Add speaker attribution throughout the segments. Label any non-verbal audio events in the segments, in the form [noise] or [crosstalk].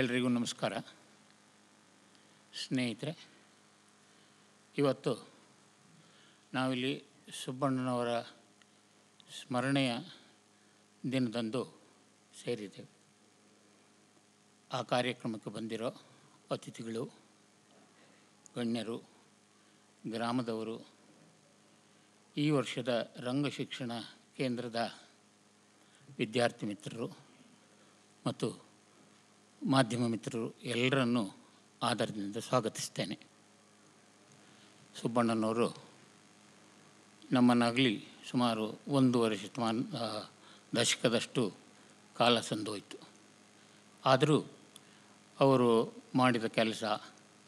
Speaker 1: ಎಲ್ರಿಗೂ ನಮಸ್ಕಾರ ಸ್ನೇಹಿತರೆ ಇವತ್ತು ನಾವಿಲ್ಲಿ ಸುಬ್ಬಣ್ಣನವರ ಸ್ಮರಣೆಯ ದಿನದಂದು ಸೇರಿದ್ದೇವೆ ಆ ಕಾರ್ಯಕ್ರಮಕ್ಕೆ ಬಂದಿರೋ ಅತಿಥಿಗಳು ಗಣ್ಯರು ಗ್ರಾಮದವರು ಈ ವರ್ಷದ ರಂಗ ಶಿಕ್ಷಣ ಕೇಂದ್ರದ ವಿದ್ಯಾರ್ಥಿ ಮಿತ್ರರು ಮತ್ತು ಮಾಧ್ಯಮ ಮಿತ್ರರು ಎಲ್ಲರನ್ನೂ ಆಧಾರದಿಂದ ಸ್ವಾಗತಿಸ್ತೇನೆ ಸುಬ್ಬಣ್ಣನವರು ನಮ್ಮನ್ನಾಗಲಿ ಸುಮಾರು ಒಂದೂವರೆ ಶತಮಾನ ದಶಕದಷ್ಟು ಕಾಲ ಸಂದೋಯಿತು ಆದರೂ ಅವರು ಮಾಡಿದ ಕೆಲಸ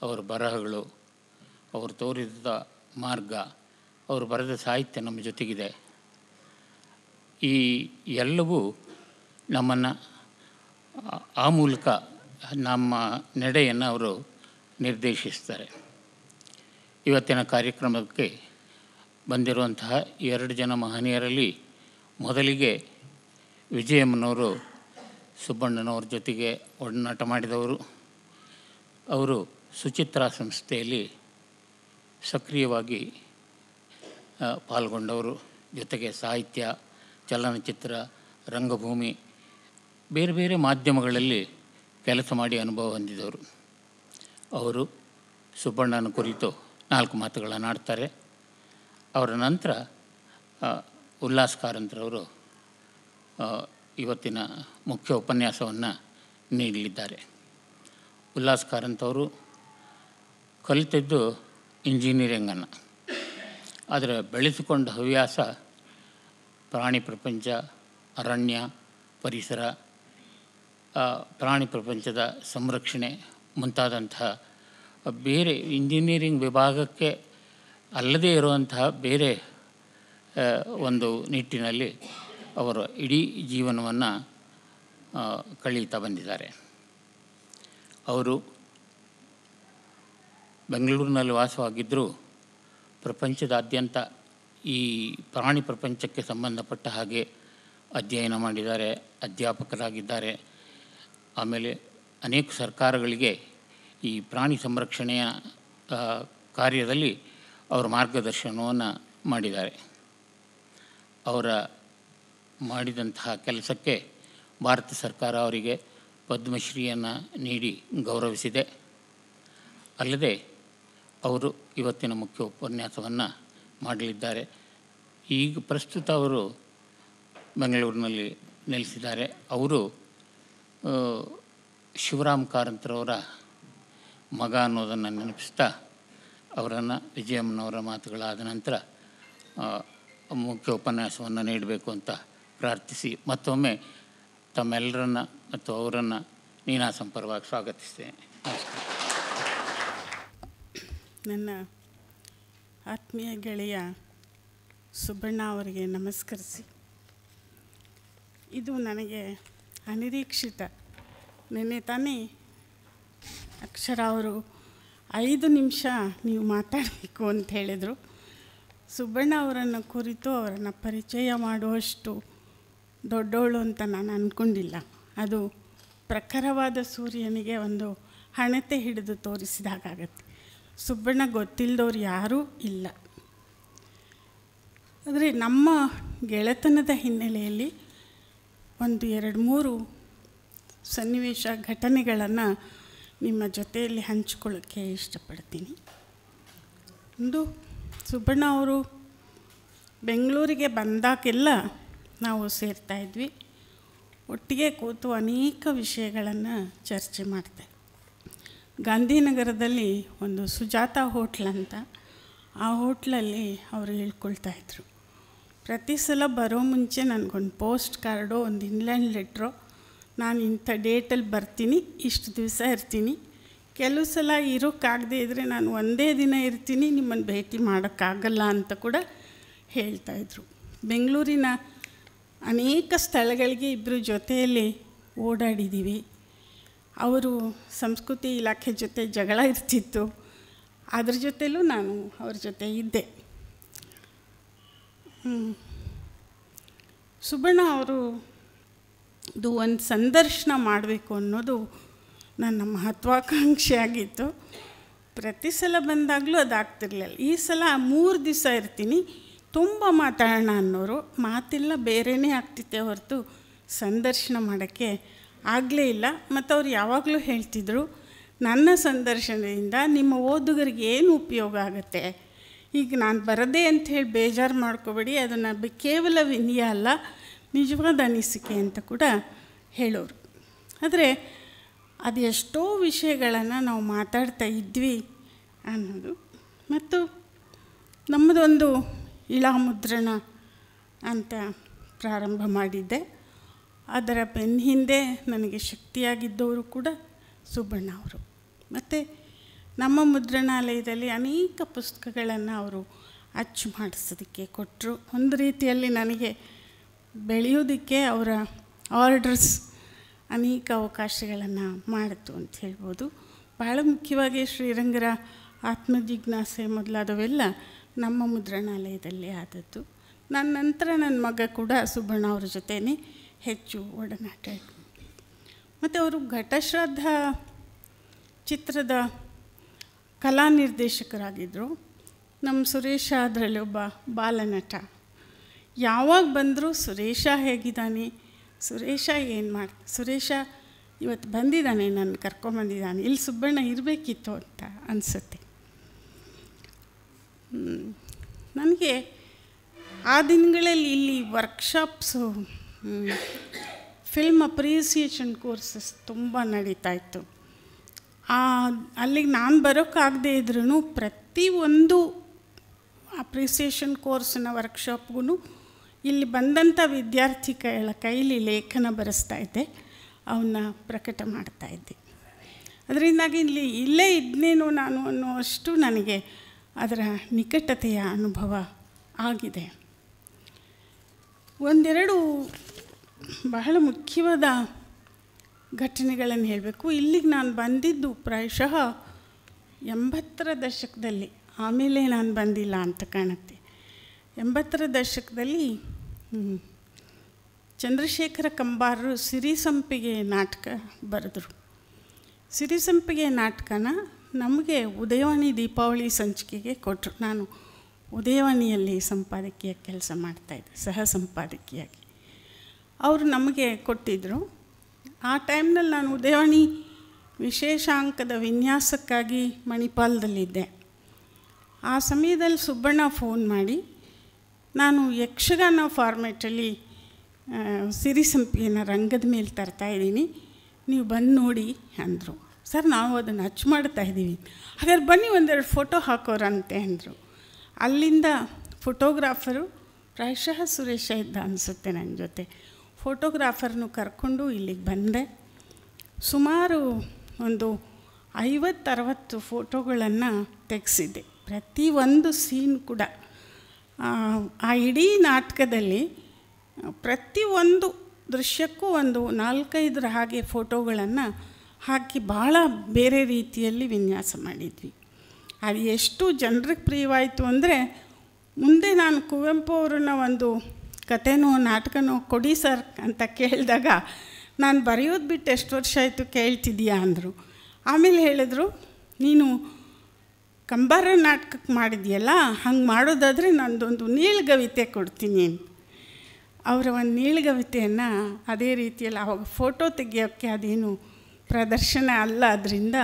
Speaker 1: ಅವರ ಬರಹಗಳು ಅವರು ತೋರಿದ ಮಾರ್ಗ ಅವರು ಬರೆದ ಸಾಹಿತ್ಯ ನಮ್ಮ ಜೊತೆಗಿದೆ ಈ ಎಲ್ಲವೂ ನಮ್ಮನ್ನು ಆ ಮೂಲಕ ನಮ್ಮ ನಡೆಯನ್ನು ಅವರು ನಿರ್ದೇಶಿಸ್ತಾರೆ ಇವತ್ತಿನ ಕಾರ್ಯಕ್ರಮಕ್ಕೆ ಬಂದಿರುವಂತಹ ಎರಡು ಜನ ಮಹನೀಯರಲ್ಲಿ ಮೊದಲಿಗೆ ವಿಜಯಮ್ಮನವರು ಸುಬ್ಬಣ್ಣನವ್ರ ಜೊತೆಗೆ ಒಡನಾಟ ಮಾಡಿದವರು ಅವರು ಸುಚಿತ್ರ ಸಂಸ್ಥೆಯಲ್ಲಿ ಸಕ್ರಿಯವಾಗಿ ಪಾಲ್ಗೊಂಡವರು ಜೊತೆಗೆ ಸಾಹಿತ್ಯ ಚಲನಚಿತ್ರ ರಂಗಭೂಮಿ ಬೇರೆ ಬೇರೆ ಮಾಧ್ಯಮಗಳಲ್ಲಿ ಕೆಲಸ ಮಾಡಿ ಅನುಭವ ಹೊಂದಿದವರು ಅವರು ಸುಬ್ಬಣ್ಣನ ಕುರಿತು ನಾಲ್ಕು ಮಾತುಗಳನ್ನು ಆಡ್ತಾರೆ ಅವರ ನಂತರ ಉಲ್ಲಾಸ್ ಕಾರಂತರವರು ಇವತ್ತಿನ ಮುಖ್ಯ ಉಪನ್ಯಾಸವನ್ನು ನೀಡಲಿದ್ದಾರೆ ಉಲ್ಲಾಸ್ ಕಾರಂತವರು ಕಲಿತದ್ದು ಇಂಜಿನಿಯರಿಂಗನ್ನು ಆದರೆ ಬೆಳೆಸಿಕೊಂಡ ಹವ್ಯಾಸ ಪ್ರಾಣಿ ಪ್ರಪಂಚ ಅರಣ್ಯ ಪರಿಸರ ಪ್ರಾಣಿ ಪ್ರಪಂಚದ ಸಂರಕ್ಷಣೆ ಮುಂತಾದಂತಹ ಬೇರೆ ಇಂಜಿನಿಯರಿಂಗ್ ವಿಭಾಗಕ್ಕೆ ಅಲ್ಲದೇ ಇರುವಂತಹ ಬೇರೆ ಒಂದು ನಿಟ್ಟಿನಲ್ಲಿ ಅವರು ಇಡೀ ಜೀವನವನ್ನು ಕಳೀತಾ ಬಂದಿದ್ದಾರೆ ಅವರು ಬೆಂಗಳೂರಿನಲ್ಲಿ ವಾಸವಾಗಿದ್ದರೂ ಪ್ರಪಂಚದಾದ್ಯಂತ ಈ ಪ್ರಾಣಿ ಪ್ರಪಂಚಕ್ಕೆ ಸಂಬಂಧಪಟ್ಟ ಹಾಗೆ ಅಧ್ಯಯನ ಮಾಡಿದ್ದಾರೆ ಅಧ್ಯಾಪಕರಾಗಿದ್ದಾರೆ ಆಮೇಲೆ ಅನೇಕ ಸರ್ಕಾರಗಳಿಗೆ ಈ ಪ್ರಾಣಿ ಸಂರಕ್ಷಣೆಯ ಕಾರ್ಯದಲ್ಲಿ ಅವರ ಮಾರ್ಗದರ್ಶನವನ್ನು ಮಾಡಿದ್ದಾರೆ ಅವರ ಮಾಡಿದಂತಹ ಕೆಲಸಕ್ಕೆ ಭಾರತ ಸರ್ಕಾರ ಅವರಿಗೆ ಪದ್ಮಶ್ರೀಯನ್ನು ನೀಡಿ ಗೌರವಿಸಿದೆ ಅಲ್ಲದೆ ಅವರು ಇವತ್ತಿನ ಮುಖ್ಯ ಉಪನ್ಯಾಸವನ್ನು ಮಾಡಲಿದ್ದಾರೆ ಈಗ ಪ್ರಸ್ತುತ ಅವರು ಬೆಂಗಳೂರಿನಲ್ಲಿ ನೆಲೆಸಿದ್ದಾರೆ ಅವರು ಶಿವರಾಮ್ ಕಾರಂತರವರ ಮಗ ಅನ್ನೋದನ್ನು ನೆನಪಿಸ್ತಾ ಅವರನ್ನು ವಿಜಯಮ್ಮನವರ ಮಾತುಗಳಾದ ನಂತರ ಮುಖ್ಯ ಉಪನ್ಯಾಸವನ್ನು ನೀಡಬೇಕು ಅಂತ ಪ್ರಾರ್ಥಿಸಿ ಮತ್ತೊಮ್ಮೆ ತಮ್ಮೆಲ್ಲರನ್ನ ಮತ್ತು ಅವರನ್ನು ನೀನಾ ಸಂಪರ್ವಾಗಿ ಸ್ವಾಗತಿಸ್ತೇನೆ
Speaker 2: ನನ್ನ ಆತ್ಮೀಯ ಗೆಳೆಯ ಸುಬ್ಬಣ್ಣ ಅವರಿಗೆ ನಮಸ್ಕರಿಸಿ ಇದು ನನಗೆ ಅನಿರೀಕ್ಷಿತ ನಿನ್ನೆ ತಾನೇ ಅಕ್ಷರ ಅವರು ಐದು ನಿಮಿಷ ನೀವು ಮಾತಾಡಬೇಕು ಅಂತ ಹೇಳಿದರು ಸುಬ್ಬಣ್ಣ ಅವರನ್ನು ಕುರಿತು ಅವರನ್ನು ಪರಿಚಯ ಮಾಡುವಷ್ಟು ದೊಡ್ಡವಳು ಅಂತ ನಾನು ಅಂದ್ಕೊಂಡಿಲ್ಲ ಅದು ಪ್ರಖರವಾದ ಸೂರ್ಯನಿಗೆ ಒಂದು ಹಣತೆ ಹಿಡಿದು ತೋರಿಸಿದಾಗತ್ತೆ ಸುಬ್ಬಣ್ಣ ಗೊತ್ತಿಲ್ಲದವ್ರು ಯಾರೂ ಇಲ್ಲ ಆದರೆ ನಮ್ಮ ಗೆಳೆತನದ ಹಿನ್ನೆಲೆಯಲ್ಲಿ ಒಂದು ಎರಡು ಮೂರು ಸನ್ನಿವೇಶ ಘಟನೆಗಳನ್ನು ನಿಮ್ಮ ಜೊತೆಯಲ್ಲಿ ಹಂಚ್ಕೊಳ್ಳೋಕ್ಕೆ ಇಷ್ಟಪಡ್ತೀನಿ ಒಂದು ಸುಬ್ಬಣ್ಣ ಅವರು ಬೆಂಗಳೂರಿಗೆ ಬಂದಾಗೆಲ್ಲ ನಾವು ಸೇರ್ತಾ ಇದ್ವಿ ಒಟ್ಟಿಗೆ ಕೂತು ಅನೇಕ ವಿಷಯಗಳನ್ನು ಚರ್ಚೆ ಮಾಡ್ತೆ ಗಾಂಧಿನಗರದಲ್ಲಿ ಒಂದು ಸುಜಾತ ಹೋಟ್ಲ್ ಅಂತ ಆ ಹೋಟ್ಲಲ್ಲಿ ಅವರು ಹೇಳ್ಕೊಳ್ತಾಯಿದ್ರು ಪ್ರತಿ ಸಲ ಬರೋ ಮುಂಚೆ ನನಗೊಂದು ಪೋಸ್ಟ್ ಕಾರ್ಡು ಒಂದು ಇನ್ಲ್ಯಾಂಡ್ ಲೆಟ್ರೋ ನಾನು ಇಂಥ ಡೇಟಲ್ಲಿ ಬರ್ತೀನಿ ಇಷ್ಟು ದಿವಸ ಇರ್ತೀನಿ ಕೆಲವು ಸಲ ಇರೋಕ್ಕಾಗದೆ ಇದ್ದರೆ ನಾನು ಒಂದೇ ದಿನ ಇರ್ತೀನಿ ನಿಮ್ಮನ್ನು ಭೇಟಿ ಮಾಡೋಕ್ಕಾಗಲ್ಲ ಅಂತ ಕೂಡ ಹೇಳ್ತಾಯಿದ್ರು ಬೆಂಗಳೂರಿನ ಅನೇಕ ಸ್ಥಳಗಳಿಗೆ ಇಬ್ಬರು ಜೊತೆಯಲ್ಲಿ ಓಡಾಡಿದ್ದೀವಿ ಅವರು ಸಂಸ್ಕೃತಿ ಇಲಾಖೆ ಜೊತೆ ಜಗಳ ಇರ್ತಿತ್ತು ಅದ್ರ ಜೊತೆಯಲ್ಲೂ ನಾನು ಅವ್ರ ಜೊತೆ ಇದ್ದೆ ಸುಬಣ್ಣ ಅವರು ಇದು ಒಂದು ಸಂದರ್ಶನ ಮಾಡಬೇಕು ಅನ್ನೋದು ನನ್ನ ಮಹತ್ವಾಕಾಂಕ್ಷೆಯಾಗಿತ್ತು ಪ್ರತಿ ಸಲ ಬಂದಾಗಲೂ ಆಗ್ತಿರ್ಲಿಲ್ಲ ಈ ಸಲ ಮೂರು ದಿವಸ ಇರ್ತೀನಿ ತುಂಬ ಮಾತಾಡೋಣ ಅನ್ನೋರು ಮಾತಿಲ್ಲ ಬೇರೆಯೇ ಆಗ್ತಿತ್ತೆ ಹೊರತು ಸಂದರ್ಶನ ಮಾಡೋಕ್ಕೆ ಆಗಲೇ ಇಲ್ಲ ಮತ್ತು ಅವ್ರು ಯಾವಾಗಲೂ ಹೇಳ್ತಿದ್ರು ನನ್ನ ಸಂದರ್ಶನದಿಂದ ನಿಮ್ಮ ಓದುಗರಿಗೆ ಏನು ಉಪಯೋಗ ಆಗುತ್ತೆ ಈಗ ನಾನು ಬರದೇ ಅಂತ ಹೇಳಿ ಬೇಜಾರು ಮಾಡ್ಕೋಬೇಡಿ ಅದನ್ನು ಬಿ ಕೇವಲ ವಿನಯ ಅಲ್ಲ ನಿಜವಾದ ಅನಿಸಿಕೆ ಅಂತ ಕೂಡ ಹೇಳೋರು ಆದರೆ ಎಷ್ಟೋ ವಿಷಯಗಳನ್ನು ನಾವು ಮಾತಾಡ್ತಾ ಇದ್ವಿ ಅನ್ನೋದು ಮತ್ತು ನಮ್ಮದೊಂದು ಇಳಾಮುದ್ರಣ ಅಂತ ಪ್ರಾರಂಭ ಮಾಡಿದ್ದೆ ಅದರ ಬೆನ್ನ ಹಿಂದೆ ನನಗೆ ಶಕ್ತಿಯಾಗಿದ್ದವರು ಕೂಡ ಸುಬ್ಬಣ್ಣ ಅವರು ಮತ್ತು ನಮ್ಮ ಮುದ್ರಣಾಲಯದಲ್ಲಿ ಅನೇಕ ಪುಸ್ತಕಗಳನ್ನು ಅವರು ಅಚ್ಚು ಮಾಡಿಸೋದಕ್ಕೆ ಕೊಟ್ಟರು ಒಂದು ರೀತಿಯಲ್ಲಿ ನನಗೆ ಬೆಳೆಯೋದಕ್ಕೆ ಅವರ ಆರ್ಡರ್ಸ್ ಅನೇಕ ಅವಕಾಶಗಳನ್ನು ಮಾಡಿತು ಅಂತ ಹೇಳ್ಬೋದು ಬಹಳ ಮುಖ್ಯವಾಗಿ ಶ್ರೀರಂಗರ ಆತ್ಮಜಿಜ್ಞಾಸೆ ಮೊದಲಾದವೆಲ್ಲ ನಮ್ಮ ಮುದ್ರಣಾಲಯದಲ್ಲಿ ಆದದ್ದು ನನ್ನ ನಂತರ ನನ್ನ ಮಗ ಕೂಡ ಸುಬ್ಬಣ್ಣ ಅವ್ರ ಜೊತೆಯೇ ಹೆಚ್ಚು ಒಡನಾಟ ಮತ್ತು ಅವರು ಘಟಶ್ರದ್ಧಾ ಚಿತ್ರದ ಕಲಾ ನಿರ್ದೇಶಕರಾಗಿದ್ದರು ನಮ್ಮ ಸುರೇಶ ಅದರಲ್ಲಿ ಒಬ್ಬ ಬಾಲನಟ ಯಾವಾಗ ಬಂದರೂ ಸುರೇಶ ಹೇಗಿದ್ದಾನೆ ಸುರೇಶ ಏನು ಮಾಡಿ ಸುರೇಶ ಇವತ್ತು ಬಂದಿದ್ದಾನೆ ನನ್ನ ಕರ್ಕೊಂಬಂದಿದ್ದಾನೆ ಇಲ್ಲಿ ಸುಬ್ಬಣ್ಣ ಇರಬೇಕಿತ್ತು ಅಂತ ಅನಿಸುತ್ತೆ ನನಗೆ ಆ ದಿನಗಳಲ್ಲಿ ಇಲ್ಲಿ ವರ್ಕ್ಶಾಪ್ಸು ಫಿಲ್ಮ್ ಅಪ್ರಿಸಿಯೇಷನ್ ಕೋರ್ಸಸ್ ತುಂಬ ನಡೀತಾ ಇತ್ತು ಅಲ್ಲಿಗೆ ನಾನು ಬರೋಕ್ಕಾಗದೇ ಇದ್ರೂ ಪ್ರತಿಯೊಂದು ಅಪ್ರಿಸಿಯೇಷನ್ ಕೋರ್ಸಿನ ವರ್ಕ್ಶಾಪ್ಗೂ ಇಲ್ಲಿ ಬಂದಂಥ ವಿದ್ಯಾರ್ಥಿಗಳ ಕೈಲಿ ಲೇಖನ ಬರೆಸ್ತಾ ಇದ್ದೆ ಅವನ್ನ ಪ್ರಕಟ ಮಾಡ್ತಾ ಇದ್ದೆ ಅದರಿಂದಾಗಿ ಇಲ್ಲಿ ಇಲ್ಲೇ ಇದ್ನೇನು ನಾನು ಅನ್ನುವಷ್ಟು ನನಗೆ ಅದರ ನಿಕಟತೆಯ ಅನುಭವ ಆಗಿದೆ ಒಂದೆರಡು ಬಹಳ ಮುಖ್ಯವಾದ ಘಟನೆಗಳನ್ನು ಹೇಳಬೇಕು ಇಲ್ಲಿಗೆ ನಾನು ಬಂದಿದ್ದು ಪ್ರಾಯಶಃ ಎಂಬತ್ತರ ದಶಕದಲ್ಲಿ ಆಮೇಲೆ ನಾನು ಬಂದಿಲ್ಲ ಅಂತ ಕಾಣುತ್ತೆ ಎಂಬತ್ತರ ದಶಕದಲ್ಲಿ ಚಂದ್ರಶೇಖರ ಕಂಬಾರರು ಸಿರಿಸಂಪಿಗೆ ನಾಟಕ ಬರೆದರು ಸಿರಿಸಂಪಿಗೆ ನಾಟಕನ ನಮಗೆ ಉದಯವಾಣಿ ದೀಪಾವಳಿ ಸಂಚಿಕೆಗೆ ಕೊಟ್ಟರು ನಾನು ಉದಯವಾಣಿಯಲ್ಲಿ ಸಂಪಾದಕೀಯ ಕೆಲಸ ಮಾಡ್ತಾಯಿದ್ದೆ ಸಹ ಸಂಪಾದಕಿಯಾಗಿ ಅವರು ನಮಗೆ ಕೊಟ್ಟಿದ್ದರು ಆ ಟೈಮ್ನಲ್ಲಿ ನಾನು ಉದಯವಾಣಿ ವಿಶೇಷಾಂಕದ ವಿನ್ಯಾಸಕ್ಕಾಗಿ ಮಣಿಪಾಲದಲ್ಲಿದ್ದೆ ಆ ಸಮಯದಲ್ಲಿ ಸುಬ್ಬಣ್ಣ ಫೋನ್ ಮಾಡಿ ನಾನು ಯಕ್ಷಗಾನ ಸಿರಿ ಸಿರಿಸಂಪಿಯನ್ನು ರಂಗದ ಮೇಲೆ ಇದ್ದೀನಿ ನೀವು ಬಂದು ನೋಡಿ ಅಂದರು ಸರ್ ನಾವು ಅದನ್ನು ಹಚ್ ಮಾಡ್ತಾ ಇದ್ದೀವಿ ಹಾಗಾದ್ರೆ ಬನ್ನಿ ಒಂದೆರಡು ಫೋಟೋ ಹಾಕೋರಂತೆ ಅಂದರು ಅಲ್ಲಿಂದ ಫೋಟೋಗ್ರಾಫರು ಪ್ರಾಯಶಃ ಸುರೇಶ ಇದ್ದ ಅನಿಸುತ್ತೆ ನನ್ನ ಜೊತೆ ಫೋಟೋಗ್ರಾಫರ್ನು ಕರ್ಕೊಂಡು ಇಲ್ಲಿಗೆ ಬಂದೆ ಸುಮಾರು ಒಂದು ಐವತ್ತರವತ್ತು ಫೋಟೋಗಳನ್ನು ತೆಗೆಸಿದ್ದೆ ಪ್ರತಿಯೊಂದು ಸೀನ್ ಕೂಡ ಆ ಇಡೀ ನಾಟಕದಲ್ಲಿ ಪ್ರತಿಯೊಂದು ದೃಶ್ಯಕ್ಕೂ ಒಂದು ನಾಲ್ಕೈದರ ಹಾಗೆ ಫೋಟೋಗಳನ್ನು ಹಾಕಿ ಭಾಳ ಬೇರೆ ರೀತಿಯಲ್ಲಿ ವಿನ್ಯಾಸ ಮಾಡಿದ್ವಿ ಅದು ಎಷ್ಟು ಜನರಿಗೆ ಪ್ರಿಯವಾಯಿತು ಅಂದರೆ ಮುಂದೆ ನಾನು ಕುವೆಂಪು ಅವ್ರನ್ನ ಒಂದು ಕಥೆನೋ ನಾಟಕನೋ ಕೊಡಿ ಸರ್ ಅಂತ ಕೇಳಿದಾಗ ನಾನು ಬರೆಯೋದು ಬಿಟ್ಟು ಎಷ್ಟು ವರ್ಷ ಆಯಿತು ಕೇಳ್ತಿದ್ದೀಯಾ ಅಂದರು ಆಮೇಲೆ ಹೇಳಿದ್ರು ನೀನು ಕಂಬಾರ ನಾಟಕಕ್ಕೆ ಮಾಡಿದ್ಯಲ್ಲ ಹಂಗೆ ಮಾಡೋದಾದರೆ ನಂದೊಂದು ನೀಳ್ಗವಿತೆ ಕೊಡ್ತೀನಿ ಅವರ ಒಂದು ನೀಳ್ಗವಿತೆಯನ್ನು ಅದೇ ರೀತಿಯಲ್ಲಿ ಅವಾಗ ಫೋಟೋ ತೆಗಿಯೋಕ್ಕೆ ಅದೇನು ಪ್ರದರ್ಶನ ಅಲ್ಲ ಅದರಿಂದ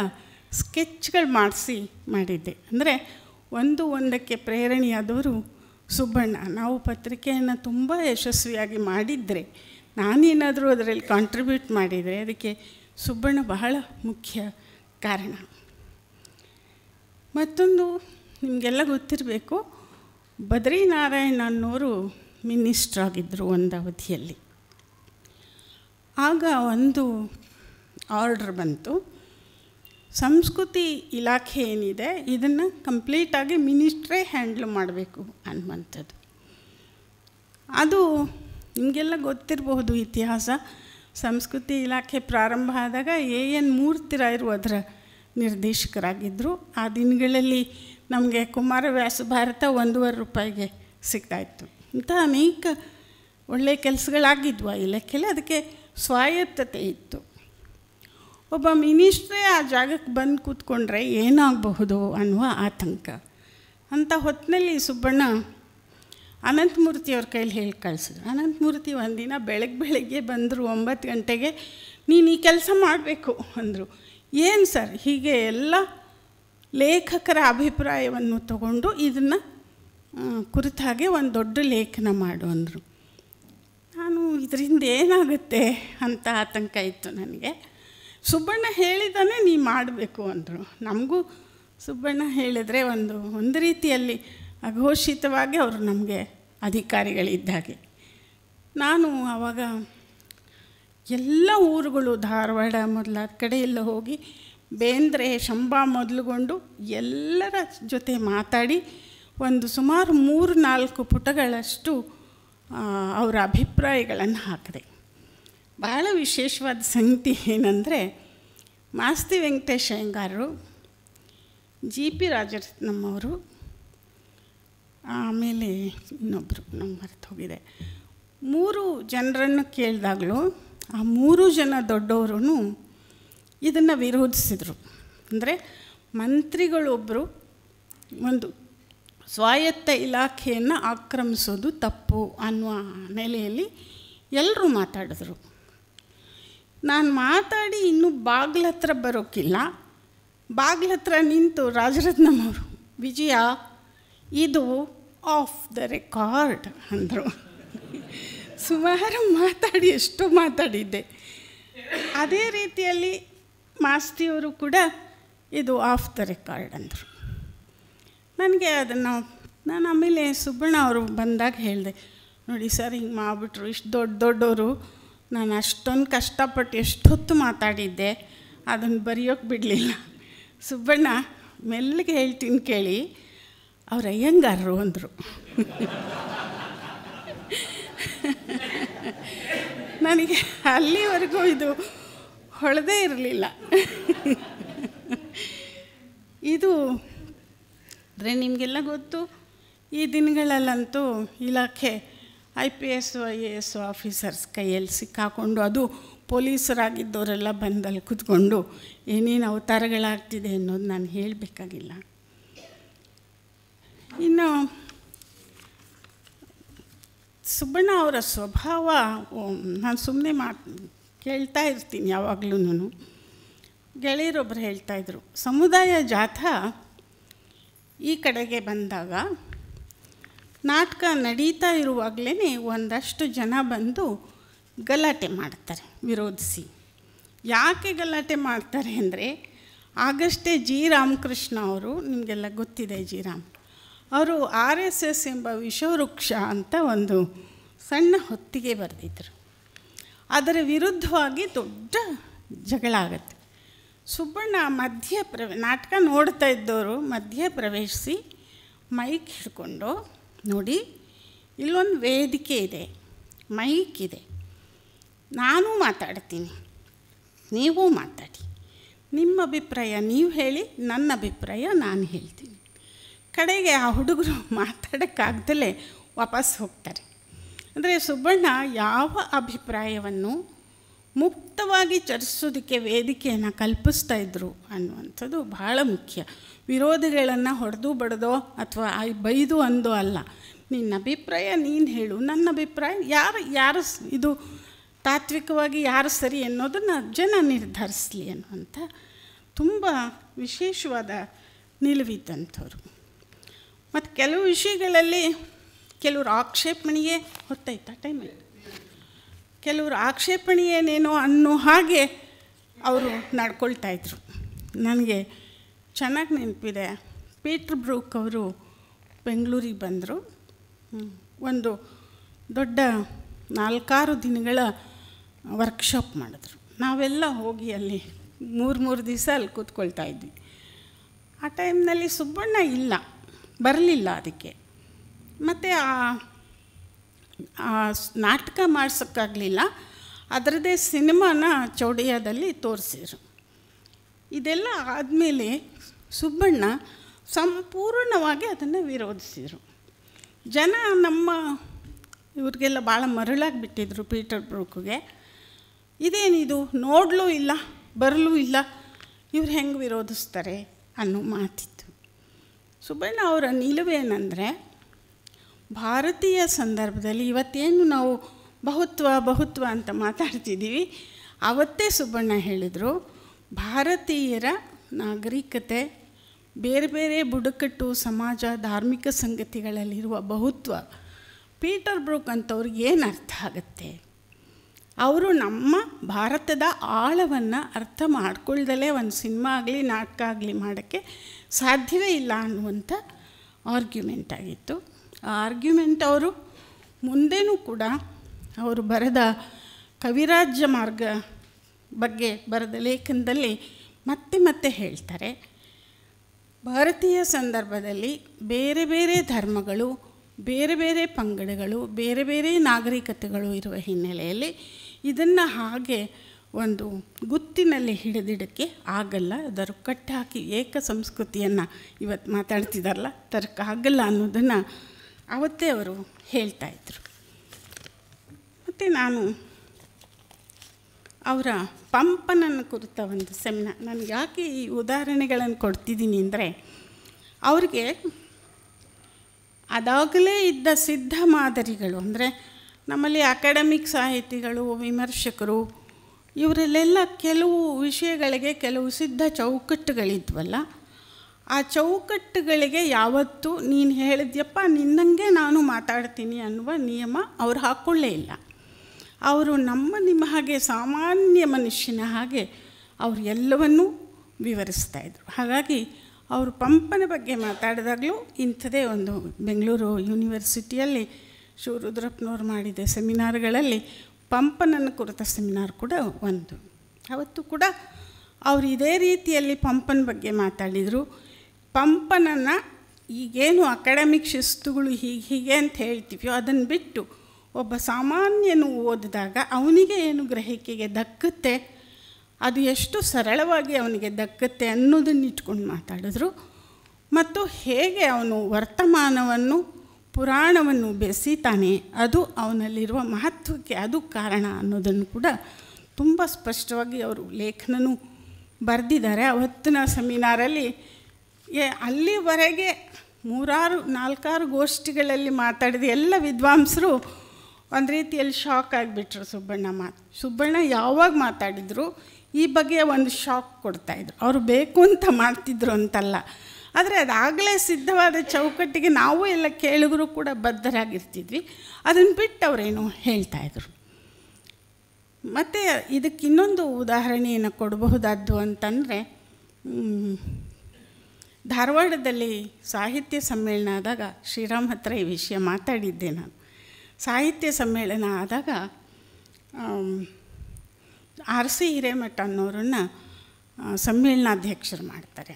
Speaker 2: ಸ್ಕೆಚ್ಗಳು ಮಾಡಿಸಿ ಮಾಡಿದ್ದೆ ಅಂದರೆ ಒಂದು ಒಂದಕ್ಕೆ ಪ್ರೇರಣೆಯಾದವರು ಸುಬ್ಬಣ್ಣ ನಾವು ಪತ್ರಿಕೆಯನ್ನು ತುಂಬ ಯಶಸ್ವಿಯಾಗಿ ಮಾಡಿದರೆ ನಾನೇನಾದರೂ ಅದರಲ್ಲಿ ಕಾಂಟ್ರಿಬ್ಯೂಟ್ ಮಾಡಿದರೆ ಅದಕ್ಕೆ ಸುಬ್ಬಣ್ಣ ಬಹಳ ಮುಖ್ಯ ಕಾರಣ ಮತ್ತೊಂದು ನಿಮಗೆಲ್ಲ ಗೊತ್ತಿರಬೇಕು ಬದ್ರಿನಾರಾಯಣ್ ಅನ್ನೋರು ಮಿನಿಸ್ಟ್ರ್ ಆಗಿದ್ದರು ಒಂದು ಅವಧಿಯಲ್ಲಿ ಆಗ ಒಂದು ಆರ್ಡ್ರ್ ಬಂತು ಸಂಸ್ಕೃತಿ ಇಲಾಖೆ ಏನಿದೆ ಇದನ್ನು ಕಂಪ್ಲೀಟಾಗಿ ಮಿನಿಸ್ಟ್ರೇ ಹ್ಯಾಂಡ್ಲ್ ಮಾಡಬೇಕು ಅನ್ನುವಂಥದ್ದು ಅದು ನಿಮಗೆಲ್ಲ ಗೊತ್ತಿರಬಹುದು ಇತಿಹಾಸ ಸಂಸ್ಕೃತಿ ಇಲಾಖೆ ಪ್ರಾರಂಭ ಆದಾಗ ಎ ಎನ್ ಮೂರ್ತಿರಾಯರು ಅದರ ನಿರ್ದೇಶಕರಾಗಿದ್ದರು ಆ ದಿನಗಳಲ್ಲಿ ನಮಗೆ ಕುಮಾರವ್ಯಾಸ ಭಾರತ ಒಂದೂವರೆ ರೂಪಾಯಿಗೆ ಸಿಗ್ತಾಯಿತ್ತು ಇಂಥ ಅನೇಕ ಒಳ್ಳೆಯ ಕೆಲಸಗಳಾಗಿದ್ವು ಆ ಇಲಾಖೆಯಲ್ಲಿ ಅದಕ್ಕೆ ಸ್ವಾಯತ್ತತೆ ಇತ್ತು ಒಬ್ಬ ಮಿನಿಸ್ಟ್ರೇ ಆ ಜಾಗಕ್ಕೆ ಬಂದು ಕೂತ್ಕೊಂಡ್ರೆ ಏನಾಗಬಹುದು ಅನ್ನುವ ಆತಂಕ ಅಂಥ ಹೊತ್ತಿನಲ್ಲಿ ಸುಬ್ಬಣ್ಣ ಅನಂತಮೂರ್ತಿಯವ್ರ ಕೈಲಿ ಹೇಳಿ ಕಳಿಸಿದ್ರು ಅನಂತಮೂರ್ತಿ ಒಂದಿನ ಬೆಳಗ್ಗೆ ಬೆಳಗ್ಗೆ ಬಂದರು ಒಂಬತ್ತು ಗಂಟೆಗೆ ನೀನು ಈ ಕೆಲಸ ಮಾಡಬೇಕು ಅಂದರು ಏನು ಸರ್ ಹೀಗೆ ಎಲ್ಲ ಲೇಖಕರ ಅಭಿಪ್ರಾಯವನ್ನು ತಗೊಂಡು ಇದನ್ನು ಕುರಿತಾಗೆ ಒಂದು ದೊಡ್ಡ ಲೇಖನ ಮಾಡು ಅಂದರು ನಾನು ಇದರಿಂದ ಏನಾಗುತ್ತೆ ಅಂತ ಆತಂಕ ಇತ್ತು ನನಗೆ ಸುಬ್ಬಣ್ಣ ಹೇಳಿದಾನೆ ನೀ ಮಾಡಬೇಕು ಅಂದರು ನಮಗೂ ಸುಬ್ಬಣ್ಣ ಹೇಳಿದರೆ ಒಂದು ಒಂದು ರೀತಿಯಲ್ಲಿ ಅಘೋಷಿತವಾಗಿ ಅವರು ನಮಗೆ ಅಧಿಕಾರಿಗಳಿದ್ದಾಗೆ ನಾನು ಆವಾಗ ಎಲ್ಲ ಊರುಗಳು ಧಾರವಾಡ ಮೊದಲ ಕಡೆ ಹೋಗಿ ಬೇಂದ್ರೆ ಶಂಬ ಮೊದಲುಗೊಂಡು ಎಲ್ಲರ ಜೊತೆ ಮಾತಾಡಿ ಒಂದು ಸುಮಾರು ಮೂರು ನಾಲ್ಕು ಪುಟಗಳಷ್ಟು ಅವರ ಅಭಿಪ್ರಾಯಗಳನ್ನು ಹಾಕಿದೆ ಭಾಳ ವಿಶೇಷವಾದ ಸಂಗತಿ ಏನಂದರೆ ಮಾಸ್ತಿ ವೆಂಕಟೇಶ್ ಅಯ್ಯಂಗಾರರು ಜಿ ಪಿ ರಾಜರತ್ನಮ್ಮವರು ಆಮೇಲೆ ಇನ್ನೊಬ್ಬರು ನಮ್ಗೆ ಮರೆತು ಹೋಗಿದೆ ಮೂರು ಜನರನ್ನು ಕೇಳಿದಾಗಲೂ ಆ ಮೂರು ಜನ ದೊಡ್ಡವರು ಇದನ್ನು ವಿರೋಧಿಸಿದರು ಅಂದರೆ ಮಂತ್ರಿಗಳೊಬ್ಬರು ಒಂದು ಸ್ವಾಯತ್ತ ಇಲಾಖೆಯನ್ನು ಆಕ್ರಮಿಸೋದು ತಪ್ಪು ಅನ್ನುವ ನೆಲೆಯಲ್ಲಿ ಎಲ್ಲರೂ ಮಾತಾಡಿದ್ರು ನಾನು ಮಾತಾಡಿ ಇನ್ನೂ ಬಾಗ್ಲ ಹತ್ರ ಬರೋಕ್ಕಿಲ್ಲ ಬಾಗ್ಲ ಹತ್ರ ನಿಂತು ಅವರು ವಿಜಯ ಇದು ಆಫ್ ದ ರೆಕಾರ್ಡ್ ಅಂದರು ಸುಮಾರು ಮಾತಾಡಿ ಎಷ್ಟು ಮಾತಾಡಿದ್ದೆ ಅದೇ ರೀತಿಯಲ್ಲಿ ಮಾಸ್ತಿಯವರು ಕೂಡ ಇದು ಆಫ್ ದ ರೆಕಾರ್ಡ್ ಅಂದರು ನನಗೆ ಅದನ್ನು ನಾನು ಆಮೇಲೆ ಸುಬ್ಬಣ್ಣ ಅವರು ಬಂದಾಗ ಹೇಳಿದೆ ನೋಡಿ ಸರ್ ಹಿಂಗೆ ಮಾಡಿಬಿಟ್ರು ಇಷ್ಟು ದೊಡ್ಡ ದೊಡ್ಡವರು ನಾನು ಅಷ್ಟೊಂದು ಕಷ್ಟಪಟ್ಟು ಎಷ್ಟೊತ್ತು ಮಾತಾಡಿದ್ದೆ ಅದನ್ನು ಬರೆಯೋಕ್ಕೆ ಬಿಡಲಿಲ್ಲ ಸುಬ್ಬಣ್ಣ ಮೆಲ್ಲಗೆ ಹೇಳ್ತೀನಿ ಕೇಳಿ ಅವ್ರ ಅಯ್ಯಂಗಾರರು ಅಂದರು ನನಗೆ ಅಲ್ಲಿವರೆಗೂ ಇದು ಹೊಳದೇ ಇರಲಿಲ್ಲ ಇದು ಅಂದರೆ ನಿಮಗೆಲ್ಲ ಗೊತ್ತು ಈ ದಿನಗಳಲ್ಲಂತೂ ಇಲಾಖೆ I P S I A S officers ಕೈಯಲ್ಲಿ ಸಿಕ್ಕಾಕೊಂಡು ಅದು ಪೊಲೀಸರಾಗಿದ್ದವರೆಲ್ಲ ಬಂದಲ್ಲಿ ಕೂತ್ಕೊಂಡು ಏನೇನು ಅವತಾರಗಳಾಗ್ತಿದೆ ಅನ್ನೋದು ನಾನು ಹೇಳಬೇಕಾಗಿಲ್ಲ ಇನ್ನು ಸುಬ್ಬಣ್ಣ ಅವರ ಸ್ವಭಾವ ನಾನು ಸುಮ್ಮನೆ ಮಾತು ಕೇಳ್ತಾ ಇರ್ತೀನಿ ಯಾವಾಗಲೂ ಗೆಳೆಯರೊಬ್ಬರು ಹೇಳ್ತಾಯಿದ್ರು ಸಮುದಾಯ ಜಾಥಾ ಈ ಕಡೆಗೆ ಬಂದಾಗ ನಾಟಕ ನಡೀತಾ ಇರುವಾಗಲೇ ಒಂದಷ್ಟು ಜನ ಬಂದು ಗಲಾಟೆ ಮಾಡ್ತಾರೆ ವಿರೋಧಿಸಿ ಯಾಕೆ ಗಲಾಟೆ ಮಾಡ್ತಾರೆ ಅಂದರೆ ಆಗಷ್ಟೇ ಜಿ ರಾಮಕೃಷ್ಣ ಅವರು ನಿಮಗೆಲ್ಲ ಗೊತ್ತಿದೆ ಜಿ ರಾಮ್ ಅವರು ಆರ್ ಎಸ್ ಎಸ್ ಎಂಬ ವಿಷವೃಕ್ಷ ಅಂತ ಒಂದು ಸಣ್ಣ ಹೊತ್ತಿಗೆ ಬರೆದಿದ್ದರು ಅದರ ವಿರುದ್ಧವಾಗಿ ದೊಡ್ಡ ಜಗಳ ಆಗುತ್ತೆ ಸುಬ್ಬಣ್ಣ ಮಧ್ಯ ಪ್ರವೇ ನಾಟಕ ನೋಡ್ತಾ ಇದ್ದವರು ಮಧ್ಯ ಪ್ರವೇಶಿಸಿ ಮೈಕ್ ಹಿಡ್ಕೊಂಡು ನೋಡಿ ಇಲ್ಲೊಂದು ವೇದಿಕೆ ಇದೆ ಮೈಕ್ ಇದೆ ನಾನು ಮಾತಾಡ್ತೀನಿ ನೀವು ಮಾತಾಡಿ ನಿಮ್ಮ ಅಭಿಪ್ರಾಯ ನೀವು ಹೇಳಿ ನನ್ನ ಅಭಿಪ್ರಾಯ ನಾನು ಹೇಳ್ತೀನಿ ಕಡೆಗೆ ಆ ಹುಡುಗರು [laughs] ಮಾತಾಡೋಕ್ಕಾಗ್ದಲೇ ವಾಪಸ್ ಹೋಗ್ತಾರೆ ಅಂದರೆ ಸುಬ್ಬಣ್ಣ ಯಾವ ಅಭಿಪ್ರಾಯವನ್ನು ಮುಕ್ತವಾಗಿ ಚರ್ಚಿಸೋದಕ್ಕೆ ವೇದಿಕೆಯನ್ನು ಕಲ್ಪಿಸ್ತಾ ಇದ್ದರು ಅನ್ನುವಂಥದ್ದು ಬಹಳ ಮುಖ್ಯ ವಿರೋಧಿಗಳನ್ನು ಹೊಡೆದು ಬಡದೋ ಅಥವಾ ಬೈದು ಅಂದೋ ಅಲ್ಲ ನಿನ್ನ ಅಭಿಪ್ರಾಯ ನೀನು ಹೇಳು ನನ್ನ ಅಭಿಪ್ರಾಯ ಯಾರು ಯಾರು ಇದು ತಾತ್ವಿಕವಾಗಿ ಯಾರು ಸರಿ ಅನ್ನೋದನ್ನು ಜನ ನಿರ್ಧರಿಸಲಿ ಅನ್ನುವಂಥ ತುಂಬ ವಿಶೇಷವಾದ ನಿಲುವಿದ್ದಂಥವ್ರು ಮತ್ತು ಕೆಲವು ವಿಷಯಗಳಲ್ಲಿ ಕೆಲವರು ಆಕ್ಷೇಪಣೆಗೆ ಹೊತ್ತಾಯ್ತಾ ಟೈಮಲ್ಲಿ ಕೆಲವರು ಏನೇನೋ ಅನ್ನೋ ಹಾಗೆ ಅವರು ನಡ್ಕೊಳ್ತಾಯಿದ್ರು ನನಗೆ ಚೆನ್ನಾಗಿ ನೆನಪಿದೆ ಪೀಟರ್ ಬ್ರೂಕ್ ಅವರು ಬೆಂಗಳೂರಿಗೆ ಬಂದರು ಒಂದು ದೊಡ್ಡ ನಾಲ್ಕಾರು ದಿನಗಳ ವರ್ಕ್ಶಾಪ್ ಮಾಡಿದ್ರು ನಾವೆಲ್ಲ ಹೋಗಿ ಅಲ್ಲಿ ಮೂರು ಮೂರು ದಿವಸ ಅಲ್ಲಿ ಕೂತ್ಕೊಳ್ತಾ ಇದ್ವಿ ಆ ಟೈಮ್ನಲ್ಲಿ ಸುಬ್ಬಣ್ಣ ಇಲ್ಲ ಬರಲಿಲ್ಲ ಅದಕ್ಕೆ ಮತ್ತು ಆ ನಾಟಕ ಮಾಡ್ಸೋಕ್ಕಾಗಲಿಲ್ಲ ಅದರದೇ ಸಿನಿಮಾನ ಚೌಡಿಯಾದಲ್ಲಿ ತೋರಿಸಿದ್ರು ಇದೆಲ್ಲ ಆದಮೇಲೆ ಸುಬ್ಬಣ್ಣ ಸಂಪೂರ್ಣವಾಗಿ ಅದನ್ನು ವಿರೋಧಿಸಿದರು ಜನ ನಮ್ಮ ಇವ್ರಿಗೆಲ್ಲ ಭಾಳ ಮರಳಾಗಿ ಬಿಟ್ಟಿದ್ರು ಪೀಟರ್ ಬ್ರೂಕ್ಗೆ ಇದೇನಿದು ನೋಡಲೂ ಇಲ್ಲ ಬರಲೂ ಇಲ್ಲ ಇವ್ರು ಹೆಂಗೆ ವಿರೋಧಿಸ್ತಾರೆ ಅನ್ನೋ ಮಾತಿತ್ತು ಸುಬ್ಬಣ್ಣ ಅವರ ನಿಲುವೇನೆಂದರೆ ಭಾರತೀಯ ಸಂದರ್ಭದಲ್ಲಿ ಇವತ್ತೇನು ನಾವು ಬಹುತ್ವ ಬಹುತ್ವ ಅಂತ ಮಾತಾಡ್ತಿದ್ದೀವಿ ಅವತ್ತೇ ಸುಬ್ಬಣ್ಣ ಹೇಳಿದರು ಭಾರತೀಯರ ನಾಗರಿಕತೆ ಬೇರೆ ಬೇರೆ ಬುಡಕಟ್ಟು ಸಮಾಜ ಧಾರ್ಮಿಕ ಸಂಗತಿಗಳಲ್ಲಿರುವ ಬಹುತ್ವ ಪೀಟರ್ ಬ್ರೂಕ್ ಅಂಥವ್ರಿಗೆ ಏನು ಅರ್ಥ ಆಗುತ್ತೆ ಅವರು ನಮ್ಮ ಭಾರತದ ಆಳವನ್ನು ಅರ್ಥ ಮಾಡ್ಕೊಳ್ದಲೇ ಒಂದು ಸಿನಿಮಾ ಆಗಲಿ ನಾಟಕ ಆಗಲಿ ಮಾಡೋಕ್ಕೆ ಸಾಧ್ಯವೇ ಇಲ್ಲ ಅನ್ನುವಂಥ ಆರ್ಗ್ಯುಮೆಂಟ್ ಆಗಿತ್ತು ಆರ್ಗ್ಯುಮೆಂಟ್ ಅವರು ಮುಂದೇನೂ ಕೂಡ ಅವರು ಬರೆದ ಕವಿರಾಜ್ಯ ಮಾರ್ಗ ಬಗ್ಗೆ ಬರೆದ ಲೇಖನದಲ್ಲಿ ಮತ್ತೆ ಮತ್ತೆ ಹೇಳ್ತಾರೆ ಭಾರತೀಯ ಸಂದರ್ಭದಲ್ಲಿ ಬೇರೆ ಬೇರೆ ಧರ್ಮಗಳು ಬೇರೆ ಬೇರೆ ಪಂಗಡಗಳು ಬೇರೆ ಬೇರೆ ನಾಗರಿಕತೆಗಳು ಇರುವ ಹಿನ್ನೆಲೆಯಲ್ಲಿ ಇದನ್ನು ಹಾಗೆ ಒಂದು ಗುತ್ತಿನಲ್ಲಿ ಹಿಡಿದಿಡಕ್ಕೆ ಆಗಲ್ಲ ಅದರ ಕಟ್ಟಾಕಿ ಏಕ ಸಂಸ್ಕೃತಿಯನ್ನು ಇವತ್ತು ಮಾತಾಡ್ತಿದ್ದಾರಲ್ಲ ತರಕ್ಕಾಗಲ್ಲ ಅನ್ನೋದನ್ನು ಅವತ್ತೇ ಅವರು ಹೇಳ್ತಾಯಿದ್ರು ಮತ್ತು ನಾನು ಅವರ ಪಂಪನನ್ನು ಕುರಿತ ಒಂದು ಸೆಮಿನಾರ್ ನಾನು ಯಾಕೆ ಈ ಉದಾಹರಣೆಗಳನ್ನು ಕೊಡ್ತಿದ್ದೀನಿ ಅಂದರೆ ಅವ್ರಿಗೆ ಅದಾಗಲೇ ಇದ್ದ ಸಿದ್ಧ ಮಾದರಿಗಳು ಅಂದರೆ ನಮ್ಮಲ್ಲಿ ಅಕಾಡೆಮಿಕ್ ಸಾಹಿತಿಗಳು ವಿಮರ್ಶಕರು ಇವರಲ್ಲೆಲ್ಲ ಕೆಲವು ವಿಷಯಗಳಿಗೆ ಕೆಲವು ಸಿದ್ಧ ಚೌಕಟ್ಟುಗಳಿದ್ವಲ್ಲ ಆ ಚೌಕಟ್ಟುಗಳಿಗೆ ಯಾವತ್ತೂ ನೀನು ಹೇಳಿದ್ಯಪ್ಪ ನಿನ್ನಂಗೆ ನಾನು ಮಾತಾಡ್ತೀನಿ ಅನ್ನುವ ನಿಯಮ ಅವ್ರು ಹಾಕ್ಕೊಳ್ಳೇ ಇಲ್ಲ ಅವರು ನಮ್ಮ ನಿಮ್ಮ ಹಾಗೆ ಸಾಮಾನ್ಯ ಮನುಷ್ಯನ ಹಾಗೆ ಅವರು ಎಲ್ಲವನ್ನೂ ವಿವರಿಸ್ತಾ ಇದ್ದರು ಹಾಗಾಗಿ ಅವರು ಪಂಪನ ಬಗ್ಗೆ ಮಾತಾಡಿದಾಗಲೂ ಇಂಥದೇ ಒಂದು ಬೆಂಗಳೂರು ಯೂನಿವರ್ಸಿಟಿಯಲ್ಲಿ ಶಿವರುದ್ರಪ್ಪನವ್ರು ಮಾಡಿದ ಸೆಮಿನಾರ್ಗಳಲ್ಲಿ ಪಂಪನನ್ನು ಕುರಿತ ಸೆಮಿನಾರ್ ಕೂಡ ಒಂದು ಅವತ್ತು ಕೂಡ ಅವರು ಇದೇ ರೀತಿಯಲ್ಲಿ ಪಂಪನ ಬಗ್ಗೆ ಮಾತಾಡಿದರು ಪಂಪನನ್ನು ಈಗೇನು ಅಕಾಡೆಮಿಕ್ ಶಿಸ್ತುಗಳು ಹೀಗೆ ಹೀಗೆ ಅಂತ ಹೇಳ್ತೀವೋ ಅದನ್ನು ಬಿಟ್ಟು ಒಬ್ಬ ಸಾಮಾನ್ಯನು ಓದಿದಾಗ ಅವನಿಗೆ ಏನು ಗ್ರಹಿಕೆಗೆ ದಕ್ಕುತ್ತೆ ಅದು ಎಷ್ಟು ಸರಳವಾಗಿ ಅವನಿಗೆ ದಕ್ಕುತ್ತೆ ಅನ್ನೋದನ್ನು ಇಟ್ಕೊಂಡು ಮಾತಾಡಿದ್ರು ಮತ್ತು ಹೇಗೆ ಅವನು ವರ್ತಮಾನವನ್ನು ಪುರಾಣವನ್ನು ಬೆಸಿತಾನೆ ಅದು ಅವನಲ್ಲಿರುವ ಮಹತ್ವಕ್ಕೆ ಅದು ಕಾರಣ ಅನ್ನೋದನ್ನು ಕೂಡ ತುಂಬ ಸ್ಪಷ್ಟವಾಗಿ ಅವರು ಲೇಖನನು ಬರೆದಿದ್ದಾರೆ ಅವತ್ತಿನ ಸೆಮಿನಾರಲ್ಲಿ ಅಲ್ಲಿವರೆಗೆ ಮೂರಾರು ನಾಲ್ಕಾರು ಗೋಷ್ಠಿಗಳಲ್ಲಿ ಮಾತಾಡಿದ ಎಲ್ಲ ವಿದ್ವಾಂಸರು ಒಂದು ರೀತಿಯಲ್ಲಿ ಶಾಕ್ ಆಗಿಬಿಟ್ರು ಸುಬ್ಬಣ್ಣ ಮಾತು ಸುಬ್ಬಣ್ಣ ಯಾವಾಗ ಮಾತಾಡಿದರು ಈ ಬಗ್ಗೆ ಒಂದು ಶಾಕ್ ಕೊಡ್ತಾಯಿದ್ರು ಅವರು ಬೇಕು ಅಂತ ಮಾಡ್ತಿದ್ರು ಅಂತಲ್ಲ ಆದರೆ ಅದಾಗಲೇ ಸಿದ್ಧವಾದ ಚೌಕಟ್ಟಿಗೆ ನಾವು ಎಲ್ಲ ಕೇಳಿದ್ರು ಕೂಡ ಬದ್ಧರಾಗಿರ್ತಿದ್ವಿ ಅದನ್ನು ಬಿಟ್ಟು ಅವರೇನು ಹೇಳ್ತಾಯಿದ್ರು ಮತ್ತು ಇದಕ್ಕೆ ಇನ್ನೊಂದು ಉದಾಹರಣೆಯನ್ನು ಕೊಡಬಹುದಾದ್ದು ಅಂತಂದರೆ ಧಾರವಾಡದಲ್ಲಿ ಸಾಹಿತ್ಯ ಸಮ್ಮೇಳನ ಆದಾಗ ಶ್ರೀರಾಮ್ ಹತ್ರ ಈ ವಿಷಯ ಮಾತಾಡಿದ್ದೆ ನಾನು ಸಾಹಿತ್ಯ ಸಮ್ಮೇಳನ ಆದಾಗ ಆರ್ ಸಿ ಹಿರೇಮಠ ಅನ್ನೋರನ್ನು ಸಮ್ಮೇಳನಾಧ್ಯಕ್ಷರು ಮಾಡ್ತಾರೆ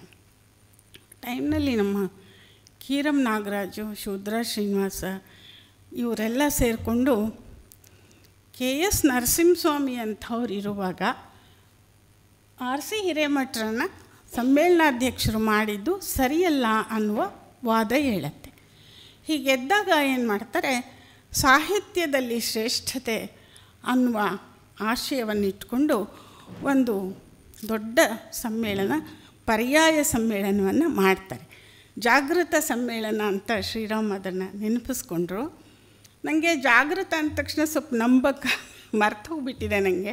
Speaker 2: ಟೈಮ್ನಲ್ಲಿ ನಮ್ಮ ಕೀರಂ ನಾಗರಾಜು ಶೂದ್ರ ಶ್ರೀನಿವಾಸ ಇವರೆಲ್ಲ ಸೇರಿಕೊಂಡು ಕೆ ಎಸ್ ನರಸಿಂಹಸ್ವಾಮಿ ಅಂಥವ್ರು ಇರುವಾಗ ಆರ್ ಸಿ ಹಿರೇಮಠರನ್ನು ಸಮ್ಮೇಳನಾಧ್ಯಕ್ಷರು ಮಾಡಿದ್ದು ಸರಿಯಲ್ಲ ಅನ್ನುವ ವಾದ ಹೇಳುತ್ತೆ ಹೀಗೆದ್ದಾಗ ಏನು ಮಾಡ್ತಾರೆ ಸಾಹಿತ್ಯದಲ್ಲಿ ಶ್ರೇಷ್ಠತೆ ಅನ್ನುವ ಆಶಯವನ್ನು ಇಟ್ಕೊಂಡು ಒಂದು ದೊಡ್ಡ ಸಮ್ಮೇಳನ ಪರ್ಯಾಯ ಸಮ್ಮೇಳನವನ್ನು ಮಾಡ್ತಾರೆ ಜಾಗೃತ ಸಮ್ಮೇಳನ ಅಂತ ಶ್ರೀರಾಮ್ ಅದನ್ನು ನೆನಪಿಸ್ಕೊಂಡ್ರು ನನಗೆ ಜಾಗೃತ ಅಂದ ತಕ್ಷಣ ಸ್ವಲ್ಪ ನಂಬಕ್ಕೆ ಮರ್ತು ಹೋಗ್ಬಿಟ್ಟಿದೆ ನನಗೆ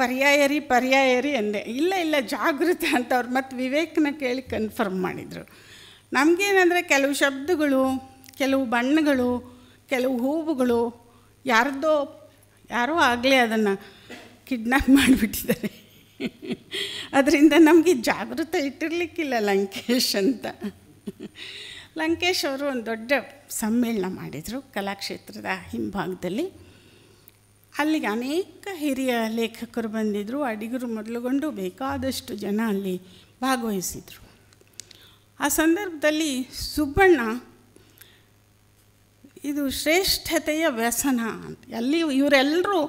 Speaker 2: ಪರ್ಯಾಯ ರೀ ಪರ್ಯಾಯ ರೀ ಅಂದೆ ಇಲ್ಲ ಇಲ್ಲ ಜಾಗೃತ ಅಂತ ಅವ್ರು ಮತ್ತು ವಿವೇಕನ ಕೇಳಿ ಕನ್ಫರ್ಮ್ ಮಾಡಿದರು ನಮಗೇನೆಂದರೆ ಕೆಲವು ಶಬ್ದಗಳು ಕೆಲವು ಬಣ್ಣಗಳು ಕೆಲವು ಹೂವುಗಳು ಯಾರ್ದೋ ಯಾರೋ ಆಗಲೇ ಅದನ್ನು ಕಿಡ್ನಾಪ್ ಮಾಡಿಬಿಟ್ಟಿದ್ದಾರೆ ಅದರಿಂದ ನಮಗೆ ಜಾಗೃತ ಇಟ್ಟಿರಲಿಕ್ಕಿಲ್ಲ ಲಂಕೇಶ್ ಅಂತ ಲಂಕೇಶ್ ಅವರು ಒಂದು ದೊಡ್ಡ ಸಮ್ಮೇಳನ ಮಾಡಿದರು ಕಲಾಕ್ಷೇತ್ರದ ಹಿಂಭಾಗದಲ್ಲಿ ಅಲ್ಲಿಗೆ ಅನೇಕ ಹಿರಿಯ ಲೇಖಕರು ಬಂದಿದ್ದರು ಅಡಿಗರು ಮೊದಲುಗೊಂಡು ಬೇಕಾದಷ್ಟು ಜನ ಅಲ್ಲಿ ಭಾಗವಹಿಸಿದರು ಆ ಸಂದರ್ಭದಲ್ಲಿ ಸುಬ್ಬಣ್ಣ ಇದು ಶ್ರೇಷ್ಠತೆಯ ವ್ಯಸನ ಅಂತ ಅಲ್ಲಿ ಇವರೆಲ್ಲರೂ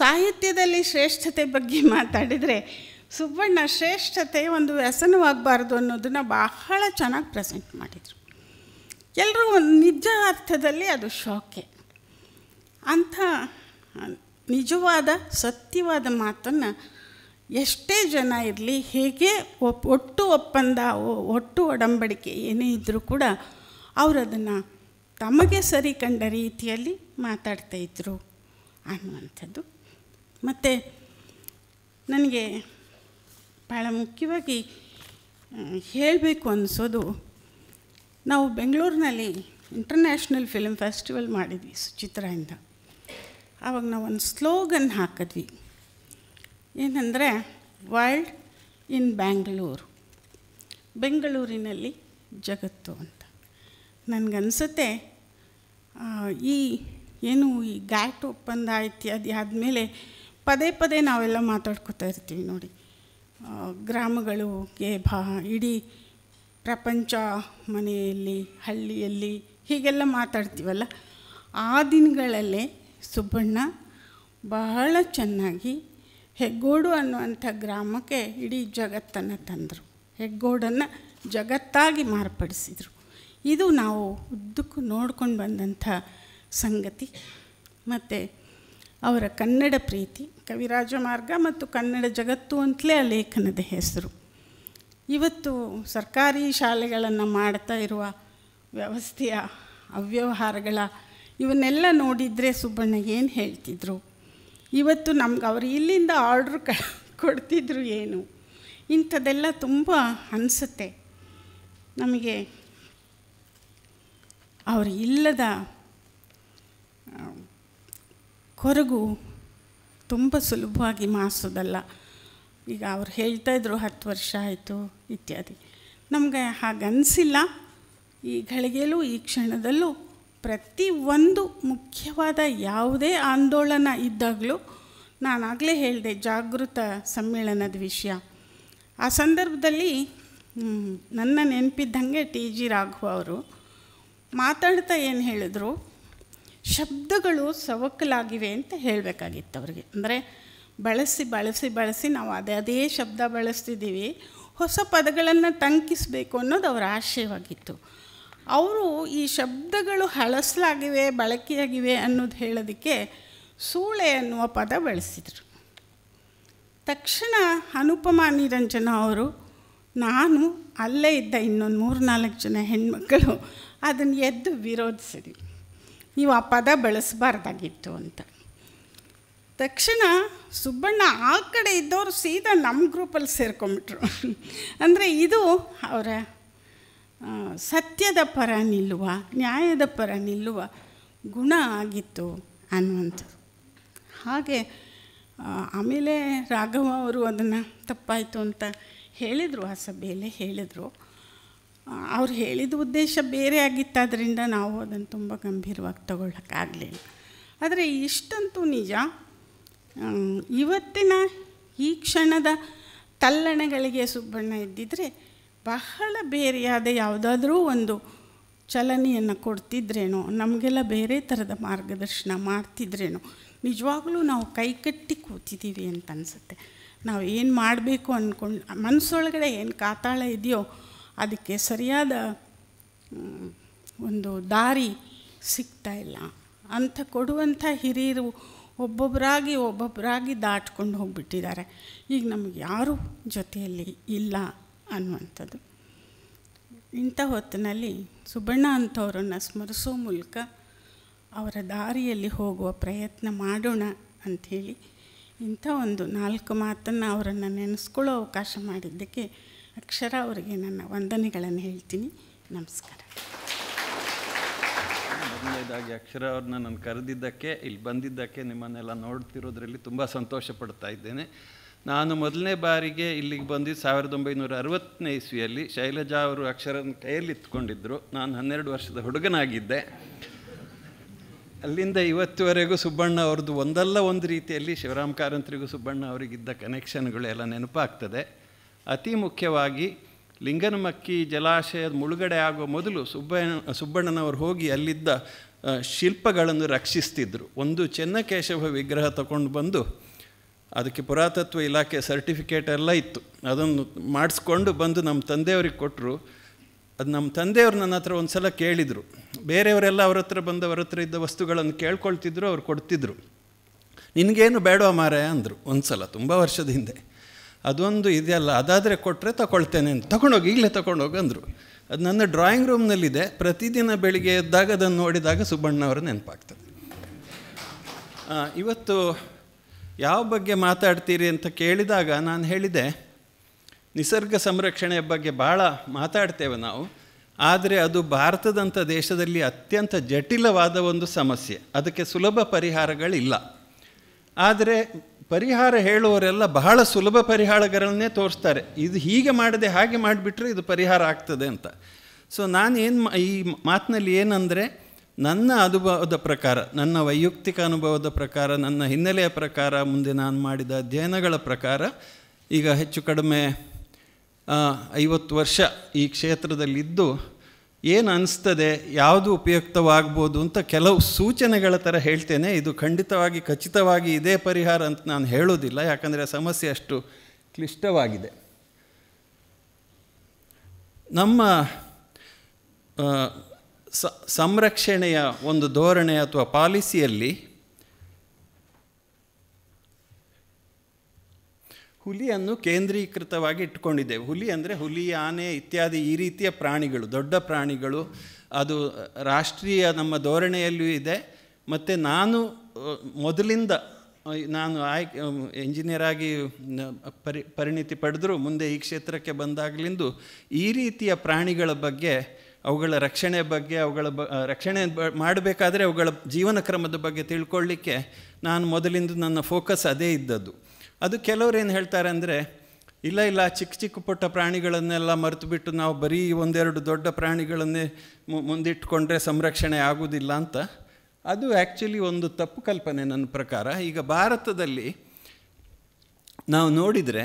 Speaker 2: ಸಾಹಿತ್ಯದಲ್ಲಿ ಶ್ರೇಷ್ಠತೆ ಬಗ್ಗೆ ಮಾತಾಡಿದರೆ ಸುಬ್ಬಣ್ಣ ಶ್ರೇಷ್ಠತೆ ಒಂದು ವ್ಯಸನವಾಗಬಾರ್ದು ಅನ್ನೋದನ್ನು ಬಹಳ ಚೆನ್ನಾಗಿ ಪ್ರೆಸೆಂಟ್ ಮಾಡಿದರು ಎಲ್ಲರೂ ಒಂದು ನಿಜ ಅರ್ಥದಲ್ಲಿ ಅದು ಶೋಕೆ ಅಂಥ ನಿಜವಾದ ಸತ್ಯವಾದ ಮಾತನ್ನು ಎಷ್ಟೇ ಜನ ಇರಲಿ ಹೇಗೆ ಒಪ್ ಒಟ್ಟು ಒಪ್ಪಂದ ಒಟ್ಟು ಒಡಂಬಡಿಕೆ ಏನೇ ಇದ್ದರೂ ಕೂಡ ಅವರು ಅದನ್ನು ತಮಗೆ ಸರಿ ಕಂಡ ರೀತಿಯಲ್ಲಿ ಮಾತಾಡ್ತಾ ಇದ್ದರು ಅನ್ನುವಂಥದ್ದು ಮತ್ತು ನನಗೆ ಭಾಳ ಮುಖ್ಯವಾಗಿ ಹೇಳಬೇಕು ಅನ್ನಿಸೋದು ನಾವು ಬೆಂಗಳೂರಿನಲ್ಲಿ ಇಂಟರ್ನ್ಯಾಷನಲ್ ಫಿಲ್ಮ್ ಫೆಸ್ಟಿವಲ್ ಮಾಡಿದ್ವಿ ಸುಚಿತ್ರಾಯಿಂದ ಆವಾಗ ನಾವು ಒಂದು ಸ್ಲೋಗನ್ ಹಾಕಿದ್ವಿ ಏನಂದರೆ ವರ್ಲ್ಡ್ ಇನ್ ಬ್ಯಾಂಗ್ಳೂರು ಬೆಂಗಳೂರಿನಲ್ಲಿ ಜಗತ್ತು ಅಂತ ನನಗನ್ಸುತ್ತೆ ಈ ಏನು ಈ ಗ್ಯಾಟ್ ಒಪ್ಪಂದ ಇತ್ಯಾದಿ ಆದಮೇಲೆ ಪದೇ ಪದೇ ನಾವೆಲ್ಲ ಮಾತಾಡ್ಕೋತಾ ಇರ್ತೀವಿ ನೋಡಿ ಗ್ರಾಮಗಳಿಗೆ ಭಾ ಇಡೀ ಪ್ರಪಂಚ ಮನೆಯಲ್ಲಿ ಹಳ್ಳಿಯಲ್ಲಿ ಹೀಗೆಲ್ಲ ಮಾತಾಡ್ತೀವಲ್ಲ ಆ ದಿನಗಳಲ್ಲೇ ಸುಬ್ಬಣ್ಣ ಬಹಳ ಚೆನ್ನಾಗಿ ಹೆಗ್ಗೋಡು ಅನ್ನುವಂಥ ಗ್ರಾಮಕ್ಕೆ ಇಡೀ ಜಗತ್ತನ್ನು ತಂದರು ಹೆಗ್ಗೋಡನ್ನು ಜಗತ್ತಾಗಿ ಮಾರ್ಪಡಿಸಿದರು ಇದು ನಾವು ಉದ್ದಕ್ಕೂ ನೋಡ್ಕೊಂಡು ಬಂದಂಥ ಸಂಗತಿ ಮತ್ತು ಅವರ ಕನ್ನಡ ಪ್ರೀತಿ ಕವಿರಾಜ ಮಾರ್ಗ ಮತ್ತು ಕನ್ನಡ ಜಗತ್ತು ಅಂತಲೇ ಆ ಲೇಖನದ ಹೆಸರು ಇವತ್ತು ಸರ್ಕಾರಿ ಶಾಲೆಗಳನ್ನು ಮಾಡ್ತಾ ಇರುವ ವ್ಯವಸ್ಥೆಯ ಅವ್ಯವಹಾರಗಳ ಇವನ್ನೆಲ್ಲ ನೋಡಿದರೆ ಸುಬ್ಬಣ್ಣ ಏನು ಹೇಳ್ತಿದ್ರು ಇವತ್ತು ನಮ್ಗೆ ಅವರು ಇಲ್ಲಿಂದ ಆರ್ಡ್ರ್ ಕ ಕೊಡ್ತಿದ್ರು ಏನು ಇಂಥದ್ದೆಲ್ಲ ತುಂಬ ಅನಿಸುತ್ತೆ ನಮಗೆ ಅವರು ಇಲ್ಲದ ಕೊರಗು ತುಂಬ ಸುಲಭವಾಗಿ ಮಾಸೋದಲ್ಲ ಈಗ ಅವ್ರು ಹೇಳ್ತಾಯಿದ್ರು ಹತ್ತು ವರ್ಷ ಆಯಿತು ಇತ್ಯಾದಿ ನಮಗೆ ಹಾಗನ್ಸಿಲ್ಲ ಈ ಗಳಿಗೆಯಲ್ಲೂ ಈ ಕ್ಷಣದಲ್ಲೂ ಪ್ರತಿ ಒಂದು ಮುಖ್ಯವಾದ ಯಾವುದೇ ಆಂದೋಲನ ಇದ್ದಾಗಲೂ ನಾನಾಗಲೇ ಹೇಳಿದೆ ಜಾಗೃತ ಸಮ್ಮೇಳನದ ವಿಷಯ ಆ ಸಂದರ್ಭದಲ್ಲಿ ನನ್ನ ನೆನಪಿದ್ದಂಗೆ ಟಿ ಜಿ ರಾಘವ ಅವರು ಮಾತಾಡ್ತಾ ಏನು ಹೇಳಿದ್ರು ಶಬ್ದಗಳು ಸವಕಲಾಗಿವೆ ಅಂತ ಹೇಳಬೇಕಾಗಿತ್ತು ಅವ್ರಿಗೆ ಅಂದರೆ ಬಳಸಿ ಬಳಸಿ ಬಳಸಿ ನಾವು ಅದೇ ಅದೇ ಶಬ್ದ ಬಳಸ್ತಿದ್ದೀವಿ ಹೊಸ ಪದಗಳನ್ನು ಟಂಕಿಸಬೇಕು ಅನ್ನೋದು ಅವರ ಆಶಯವಾಗಿತ್ತು ಅವರು ಈ ಶಬ್ದಗಳು ಹಳಸಲಾಗಿವೆ ಬಳಕೆಯಾಗಿವೆ ಅನ್ನೋದು ಹೇಳೋದಕ್ಕೆ ಸೂಳೆ ಅನ್ನುವ ಪದ ಬಳಸಿದರು ತಕ್ಷಣ ಅನುಪಮ ನಿರಂಜನ ಅವರು ನಾನು ಅಲ್ಲೇ ಇದ್ದ ಇನ್ನೊಂದು ಮೂರು ನಾಲ್ಕು ಜನ ಹೆಣ್ಮಕ್ಕಳು ಅದನ್ನು ಎದ್ದು ವಿರೋಧಿಸಿದ್ವಿ ನೀವು ಆ ಪದ ಬಳಸಬಾರ್ದಾಗಿತ್ತು ಅಂತ ತಕ್ಷಣ ಸುಬ್ಬಣ್ಣ ಆ ಕಡೆ ಇದ್ದವರು ಸೀದಾ ನಮ್ಮ ಗ್ರೂಪಲ್ಲಿ ಸೇರ್ಕೊಂಬಿಟ್ರು ಅಂದರೆ ಇದು ಅವರ ಸತ್ಯದ ಪರ ನಿಲ್ಲುವ ನ್ಯಾಯದ ಪರ ನಿಲ್ಲುವ ಗುಣ ಆಗಿತ್ತು ಅನ್ನುವಂಥದ್ದು ಹಾಗೆ ಆಮೇಲೆ ರಾಘವ ಅವರು ಅದನ್ನು ತಪ್ಪಾಯಿತು ಅಂತ ಹೇಳಿದರು ಆ ಸಭೆಯಲ್ಲಿ ಹೇಳಿದರು ಅವ್ರು ಹೇಳಿದ ಉದ್ದೇಶ ಬೇರೆ ಆಗಿತ್ತಾದ್ರಿಂದ ನಾವು ಅದನ್ನು ತುಂಬ ಗಂಭೀರವಾಗಿ ತಗೊಳ್ಳೋಕ್ಕಾಗಲಿಲ್ಲ ಆದರೆ ಇಷ್ಟಂತೂ ನಿಜ ಇವತ್ತಿನ ಈ ಕ್ಷಣದ ತಲ್ಲಣಗಳಿಗೆ ಸುಬ್ಬಣ್ಣ ಇದ್ದಿದ್ದರೆ ಬಹಳ ಬೇರೆಯಾದ ಯಾವುದಾದ್ರೂ ಒಂದು ಚಲನೆಯನ್ನು ಕೊಡ್ತಿದ್ರೇನೋ ನಮಗೆಲ್ಲ ಬೇರೆ ಥರದ ಮಾರ್ಗದರ್ಶನ ಮಾಡ್ತಿದ್ರೇನೋ ನಿಜವಾಗ್ಲೂ ನಾವು ಕೈಕಟ್ಟಿ ಕೂತಿದ್ದೀವಿ ಅಂತ ಅನಿಸುತ್ತೆ ನಾವು ಏನು ಮಾಡಬೇಕು ಅಂದ್ಕೊಂಡು ಮನಸ್ಸೊಳಗಡೆ ಏನು ಕಾತಾಳ ಇದೆಯೋ ಅದಕ್ಕೆ ಸರಿಯಾದ ಒಂದು ದಾರಿ ಸಿಗ್ತಾ ಇಲ್ಲ ಅಂತ ಕೊಡುವಂಥ ಹಿರಿಯರು ಒಬ್ಬೊಬ್ಬರಾಗಿ ಒಬ್ಬೊಬ್ಬರಾಗಿ ದಾಟ್ಕೊಂಡು ಹೋಗ್ಬಿಟ್ಟಿದ್ದಾರೆ ಈಗ ನಮಗೆ ಯಾರೂ ಜೊತೆಯಲ್ಲಿ ಇಲ್ಲ ಅನ್ನುವಂಥದ್ದು ಇಂಥ ಹೊತ್ತಿನಲ್ಲಿ ಸುಬ್ಬಣ್ಣ ಅಂಥವರನ್ನು ಸ್ಮರಿಸೋ ಮೂಲಕ ಅವರ ದಾರಿಯಲ್ಲಿ ಹೋಗುವ ಪ್ರಯತ್ನ ಮಾಡೋಣ ಅಂಥೇಳಿ ಇಂಥ ಒಂದು ನಾಲ್ಕು ಮಾತನ್ನು ಅವರನ್ನು ನೆನೆಸ್ಕೊಳ್ಳೋ ಅವಕಾಶ ಮಾಡಿದ್ದಕ್ಕೆ ಅಕ್ಷರ ಅವರಿಗೆ ನನ್ನ ವಂದನೆಗಳನ್ನು ಹೇಳ್ತೀನಿ ನಮಸ್ಕಾರ
Speaker 3: ಮೊದಲನೇದಾಗಿ ಅಕ್ಷರ ಅವ್ರನ್ನ ನಾನು ಕರೆದಿದ್ದಕ್ಕೆ ಇಲ್ಲಿ ಬಂದಿದ್ದಕ್ಕೆ ನಿಮ್ಮನ್ನೆಲ್ಲ ನೋಡ್ತಿರೋದ್ರಲ್ಲಿ ತುಂಬ ಸಂತೋಷ ಪಡ್ತಾ ಇದ್ದೇನೆ ನಾನು ಮೊದಲನೇ ಬಾರಿಗೆ ಇಲ್ಲಿಗೆ ಬಂದಿದ್ದು ಸಾವಿರದ ಒಂಬೈನೂರ ಅರವತ್ತನೇ ಇಸ್ವಿಯಲ್ಲಿ ಶೈಲಜಾ ಅವರು ಅಕ್ಷರನ ಕೈಯಲ್ಲಿ ಇತ್ಕೊಂಡಿದ್ದರು ನಾನು ಹನ್ನೆರಡು ವರ್ಷದ ಹುಡುಗನಾಗಿದ್ದೆ ಅಲ್ಲಿಂದ ಇವತ್ತುವರೆಗೂ ಸುಬ್ಬಣ್ಣ ಅವ್ರದ್ದು ಒಂದಲ್ಲ ಒಂದು ರೀತಿಯಲ್ಲಿ ಶಿವರಾಮ್ ಕಾರಂತರಿಗೂ ಸುಬ್ಬಣ್ಣ ಅವರಿಗಿದ್ದ ಕನೆಕ್ಷನ್ಗಳು ಎಲ್ಲ ನೆನಪಾಗ್ತದೆ ಅತಿ ಮುಖ್ಯವಾಗಿ ಲಿಂಗನಮಕ್ಕಿ ಜಲಾಶಯದ ಮುಳುಗಡೆ ಆಗುವ ಮೊದಲು ಸುಬ್ಬಣ್ಣ ಸುಬ್ಬಣ್ಣನವರು ಹೋಗಿ ಅಲ್ಲಿದ್ದ ಶಿಲ್ಪಗಳನ್ನು ರಕ್ಷಿಸ್ತಿದ್ರು ಒಂದು ಚೆನ್ನಕೇಶವ ವಿಗ್ರಹ ತಗೊಂಡು ಬಂದು ಅದಕ್ಕೆ ಪುರಾತತ್ವ ಇಲಾಖೆ ಸರ್ಟಿಫಿಕೇಟ್ ಎಲ್ಲ ಇತ್ತು ಅದನ್ನು ಮಾಡಿಸ್ಕೊಂಡು ಬಂದು ನಮ್ಮ ತಂದೆಯವ್ರಿಗೆ ಕೊಟ್ಟರು ಅದು ನಮ್ಮ ತಂದೆಯವರು ನನ್ನ ಹತ್ರ ಒಂದು ಸಲ ಕೇಳಿದರು ಬೇರೆಯವರೆಲ್ಲ ಅವ್ರ ಹತ್ರ ಬಂದು ಅವ್ರ ಹತ್ರ ಇದ್ದ ವಸ್ತುಗಳನ್ನು ಕೇಳ್ಕೊಳ್ತಿದ್ರು ಅವ್ರು ಕೊಡ್ತಿದ್ರು ನಿನಗೇನು ಬೇಡವಾ ಮಾರ ಅಂದರು ಒಂದು ಸಲ ತುಂಬ ವರ್ಷದ ಹಿಂದೆ ಅದೊಂದು ಇದೆಯಲ್ಲ ಅದಾದರೆ ಕೊಟ್ಟರೆ ತಗೊಳ್ತೇನೆ ಅಂತ ತಗೊಂಡೋಗಿ ಈಗಲೇ ತಗೊಂಡೋಗಿ ಅಂದರು ಅದು ನನ್ನ ಡ್ರಾಯಿಂಗ್ ರೂಮ್ನಲ್ಲಿದೆ ಪ್ರತಿದಿನ ಬೆಳಿಗ್ಗೆ ಎದ್ದಾಗ ಅದನ್ನು ನೋಡಿದಾಗ ಸುಬ್ಬಣ್ಣ ನೆನಪಾಗ್ತದೆ ಇವತ್ತು ಯಾವ ಬಗ್ಗೆ ಮಾತಾಡ್ತೀರಿ ಅಂತ ಕೇಳಿದಾಗ ನಾನು ಹೇಳಿದೆ ನಿಸರ್ಗ ಸಂರಕ್ಷಣೆಯ ಬಗ್ಗೆ ಭಾಳ ಮಾತಾಡ್ತೇವೆ ನಾವು ಆದರೆ ಅದು ಭಾರತದಂಥ ದೇಶದಲ್ಲಿ ಅತ್ಯಂತ ಜಟಿಲವಾದ ಒಂದು ಸಮಸ್ಯೆ ಅದಕ್ಕೆ ಸುಲಭ ಪರಿಹಾರಗಳಿಲ್ಲ ಆದರೆ ಪರಿಹಾರ ಹೇಳುವವರೆಲ್ಲ ಬಹಳ ಸುಲಭ ಪರಿಹಾರಗಳನ್ನೇ ತೋರಿಸ್ತಾರೆ ಇದು ಹೀಗೆ ಮಾಡದೆ ಹಾಗೆ ಮಾಡಿಬಿಟ್ರೆ ಇದು ಪರಿಹಾರ ಆಗ್ತದೆ ಅಂತ ಸೊ ನಾನು ಏನು ಈ ಮಾತಿನಲ್ಲಿ ಏನಂದರೆ ನನ್ನ ಅನುಭವದ ಪ್ರಕಾರ ನನ್ನ ವೈಯಕ್ತಿಕ ಅನುಭವದ ಪ್ರಕಾರ ನನ್ನ ಹಿನ್ನೆಲೆಯ ಪ್ರಕಾರ ಮುಂದೆ ನಾನು ಮಾಡಿದ ಅಧ್ಯಯನಗಳ ಪ್ರಕಾರ ಈಗ ಹೆಚ್ಚು ಕಡಿಮೆ ಐವತ್ತು ವರ್ಷ ಈ ಕ್ಷೇತ್ರದಲ್ಲಿದ್ದು ಏನು ಅನ್ನಿಸ್ತದೆ ಯಾವುದು ಉಪಯುಕ್ತವಾಗ್ಬೋದು ಅಂತ ಕೆಲವು ಸೂಚನೆಗಳ ಥರ ಹೇಳ್ತೇನೆ ಇದು ಖಂಡಿತವಾಗಿ ಖಚಿತವಾಗಿ ಇದೇ ಪರಿಹಾರ ಅಂತ ನಾನು ಹೇಳೋದಿಲ್ಲ ಯಾಕಂದರೆ ಸಮಸ್ಯೆ ಅಷ್ಟು ಕ್ಲಿಷ್ಟವಾಗಿದೆ ನಮ್ಮ ಸ ಸಂರಕ್ಷಣೆಯ ಒಂದು ಧೋರಣೆ ಅಥವಾ ಪಾಲಿಸಿಯಲ್ಲಿ ಹುಲಿಯನ್ನು ಕೇಂದ್ರೀಕೃತವಾಗಿ ಇಟ್ಕೊಂಡಿದ್ದೇವೆ ಹುಲಿ ಅಂದರೆ ಹುಲಿ ಆನೆ ಇತ್ಯಾದಿ ಈ ರೀತಿಯ ಪ್ರಾಣಿಗಳು ದೊಡ್ಡ ಪ್ರಾಣಿಗಳು ಅದು ರಾಷ್ಟ್ರೀಯ ನಮ್ಮ ಧೋರಣೆಯಲ್ಲೂ ಇದೆ ಮತ್ತು ನಾನು ಮೊದಲಿಂದ ನಾನು ಆಯ್ಕೆ ಇಂಜಿನಿಯರ್ ಆಗಿ ಪರಿ ಪರಿಣಿತಿ ಪಡೆದರೂ ಮುಂದೆ ಈ ಕ್ಷೇತ್ರಕ್ಕೆ ಬಂದಾಗಲಿಂದು ಈ ರೀತಿಯ ಪ್ರಾಣಿಗಳ ಬಗ್ಗೆ ಅವುಗಳ ರಕ್ಷಣೆ ಬಗ್ಗೆ ಅವುಗಳ ಬ ರಕ್ಷಣೆ ಬ ಮಾಡಬೇಕಾದ್ರೆ ಅವುಗಳ ಜೀವನ ಕ್ರಮದ ಬಗ್ಗೆ ತಿಳ್ಕೊಳ್ಳಿಕ್ಕೆ ನಾನು ಮೊದಲಿಂದ ನನ್ನ ಫೋಕಸ್ ಅದೇ ಇದ್ದದ್ದು ಅದು ಕೆಲವರು ಏನು ಹೇಳ್ತಾರೆ ಅಂದರೆ ಇಲ್ಲ ಇಲ್ಲ ಚಿಕ್ಕ ಚಿಕ್ಕ ಪುಟ್ಟ ಪ್ರಾಣಿಗಳನ್ನೆಲ್ಲ ಮರೆತುಬಿಟ್ಟು ನಾವು ಬರೀ ಒಂದೆರಡು ದೊಡ್ಡ ಪ್ರಾಣಿಗಳನ್ನೇ ಮುಂದಿಟ್ಕೊಂಡ್ರೆ ಸಂರಕ್ಷಣೆ ಆಗುವುದಿಲ್ಲ ಅಂತ ಅದು ಆ್ಯಕ್ಚುಲಿ ಒಂದು ತಪ್ಪು ಕಲ್ಪನೆ ನನ್ನ ಪ್ರಕಾರ ಈಗ ಭಾರತದಲ್ಲಿ ನಾವು ನೋಡಿದರೆ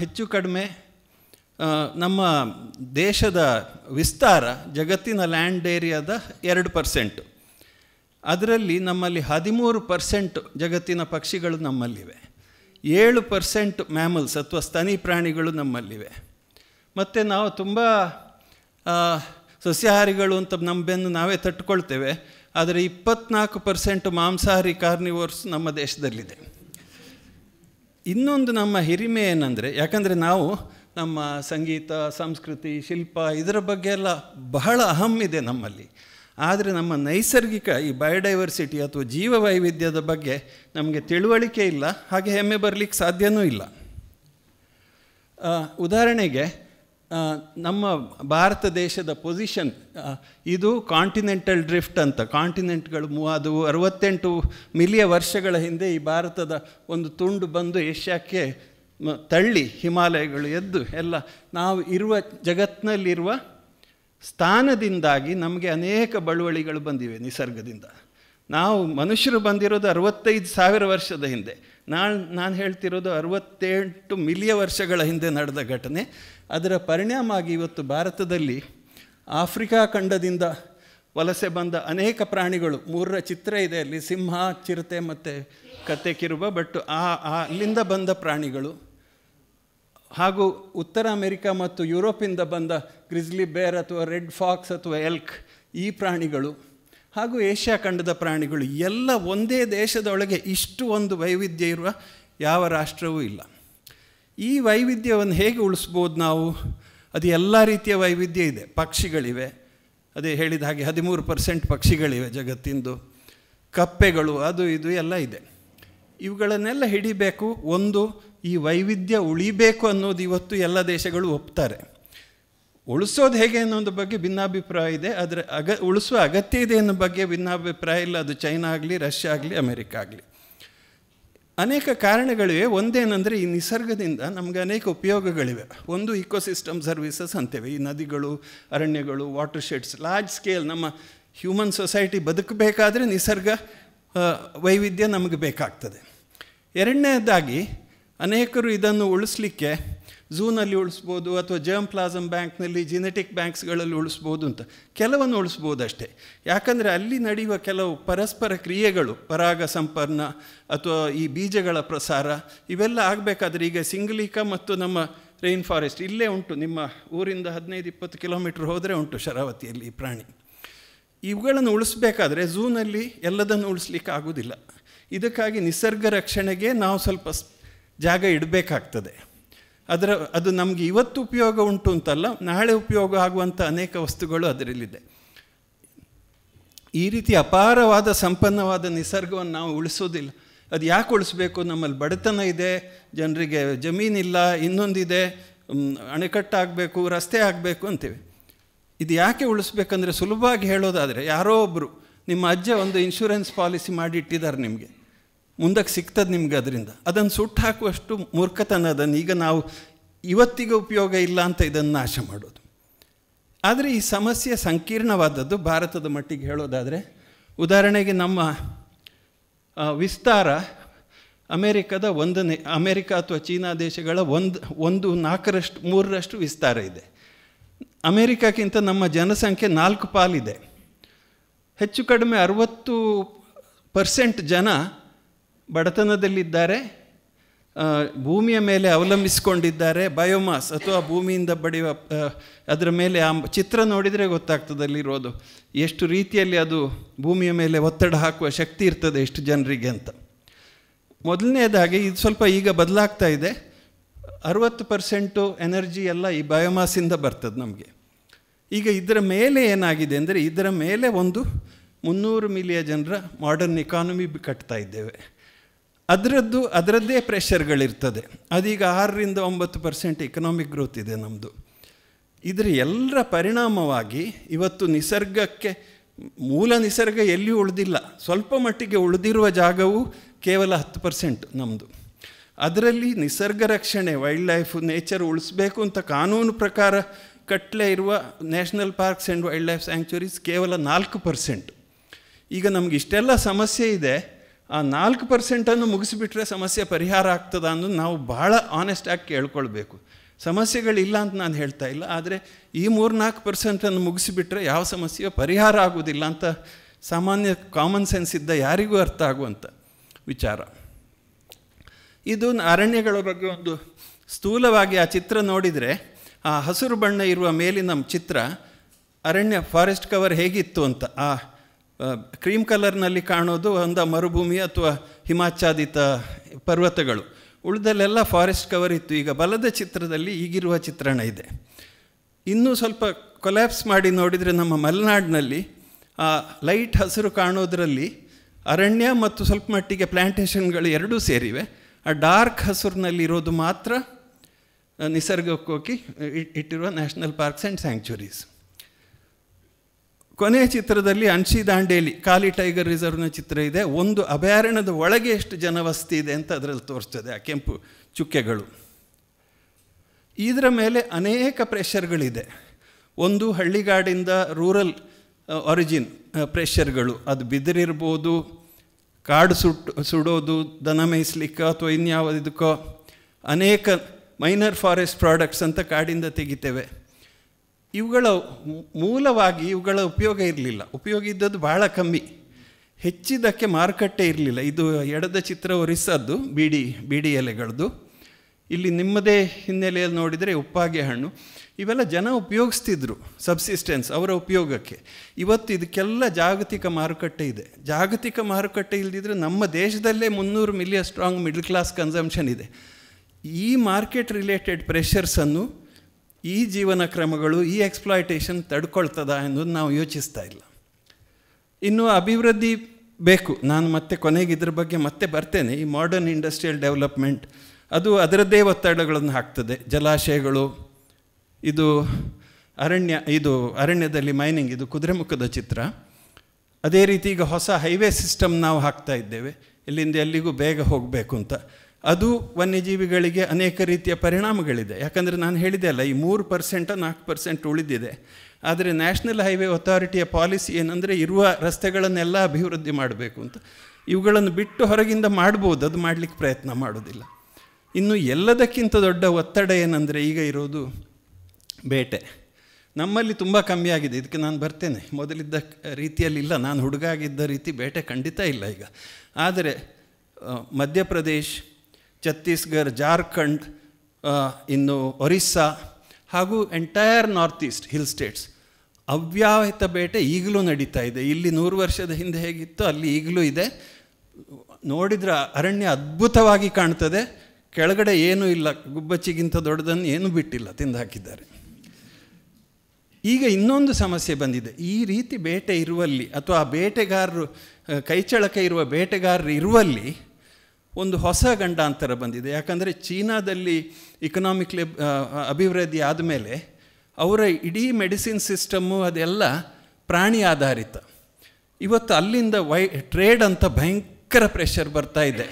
Speaker 3: ಹೆಚ್ಚು ಕಡಿಮೆ ನಮ್ಮ ದೇಶದ ವಿಸ್ತಾರ ಜಗತ್ತಿನ ಲ್ಯಾಂಡ್ ಏರಿಯಾದ ಎರಡು ಪರ್ಸೆಂಟು ಅದರಲ್ಲಿ ನಮ್ಮಲ್ಲಿ ಹದಿಮೂರು ಪರ್ಸೆಂಟ್ ಜಗತ್ತಿನ ಪಕ್ಷಿಗಳು ನಮ್ಮಲ್ಲಿವೆ ಏಳು ಪರ್ಸೆಂಟ್ ಮ್ಯಾಮಲ್ಸ್ ಅಥವಾ ಸ್ತನಿ ಪ್ರಾಣಿಗಳು ನಮ್ಮಲ್ಲಿವೆ ಮತ್ತು ನಾವು ತುಂಬ ಸಸ್ಯಾಹಾರಿಗಳು ಅಂತ ಬೆನ್ನು ನಾವೇ ತಟ್ಟುಕೊಳ್ತೇವೆ ಆದರೆ ಇಪ್ಪತ್ನಾಲ್ಕು ಪರ್ಸೆಂಟ್ ಮಾಂಸಾಹಾರಿ ಕಾರ್ನಿವರ್ಸ್ ನಮ್ಮ ದೇಶದಲ್ಲಿದೆ ಇನ್ನೊಂದು ನಮ್ಮ ಹಿರಿಮೆ ಏನಂದರೆ ಯಾಕಂದರೆ ನಾವು ನಮ್ಮ ಸಂಗೀತ ಸಂಸ್ಕೃತಿ ಶಿಲ್ಪ ಇದರ ಬಗ್ಗೆ ಎಲ್ಲ ಬಹಳ ಅಹಮ್ ಇದೆ ನಮ್ಮಲ್ಲಿ ಆದರೆ ನಮ್ಮ ನೈಸರ್ಗಿಕ ಈ ಬಯೋಡೈವರ್ಸಿಟಿ ಅಥವಾ ಜೀವ ವೈವಿಧ್ಯದ ಬಗ್ಗೆ ನಮಗೆ ತಿಳುವಳಿಕೆ ಇಲ್ಲ ಹಾಗೆ ಹೆಮ್ಮೆ ಬರಲಿಕ್ಕೆ ಸಾಧ್ಯವೂ ಇಲ್ಲ ಉದಾಹರಣೆಗೆ ನಮ್ಮ ಭಾರತ ದೇಶದ ಪೊಸಿಷನ್ ಇದು ಕಾಂಟಿನೆಂಟಲ್ ಡ್ರಿಫ್ಟ್ ಅಂತ ಕಾಂಟಿನೆಂಟ್ಗಳು ಅದು ಅರವತ್ತೆಂಟು ಮಿಲಿಯ ವರ್ಷಗಳ ಹಿಂದೆ ಈ ಭಾರತದ ಒಂದು ತುಂಡು ಬಂದು ಏಷ್ಯಾಕ್ಕೆ ತಳ್ಳಿ ಹಿಮಾಲಯಗಳು ಎದ್ದು ಎಲ್ಲ ನಾವು ಇರುವ ಜಗತ್ತಿನಲ್ಲಿರುವ ಸ್ಥಾನದಿಂದಾಗಿ ನಮಗೆ ಅನೇಕ ಬಳುವಳಿಗಳು ಬಂದಿವೆ ನಿಸರ್ಗದಿಂದ ನಾವು ಮನುಷ್ಯರು ಬಂದಿರೋದು ಅರವತ್ತೈದು ಸಾವಿರ ವರ್ಷದ ಹಿಂದೆ ನಾನು ನಾನು ಹೇಳ್ತಿರೋದು ಅರವತ್ತೆಂಟು ಮಿಲಿಯ ವರ್ಷಗಳ ಹಿಂದೆ ನಡೆದ ಘಟನೆ ಅದರ ಪರಿಣಾಮ ಆಗಿ ಇವತ್ತು ಭಾರತದಲ್ಲಿ ಆಫ್ರಿಕಾ ಖಂಡದಿಂದ ವಲಸೆ ಬಂದ ಅನೇಕ ಪ್ರಾಣಿಗಳು ಮೂರರ ಚಿತ್ರ ಇದೆ ಅಲ್ಲಿ ಸಿಂಹ ಚಿರತೆ ಮತ್ತು ಕತೆ ಕಿರುಬ ಬಟ್ ಆ ಅಲ್ಲಿಂದ ಬಂದ ಪ್ರಾಣಿಗಳು ಹಾಗೂ ಉತ್ತರ ಅಮೆರಿಕ ಮತ್ತು ಯುರೋಪಿಂದ ಬಂದ ಗ್ರಿಜ್ಲಿ ಬೇರ್ ಅಥವಾ ರೆಡ್ ಫಾಕ್ಸ್ ಅಥವಾ ಎಲ್ಕ್ ಈ ಪ್ರಾಣಿಗಳು ಹಾಗೂ ಏಷ್ಯಾ ಖಂಡದ ಪ್ರಾಣಿಗಳು ಎಲ್ಲ ಒಂದೇ ದೇಶದೊಳಗೆ ಇಷ್ಟು ಒಂದು ವೈವಿಧ್ಯ ಇರುವ ಯಾವ ರಾಷ್ಟ್ರವೂ ಇಲ್ಲ ಈ ವೈವಿಧ್ಯವನ್ನು ಹೇಗೆ ಉಳಿಸ್ಬೋದು ನಾವು ಅದು ಎಲ್ಲ ರೀತಿಯ ವೈವಿಧ್ಯ ಇದೆ ಪಕ್ಷಿಗಳಿವೆ ಅದೇ ಹೇಳಿದ ಹಾಗೆ ಹದಿಮೂರು ಪರ್ಸೆಂಟ್ ಪಕ್ಷಿಗಳಿವೆ ಜಗತ್ತಿಂದು ಕಪ್ಪೆಗಳು ಅದು ಇದು ಎಲ್ಲ ಇದೆ ಇವುಗಳನ್ನೆಲ್ಲ ಹಿಡಿಬೇಕು ಒಂದು ಈ ವೈವಿಧ್ಯ ಉಳಿಬೇಕು ಅನ್ನೋದು ಇವತ್ತು ಎಲ್ಲ ದೇಶಗಳು ಒಪ್ತಾರೆ ಉಳಿಸೋದು ಹೇಗೆ ಅನ್ನೋದ್ರ ಬಗ್ಗೆ ಭಿನ್ನಾಭಿಪ್ರಾಯ ಇದೆ ಆದರೆ ಅಗ ಉಳಿಸುವ ಅಗತ್ಯ ಇದೆ ಅನ್ನೋ ಬಗ್ಗೆ ಭಿನ್ನಾಭಿಪ್ರಾಯ ಇಲ್ಲ ಅದು ಚೈನಾ ಆಗಲಿ ರಷ್ಯಾ ಆಗಲಿ ಅಮೆರಿಕ ಆಗಲಿ ಅನೇಕ ಕಾರಣಗಳಿವೆ ಒಂದೇನೆಂದರೆ ಈ ನಿಸರ್ಗದಿಂದ ನಮಗೆ ಅನೇಕ ಉಪಯೋಗಗಳಿವೆ ಒಂದು ಇಕೋಸಿಸ್ಟಮ್ ಸರ್ವಿಸಸ್ ಅಂತೇವೆ ಈ ನದಿಗಳು ಅರಣ್ಯಗಳು ವಾಟರ್ ಶೆಡ್ಸ್ ಲಾರ್ಜ್ ಸ್ಕೇಲ್ ನಮ್ಮ ಹ್ಯೂಮನ್ ಸೊಸೈಟಿ ಬದುಕಬೇಕಾದ್ರೆ ನಿಸರ್ಗ ವೈವಿಧ್ಯ ನಮಗೆ ಬೇಕಾಗ್ತದೆ ಎರಡನೇದಾಗಿ ಅನೇಕರು ಇದನ್ನು ಉಳಿಸ್ಲಿಕ್ಕೆ ಝೂನಲ್ಲಿ ಉಳಿಸ್ಬೋದು ಅಥವಾ ಜರ್ಮ್ ಪ್ಲಾಸಮ್ ಬ್ಯಾಂಕ್ನಲ್ಲಿ ಜಿನೆಟಿಕ್ ಬ್ಯಾಂಕ್ಸ್ಗಳಲ್ಲಿ ಉಳಿಸ್ಬೋದು ಅಂತ ಕೆಲವನ್ನು ಉಳಿಸ್ಬೋದು ಅಷ್ಟೇ ಯಾಕಂದರೆ ಅಲ್ಲಿ ನಡೆಯುವ ಕೆಲವು ಪರಸ್ಪರ ಕ್ರಿಯೆಗಳು ಪರಾಗ ಸಂಪನ್ನ ಅಥವಾ ಈ ಬೀಜಗಳ ಪ್ರಸಾರ ಇವೆಲ್ಲ ಆಗಬೇಕಾದ್ರೆ ಈಗ ಸಿಂಗ್ಲಿಕಾ ಮತ್ತು ನಮ್ಮ ರೈನ್ ಫಾರೆಸ್ಟ್ ಇಲ್ಲೇ ಉಂಟು ನಿಮ್ಮ ಊರಿಂದ ಹದಿನೈದು ಇಪ್ಪತ್ತು ಕಿಲೋಮೀಟ್ರ್ ಹೋದರೆ ಉಂಟು ಶರಾವತಿಯಲ್ಲಿ ಈ ಪ್ರಾಣಿ ಇವುಗಳನ್ನು ಉಳಿಸ್ಬೇಕಾದ್ರೆ ಝೂನಲ್ಲಿ ಎಲ್ಲದನ್ನು ಉಳಿಸ್ಲಿಕ್ಕೆ ಆಗೋದಿಲ್ಲ ಇದಕ್ಕಾಗಿ ನಿಸರ್ಗ ರಕ್ಷಣೆಗೆ ನಾವು ಸ್ವಲ್ಪ ಜಾಗ ಇಡಬೇಕಾಗ್ತದೆ ಅದರ ಅದು ನಮಗೆ ಇವತ್ತು ಉಪಯೋಗ ಉಂಟು ಅಂತಲ್ಲ ನಾಳೆ ಉಪಯೋಗ ಆಗುವಂಥ ಅನೇಕ ವಸ್ತುಗಳು ಅದರಲ್ಲಿದೆ ಈ ರೀತಿ ಅಪಾರವಾದ ಸಂಪನ್ನವಾದ ನಿಸರ್ಗವನ್ನು ನಾವು ಉಳಿಸೋದಿಲ್ಲ ಅದು ಯಾಕೆ ಉಳಿಸ್ಬೇಕು ನಮ್ಮಲ್ಲಿ ಬಡತನ ಇದೆ ಜನರಿಗೆ ಜಮೀನಿಲ್ಲ ಇನ್ನೊಂದಿದೆ ಅಣೆಕಟ್ಟಾಗಬೇಕು ರಸ್ತೆ ಆಗಬೇಕು ಅಂತೀವಿ ಇದು ಯಾಕೆ ಉಳಿಸ್ಬೇಕಂದ್ರೆ ಸುಲಭವಾಗಿ ಹೇಳೋದಾದರೆ ಯಾರೋ ಒಬ್ಬರು ನಿಮ್ಮ ಅಜ್ಜ ಒಂದು ಇನ್ಶೂರೆನ್ಸ್ ಪಾಲಿಸಿ ಮಾಡಿಟ್ಟಿದ್ದಾರೆ ನಿಮಗೆ ಮುಂದಕ್ಕೆ ಸಿಗ್ತದೆ ನಿಮ್ಗೆ ಅದರಿಂದ ಅದನ್ನು ಸುಟ್ಟು ಹಾಕುವಷ್ಟು ಮೂರ್ಖತನ ಅದನ್ನು ಈಗ ನಾವು ಇವತ್ತಿಗೆ ಉಪಯೋಗ ಇಲ್ಲ ಅಂತ ಇದನ್ನು ನಾಶ ಮಾಡೋದು ಆದರೆ ಈ ಸಮಸ್ಯೆ ಸಂಕೀರ್ಣವಾದದ್ದು ಭಾರತದ ಮಟ್ಟಿಗೆ ಹೇಳೋದಾದರೆ ಉದಾಹರಣೆಗೆ ನಮ್ಮ ವಿಸ್ತಾರ ಅಮೇರಿಕದ ಒಂದನೇ ಅಮೇರಿಕ ಅಥವಾ ಚೀನಾ ದೇಶಗಳ ಒಂದು ಒಂದು ನಾಲ್ಕರಷ್ಟು ಮೂರರಷ್ಟು ವಿಸ್ತಾರ ಇದೆ ಅಮೇರಿಕಕ್ಕಿಂತ ನಮ್ಮ ಜನಸಂಖ್ಯೆ ನಾಲ್ಕು ಪಾಲಿದೆ ಹೆಚ್ಚು ಕಡಿಮೆ ಅರುವತ್ತು ಪರ್ಸೆಂಟ್ ಜನ ಬಡತನದಲ್ಲಿದ್ದಾರೆ ಭೂಮಿಯ ಮೇಲೆ ಅವಲಂಬಿಸಿಕೊಂಡಿದ್ದಾರೆ ಬಯೋಮಾಸ್ ಅಥವಾ ಭೂಮಿಯಿಂದ ಬಡಿಯುವ ಅದರ ಮೇಲೆ ಆ ಚಿತ್ರ ನೋಡಿದರೆ ಗೊತ್ತಾಗ್ತದೆ ಅಲ್ಲಿರೋದು ಎಷ್ಟು ರೀತಿಯಲ್ಲಿ ಅದು ಭೂಮಿಯ ಮೇಲೆ ಒತ್ತಡ ಹಾಕುವ ಶಕ್ತಿ ಇರ್ತದೆ ಎಷ್ಟು ಜನರಿಗೆ ಅಂತ ಮೊದಲನೇದಾಗಿ ಇದು ಸ್ವಲ್ಪ ಈಗ ಬದಲಾಗ್ತಾ ಇದೆ ಅರುವತ್ತು ಪರ್ಸೆಂಟು ಎನರ್ಜಿ ಎಲ್ಲ ಈ ಬಯೋಮಾಸಿಂದ ಬರ್ತದೆ ನಮಗೆ ಈಗ ಇದರ ಮೇಲೆ ಏನಾಗಿದೆ ಅಂದರೆ ಇದರ ಮೇಲೆ ಒಂದು ಮುನ್ನೂರು ಮಿಲಿಯ ಜನರ ಮಾಡರ್ನ್ ಇಕಾನಮಿ ಕಟ್ತಾ ಇದ್ದೇವೆ ಅದರದ್ದು ಅದರದ್ದೇ ಪ್ರೆಷರ್ಗಳಿರ್ತದೆ ಅದೀಗ ಆರರಿಂದ ಒಂಬತ್ತು ಪರ್ಸೆಂಟ್ ಇಕನಾಮಿಕ್ ಗ್ರೋತ್ ಇದೆ ನಮ್ಮದು ಇದರ ಎಲ್ಲರ ಪರಿಣಾಮವಾಗಿ ಇವತ್ತು ನಿಸರ್ಗಕ್ಕೆ ಮೂಲ ನಿಸರ್ಗ ಎಲ್ಲಿಯೂ ಉಳಿದಿಲ್ಲ ಸ್ವಲ್ಪ ಮಟ್ಟಿಗೆ ಉಳಿದಿರುವ ಜಾಗವು ಕೇವಲ ಹತ್ತು ಪರ್ಸೆಂಟ್ ನಮ್ಮದು ಅದರಲ್ಲಿ ನಿಸರ್ಗ ರಕ್ಷಣೆ ವೈಲ್ಡ್ ಲೈಫ್ ನೇಚರ್ ಉಳಿಸ್ಬೇಕು ಅಂತ ಕಾನೂನು ಪ್ರಕಾರ ಕಟ್ಲೆ ಇರುವ national parks and wildlife sanctuaries ಕೇವಲ ನಾಲ್ಕು ಪರ್ಸೆಂಟ್ ಈಗ ನಮ್ಗೆ ಇಷ್ಟೆಲ್ಲ ಸಮಸ್ಯೆ ಇದೆ ಆ ನಾಲ್ಕು ಪರ್ಸೆಂಟನ್ನು ಮುಗಿಸಿಬಿಟ್ರೆ ಸಮಸ್ಯೆ ಪರಿಹಾರ ಆಗ್ತದ ಅನ್ನೋದು ನಾವು ಭಾಳ ಆನೆಸ್ಟಾಗಿ ಕೇಳ್ಕೊಳ್ಬೇಕು ಸಮಸ್ಯೆಗಳಿಲ್ಲ ಅಂತ ನಾನು ಹೇಳ್ತಾ ಇಲ್ಲ ಆದರೆ ಈ ಮೂರು ನಾಲ್ಕು ಪರ್ಸೆಂಟನ್ನು ಮುಗಿಸಿಬಿಟ್ರೆ ಯಾವ ಸಮಸ್ಯೆ ಪರಿಹಾರ ಆಗೋದಿಲ್ಲ ಅಂತ ಸಾಮಾನ್ಯ ಕಾಮನ್ ಸೆನ್ಸ್ ಇದ್ದ ಯಾರಿಗೂ ಅರ್ಥ ಆಗುವಂಥ ವಿಚಾರ ಇದು ಅರಣ್ಯಗಳ ಬಗ್ಗೆ ಒಂದು ಸ್ಥೂಲವಾಗಿ ಆ ಚಿತ್ರ ನೋಡಿದರೆ ಆ ಹಸಿರು ಬಣ್ಣ ಇರುವ ಮೇಲಿನ ಚಿತ್ರ ಅರಣ್ಯ ಫಾರೆಸ್ಟ್ ಕವರ್ ಹೇಗಿತ್ತು ಅಂತ ಆ ಕ್ರೀಮ್ ಕಲರ್ನಲ್ಲಿ ಕಾಣೋದು ಒಂದು ಮರುಭೂಮಿ ಅಥವಾ ಹಿಮಾಚ್ಛಾದಿತ ಪರ್ವತಗಳು ಉಳಿದಲ್ಲೆಲ್ಲ ಫಾರೆಸ್ಟ್ ಕವರ್ ಇತ್ತು ಈಗ ಬಲದ ಚಿತ್ರದಲ್ಲಿ ಈಗಿರುವ ಚಿತ್ರಣ ಇದೆ ಇನ್ನೂ ಸ್ವಲ್ಪ ಕೊಲ್ಯಾಪ್ಸ್ ಮಾಡಿ ನೋಡಿದರೆ ನಮ್ಮ ಮಲೆನಾಡಿನಲ್ಲಿ ಆ ಲೈಟ್ ಹಸಿರು ಕಾಣೋದರಲ್ಲಿ ಅರಣ್ಯ ಮತ್ತು ಸ್ವಲ್ಪ ಮಟ್ಟಿಗೆ ಪ್ಲ್ಯಾಂಟೇಷನ್ಗಳು ಎರಡೂ ಸೇರಿವೆ ಆ ಡಾರ್ಕ್ ಹಸಿರಿನಲ್ಲಿರೋದು ಮಾತ್ರ ನಿಸರ್ಗಕ್ಕೋಗಿ ಇಟ್ಟಿರುವ ನ್ಯಾಷನಲ್ ಪಾರ್ಕ್ಸ್ ಆ್ಯಂಡ್ ಸ್ಯಾಂಕ್ಚುರೀಸ್ ಕೊನೆಯ ಚಿತ್ರದಲ್ಲಿ ಅನ್ಶಿ ದಾಂಡೇಲಿ ಕಾಲಿ ಟೈಗರ್ ರಿಸರ್ವ್ನ ಚಿತ್ರ ಇದೆ ಒಂದು ಅಭಯಾರಣ್ಯದ ಒಳಗೆ ಎಷ್ಟು ಜನವಸ್ತಿ ಇದೆ ಅಂತ ಅದರಲ್ಲಿ ತೋರಿಸ್ತದೆ ಆ ಕೆಂಪು ಚುಕ್ಕೆಗಳು ಇದರ ಮೇಲೆ ಅನೇಕ ಪ್ರೆಷರ್ಗಳಿದೆ ಒಂದು ಹಳ್ಳಿಗಾಡಿಂದ ರೂರಲ್ ಒರಿಜಿನ್ ಪ್ರೆಷರ್ಗಳು ಅದು ಬಿದಿರಿರ್ಬೋದು ಕಾಡು ಸುಟ್ಟು ಸುಡೋದು ದನ ಮೇಯಿಸ್ಲಿಕ್ಕೋ ಅಥವಾ ಇನ್ಯಾವುದಕ್ಕೋ ಅನೇಕ ಮೈನರ್ ಫಾರೆಸ್ಟ್ ಪ್ರಾಡಕ್ಟ್ಸ್ ಅಂತ ಕಾಡಿಂದ ತೆಗಿತೇವೆ ಇವುಗಳ ಮೂಲವಾಗಿ ಇವುಗಳ ಉಪಯೋಗ ಇರಲಿಲ್ಲ ಉಪಯೋಗ ಇದ್ದದ್ದು ಭಾಳ ಕಮ್ಮಿ ಹೆಚ್ಚಿದ್ದಕ್ಕೆ ಮಾರುಕಟ್ಟೆ ಇರಲಿಲ್ಲ ಇದು ಎಡದ ಚಿತ್ರ ಒರಿಸದ್ದು ಬೀಡಿ ಬೀಡಿ ಎಲೆಗಳದ್ದು ಇಲ್ಲಿ ನಿಮ್ಮದೇ ಹಿನ್ನೆಲೆಯಲ್ಲಿ ನೋಡಿದರೆ ಉಪ್ಪಾಗೆ ಹಣ್ಣು ಇವೆಲ್ಲ ಜನ ಉಪಯೋಗಿಸ್ತಿದ್ರು ಸಬ್ಸಿಸ್ಟೆನ್ಸ್ ಅವರ ಉಪಯೋಗಕ್ಕೆ ಇವತ್ತು ಇದಕ್ಕೆಲ್ಲ ಜಾಗತಿಕ ಮಾರುಕಟ್ಟೆ ಇದೆ ಜಾಗತಿಕ ಮಾರುಕಟ್ಟೆ ಇಲ್ಲದಿದ್ದರೆ ನಮ್ಮ ದೇಶದಲ್ಲೇ ಮುನ್ನೂರು million strong middle class consumption ಇದೆ ಈ ಮಾರ್ಕೆಟ್ ರಿಲೇಟೆಡ್ ಪ್ರೆಷರ್ಸನ್ನು ಈ ಜೀವನ ಕ್ರಮಗಳು ಈ ಎಕ್ಸ್ಪ್ಲಾಯಿಟೇಷನ್ ತಡ್ಕೊಳ್ತದ ಅನ್ನೋದು ನಾವು ಯೋಚಿಸ್ತಾ ಇಲ್ಲ ಇನ್ನು ಅಭಿವೃದ್ಧಿ ಬೇಕು ನಾನು ಮತ್ತೆ ಕೊನೆಗೆ ಇದ್ರ ಬಗ್ಗೆ ಮತ್ತೆ ಬರ್ತೇನೆ ಈ ಮಾಡರ್ನ್ ಇಂಡಸ್ಟ್ರಿಯಲ್ ಡೆವಲಪ್ಮೆಂಟ್ ಅದು ಅದರದ್ದೇ ಒತ್ತಡಗಳನ್ನು ಹಾಕ್ತದೆ ಜಲಾಶಯಗಳು ಇದು ಅರಣ್ಯ ಇದು ಅರಣ್ಯದಲ್ಲಿ ಮೈನಿಂಗ್ ಇದು ಕುದುರೆಮುಖದ ಚಿತ್ರ ಅದೇ ರೀತಿ ಈಗ ಹೊಸ ಹೈವೇ ಸಿಸ್ಟಮ್ ನಾವು ಹಾಕ್ತಾ ಇದ್ದೇವೆ ಇಲ್ಲಿಂದ ಎಲ್ಲಿಗೂ ಬೇಗ ಹೋಗಬೇಕು ಅಂತ ಅದು ವನ್ಯಜೀವಿಗಳಿಗೆ ಅನೇಕ ರೀತಿಯ ಪರಿಣಾಮಗಳಿದೆ ಯಾಕಂದರೆ ನಾನು ಹೇಳಿದೆ ಅಲ್ಲ ಈ ಮೂರು ಪರ್ಸೆಂಟ ನಾಲ್ಕು ಪರ್ಸೆಂಟ್ ಉಳಿದಿದೆ ಆದರೆ ನ್ಯಾಷನಲ್ ಹೈವೇ ಅಥಾರಿಟಿಯ ಪಾಲಿಸಿ ಏನಂದರೆ ಇರುವ ರಸ್ತೆಗಳನ್ನೆಲ್ಲ ಅಭಿವೃದ್ಧಿ ಮಾಡಬೇಕು ಅಂತ ಇವುಗಳನ್ನು ಬಿಟ್ಟು ಹೊರಗಿಂದ ಮಾಡ್ಬೋದು ಅದು ಮಾಡಲಿಕ್ಕೆ ಪ್ರಯತ್ನ ಮಾಡೋದಿಲ್ಲ ಇನ್ನು ಎಲ್ಲದಕ್ಕಿಂತ ದೊಡ್ಡ ಒತ್ತಡ ಏನಂದರೆ ಈಗ ಇರೋದು ಬೇಟೆ ನಮ್ಮಲ್ಲಿ ತುಂಬ ಕಮ್ಮಿ ಆಗಿದೆ ಇದಕ್ಕೆ ನಾನು ಬರ್ತೇನೆ ಮೊದಲಿದ್ದ ರೀತಿಯಲ್ಲಿ ಇಲ್ಲ ನಾನು ಹುಡುಗಾಗಿದ್ದ ರೀತಿ ಬೇಟೆ ಖಂಡಿತ ಇಲ್ಲ ಈಗ ಆದರೆ ಮಧ್ಯಪ್ರದೇಶ್ ಛತ್ತೀಸ್ಗಢ್ ಜಾರ್ಖಂಡ್ ಇನ್ನು ಒರಿಸ್ಸಾ ಹಾಗೂ entire north east hill states ಅವ್ಯಾಹಿತ ಬೇಟೆ ಈಗಲೂ ನಡೀತಾ ಇದೆ ಇಲ್ಲಿ ನೂರು ವರ್ಷದ ಹಿಂದೆ ಹೇಗಿತ್ತು ಅಲ್ಲಿ ಈಗಲೂ ಇದೆ ನೋಡಿದರೆ ಅರಣ್ಯ ಅದ್ಭುತವಾಗಿ ಕಾಣ್ತದೆ ಕೆಳಗಡೆ ಏನೂ ಇಲ್ಲ ಗುಬ್ಬಚ್ಚಿಗಿಂತ ದೊಡ್ಡದನ್ನು ಏನೂ ಬಿಟ್ಟಿಲ್ಲ ತಿಂದು ಹಾಕಿದ್ದಾರೆ ಈಗ ಇನ್ನೊಂದು ಸಮಸ್ಯೆ ಬಂದಿದೆ ಈ ರೀತಿ ಬೇಟೆ ಇರುವಲ್ಲಿ ಅಥವಾ ಬೇಟೆಗಾರರು ಕೈಚಳಕ ಇರುವ ಬೇಟೆಗಾರರು ಇರುವಲ್ಲಿ ಒಂದು ಹೊಸ ಗಂಡಾಂತರ ಬಂದಿದೆ ಯಾಕಂದರೆ ಚೀನಾದಲ್ಲಿ ಇಕನಾಮಿಕ್ಲಿ ಅಭಿವೃದ್ಧಿ ಆದಮೇಲೆ ಅವರ ಇಡೀ ಮೆಡಿಸಿನ್ ಸಿಸ್ಟಮ್ಮು ಅದೆಲ್ಲ ಪ್ರಾಣಿ ಆಧಾರಿತ ಇವತ್ತು ಅಲ್ಲಿಂದ ವೈ ಟ್ರೇಡ್ ಅಂತ ಭಯಂಕರ ಪ್ರೆಷರ್ ಬರ್ತಾ ಇದೆ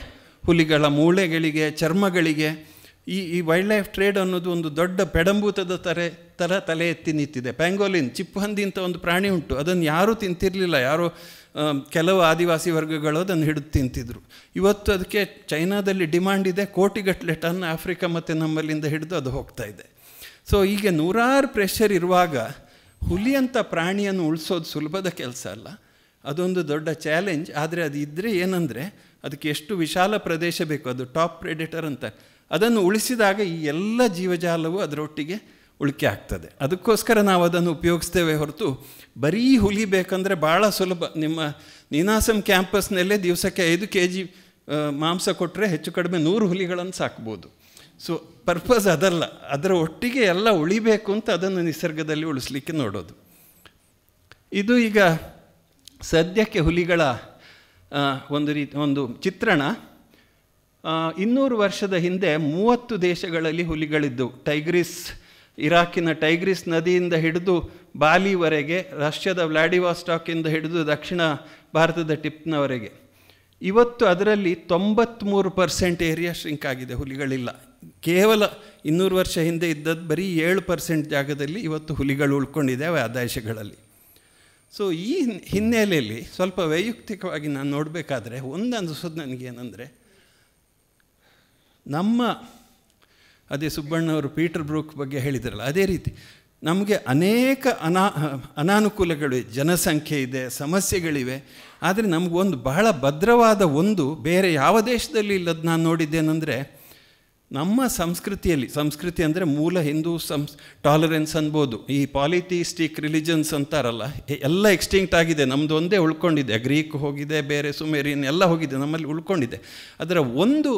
Speaker 3: ಹುಲಿಗಳ ಮೂಳೆಗಳಿಗೆ ಚರ್ಮಗಳಿಗೆ ಈ ಈ ವೈಲ್ಡ್ ಲೈಫ್ ಟ್ರೇಡ್ ಅನ್ನೋದು ಒಂದು ದೊಡ್ಡ ಪೆಡಂಬೂತದ ತರ ಥರ ತಲೆ ಎತ್ತಿ ನಿಂತಿದೆ ಪ್ಯಾಂಗೋಲಿನ್ ಚಿಪ್ಪು ಹಂದಿ ಅಂತ ಒಂದು ಪ್ರಾಣಿ ಉಂಟು ಅದನ್ನು ಯಾರೂ ತಿಂತಿರಲಿಲ್ಲ ಯಾರು ಕೆಲವು ಆದಿವಾಸಿ ವರ್ಗಗಳು ಅದನ್ನು ಹಿಡಿದು ತಿಂತಿದ್ರು ಇವತ್ತು ಅದಕ್ಕೆ ಚೈನಾದಲ್ಲಿ ಡಿಮ್ಯಾಂಡ್ ಇದೆ ಕೋಟಿಗಟ್ಟಲೆ ಟನ್ ಆಫ್ರಿಕಾ ಮತ್ತು ನಮ್ಮಲ್ಲಿಂದ ಹಿಡಿದು ಅದು ಹೋಗ್ತಾ ಇದೆ ಸೊ ಹೀಗೆ ನೂರಾರು ಪ್ರೆಷರ್ ಇರುವಾಗ ಹುಲಿಯಂಥ ಪ್ರಾಣಿಯನ್ನು ಉಳಿಸೋದು ಸುಲಭದ ಕೆಲಸ ಅಲ್ಲ ಅದೊಂದು ದೊಡ್ಡ ಚಾಲೆಂಜ್ ಆದರೆ ಅದು ಇದ್ದರೆ ಏನಂದರೆ ಅದಕ್ಕೆ ಎಷ್ಟು ವಿಶಾಲ ಪ್ರದೇಶ ಬೇಕು ಅದು ಟಾಪ್ ಪ್ರೆಡಿಟರ್ ಅಂತ ಅದನ್ನು ಉಳಿಸಿದಾಗ ಈ ಎಲ್ಲ ಜೀವಜಾಲವು ಅದರೊಟ್ಟಿಗೆ ಉಳಿಕೆ ಆಗ್ತದೆ ಅದಕ್ಕೋಸ್ಕರ ನಾವು ಅದನ್ನು ಉಪಯೋಗಿಸ್ತೇವೆ ಹೊರತು ಬರೀ ಹುಲಿ ಬೇಕಂದರೆ ಭಾಳ ಸುಲಭ ನಿಮ್ಮ ನೀನಾಸಂ ಕ್ಯಾಂಪಸ್ನಲ್ಲೇ ದಿವಸಕ್ಕೆ ಐದು ಕೆ ಜಿ ಮಾಂಸ ಕೊಟ್ಟರೆ ಹೆಚ್ಚು ಕಡಿಮೆ ನೂರು ಹುಲಿಗಳನ್ನು ಸಾಕ್ಬೋದು ಸೊ ಪರ್ಪಸ್ ಅದಲ್ಲ ಅದರ ಒಟ್ಟಿಗೆ ಎಲ್ಲ ಉಳಿಬೇಕು ಅಂತ ಅದನ್ನು ನಿಸರ್ಗದಲ್ಲಿ ಉಳಿಸ್ಲಿಕ್ಕೆ ನೋಡೋದು ಇದು ಈಗ ಸದ್ಯಕ್ಕೆ ಹುಲಿಗಳ ಒಂದು ರೀತಿ ಒಂದು ಚಿತ್ರಣ ಇನ್ನೂರು ವರ್ಷದ ಹಿಂದೆ ಮೂವತ್ತು ದೇಶಗಳಲ್ಲಿ ಹುಲಿಗಳಿದ್ದವು ಟೈಗ್ರಿಸ್ ಇರಾಕಿನ ಟೈಗ್ರಿಸ್ ನದಿಯಿಂದ ಹಿಡಿದು ಬಾಲಿವರೆಗೆ ರಷ್ಯಾದ ವ್ಲಾಡಿವಾಸ್ಟಾಕಿಂದ ಹಿಡಿದು ದಕ್ಷಿಣ ಭಾರತದ ಟಿಪ್ನವರೆಗೆ ಇವತ್ತು ಅದರಲ್ಲಿ ತೊಂಬತ್ತ್ಮೂರು ಪರ್ಸೆಂಟ್ ಏರಿಯಾ ಶ್ರಿಂಕ್ ಆಗಿದೆ ಹುಲಿಗಳಿಲ್ಲ ಕೇವಲ ಇನ್ನೂರು ವರ್ಷ ಹಿಂದೆ ಇದ್ದದ್ದು ಬರೀ ಏಳು ಪರ್ಸೆಂಟ್ ಜಾಗದಲ್ಲಿ ಇವತ್ತು ಹುಲಿಗಳು ಉಳ್ಕೊಂಡಿದ್ದಾವೆ ಆ ದೇಶಗಳಲ್ಲಿ ಸೊ ಈ ಹಿನ್ನೆಲೆಯಲ್ಲಿ ಸ್ವಲ್ಪ ವೈಯಕ್ತಿಕವಾಗಿ ನಾನು ನೋಡಬೇಕಾದ್ರೆ ಅನಿಸೋದು ನನಗೇನೆಂದರೆ ನಮ್ಮ ಅದೇ ಸುಬ್ಬಣ್ಣವರು ಪೀಟರ್ ಬ್ರೂಕ್ ಬಗ್ಗೆ ಹೇಳಿದ್ರಲ್ಲ ಅದೇ ರೀತಿ ನಮಗೆ ಅನೇಕ ಅನಾ ಅನಾನುಕೂಲಗಳು ಜನಸಂಖ್ಯೆ ಇದೆ ಸಮಸ್ಯೆಗಳಿವೆ ಆದರೆ ನಮಗೊಂದು ಬಹಳ ಭದ್ರವಾದ ಒಂದು ಬೇರೆ ಯಾವ ದೇಶದಲ್ಲಿ ಇಲ್ಲದ ನಾನು ನೋಡಿದ್ದೇನೆಂದರೆ ನಮ್ಮ ಸಂಸ್ಕೃತಿಯಲ್ಲಿ ಸಂಸ್ಕೃತಿ ಅಂದರೆ ಮೂಲ ಹಿಂದೂ ಸಂಸ್ ಟಾಲರೆನ್ಸ್ ಅನ್ಬೋದು ಈ ಪಾಲಿಥಿಸ್ಟಿಕ್ ರಿಲಿಜನ್ಸ್ ಅಂತಾರಲ್ಲ ಎಲ್ಲ ಎಕ್ಸ್ಟಿಂಕ್ಟ್ ಆಗಿದೆ ನಮ್ಮದು ಒಂದೇ ಉಳ್ಕೊಂಡಿದೆ ಗ್ರೀಕ್ ಹೋಗಿದೆ ಬೇರೆ ಸುಮೇರಿಯನ್ ಎಲ್ಲ ಹೋಗಿದೆ ನಮ್ಮಲ್ಲಿ ಉಳ್ಕೊಂಡಿದೆ ಅದರ ಒಂದು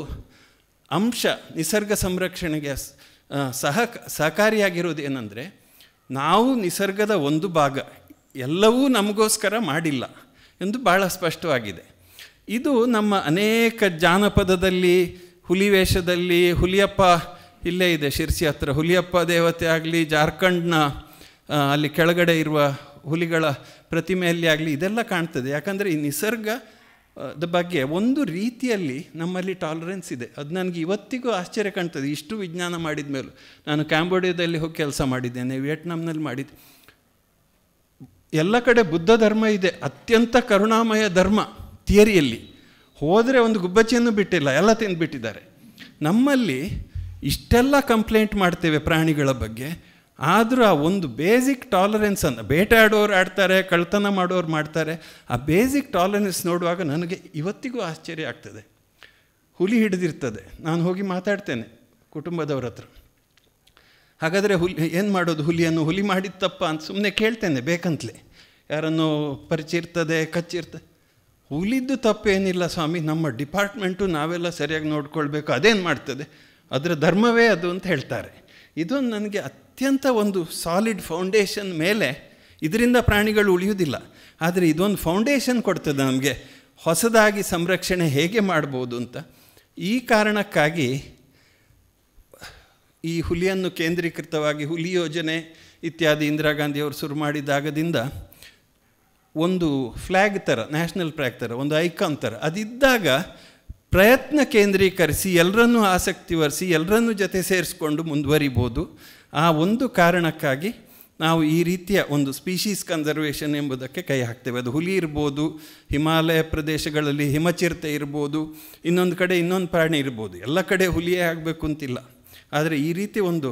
Speaker 3: ಅಂಶ ನಿಸರ್ಗ ಸಂರಕ್ಷಣೆಗೆ ಸಹ ಸಹಕಾರಿಯಾಗಿರೋದು ಏನಂದರೆ ನಾವು ನಿಸರ್ಗದ ಒಂದು ಭಾಗ ಎಲ್ಲವೂ ನಮಗೋಸ್ಕರ ಮಾಡಿಲ್ಲ ಎಂದು ಭಾಳ ಸ್ಪಷ್ಟವಾಗಿದೆ ಇದು ನಮ್ಮ ಅನೇಕ ಜಾನಪದದಲ್ಲಿ ವೇಷದಲ್ಲಿ ಹುಲಿಯಪ್ಪ ಇಲ್ಲೇ ಇದೆ ಶಿರ್ಸಿ ಹತ್ರ ಹುಲಿಯಪ್ಪ ದೇವತೆ ಆಗಲಿ ಜಾರ್ಖಂಡ್ನ ಅಲ್ಲಿ ಕೆಳಗಡೆ ಇರುವ ಹುಲಿಗಳ ಪ್ರತಿಮೆಯಲ್ಲಿ ಆಗಲಿ ಇದೆಲ್ಲ ಕಾಣ್ತದೆ ಯಾಕಂದರೆ ಈ ನಿಸರ್ಗ ದ ಬಗ್ಗೆ ಒಂದು ರೀತಿಯಲ್ಲಿ ನಮ್ಮಲ್ಲಿ ಟಾಲರೆನ್ಸ್ ಇದೆ ಅದು ನನಗೆ ಇವತ್ತಿಗೂ ಆಶ್ಚರ್ಯ ಕಾಣ್ತದೆ ಇಷ್ಟು ವಿಜ್ಞಾನ ಮಾಡಿದ ಮೇಲೂ ನಾನು ಕ್ಯಾಂಬೋಡಿಯಾದಲ್ಲಿ ಹೋಗಿ ಕೆಲಸ ಮಾಡಿದ್ದೇನೆ ವಿಯೆಟ್ನಾಂನಲ್ಲಿ ಮಾಡಿದ್ದೆ ಎಲ್ಲ ಕಡೆ ಬುದ್ಧ ಧರ್ಮ ಇದೆ ಅತ್ಯಂತ ಕರುಣಾಮಯ ಧರ್ಮ ಥಿಯರಿಯಲ್ಲಿ ಹೋದರೆ ಒಂದು ಗುಬ್ಬಚ್ಚಿಯನ್ನು ಬಿಟ್ಟಿಲ್ಲ ಎಲ್ಲ ತಿಂದುಬಿಟ್ಟಿದ್ದಾರೆ ನಮ್ಮಲ್ಲಿ ಇಷ್ಟೆಲ್ಲ ಕಂಪ್ಲೇಂಟ್ ಮಾಡ್ತೇವೆ ಪ್ರಾಣಿಗಳ ಬಗ್ಗೆ ಆದರೂ ಆ ಒಂದು ಬೇಸಿಕ್ ಟಾಲರೆನ್ಸನ್ನು ಬೇಟಾಡೋರು ಆಡ್ತಾರೆ ಕಳ್ತನ ಮಾಡೋರು ಮಾಡ್ತಾರೆ ಆ ಬೇಸಿಕ್ ಟಾಲರೆನ್ಸ್ ನೋಡುವಾಗ ನನಗೆ ಇವತ್ತಿಗೂ ಆಶ್ಚರ್ಯ ಆಗ್ತದೆ ಹುಲಿ ಹಿಡಿದಿರ್ತದೆ ನಾನು ಹೋಗಿ ಮಾತಾಡ್ತೇನೆ ಕುಟುಂಬದವ್ರ ಹತ್ರ ಹಾಗಾದರೆ ಹುಲಿ ಏನು ಮಾಡೋದು ಹುಲಿಯನ್ನು ಹುಲಿ ಮಾಡಿತ್ತಪ್ಪ ಅಂತ ಸುಮ್ಮನೆ ಕೇಳ್ತೇನೆ ಬೇಕಂತಲೇ ಯಾರನ್ನು ಇರ್ತದೆ ಕಚ್ಚಿರ್ತದೆ ಹುಲಿದ್ದು ತಪ್ಪೇನಿಲ್ಲ ಸ್ವಾಮಿ ನಮ್ಮ ಡಿಪಾರ್ಟ್ಮೆಂಟು ನಾವೆಲ್ಲ ಸರಿಯಾಗಿ ನೋಡ್ಕೊಳ್ಬೇಕು ಅದೇನು ಮಾಡ್ತದೆ ಅದರ ಧರ್ಮವೇ ಅದು ಅಂತ ಹೇಳ್ತಾರೆ ಇದೊಂದು ನನಗೆ ಅತ್ಯಂತ ಒಂದು ಸಾಲಿಡ್ ಫೌಂಡೇಶನ್ ಮೇಲೆ ಇದರಿಂದ ಪ್ರಾಣಿಗಳು ಉಳಿಯುವುದಿಲ್ಲ ಆದರೆ ಇದೊಂದು ಫೌಂಡೇಶನ್ ಕೊಡ್ತದೆ ನಮಗೆ ಹೊಸದಾಗಿ ಸಂರಕ್ಷಣೆ ಹೇಗೆ ಮಾಡ್ಬೋದು ಅಂತ ಈ ಕಾರಣಕ್ಕಾಗಿ ಈ ಹುಲಿಯನ್ನು ಕೇಂದ್ರೀಕೃತವಾಗಿ ಹುಲಿ ಯೋಜನೆ ಇತ್ಯಾದಿ ಇಂದಿರಾ ಗಾಂಧಿಯವರು ಶುರು ಮಾಡಿದಾಗದಿಂದ ಒಂದು ಫ್ಲ್ಯಾಗ್ ಥರ ನ್ಯಾಷನಲ್ ಫ್ಲ್ಯಾಗ್ ಥರ ಒಂದು ಐಕಾನ್ ಥರ ಅದಿದ್ದಾಗ ಪ್ರಯತ್ನ ಕೇಂದ್ರೀಕರಿಸಿ ಎಲ್ಲರನ್ನೂ ಆಸಕ್ತಿ ಒರೆಸಿ ಎಲ್ಲರನ್ನೂ ಜೊತೆ ಸೇರಿಸ್ಕೊಂಡು ಮುಂದುವರಿಬೋದು ಆ ಒಂದು ಕಾರಣಕ್ಕಾಗಿ ನಾವು ಈ ರೀತಿಯ ಒಂದು ಸ್ಪೀಷೀಸ್ ಕನ್ಸರ್ವೇಷನ್ ಎಂಬುದಕ್ಕೆ ಕೈ ಹಾಕ್ತೇವೆ ಅದು ಹುಲಿ ಇರ್ಬೋದು ಹಿಮಾಲಯ ಪ್ರದೇಶಗಳಲ್ಲಿ ಹಿಮಚಿರತೆ ಇರ್ಬೋದು ಇನ್ನೊಂದು ಕಡೆ ಇನ್ನೊಂದು ಪ್ರಾಣಿ ಇರ್ಬೋದು ಎಲ್ಲ ಕಡೆ ಹುಲಿಯೇ ಆಗಬೇಕು ಅಂತಿಲ್ಲ ಆದರೆ ಈ ರೀತಿ ಒಂದು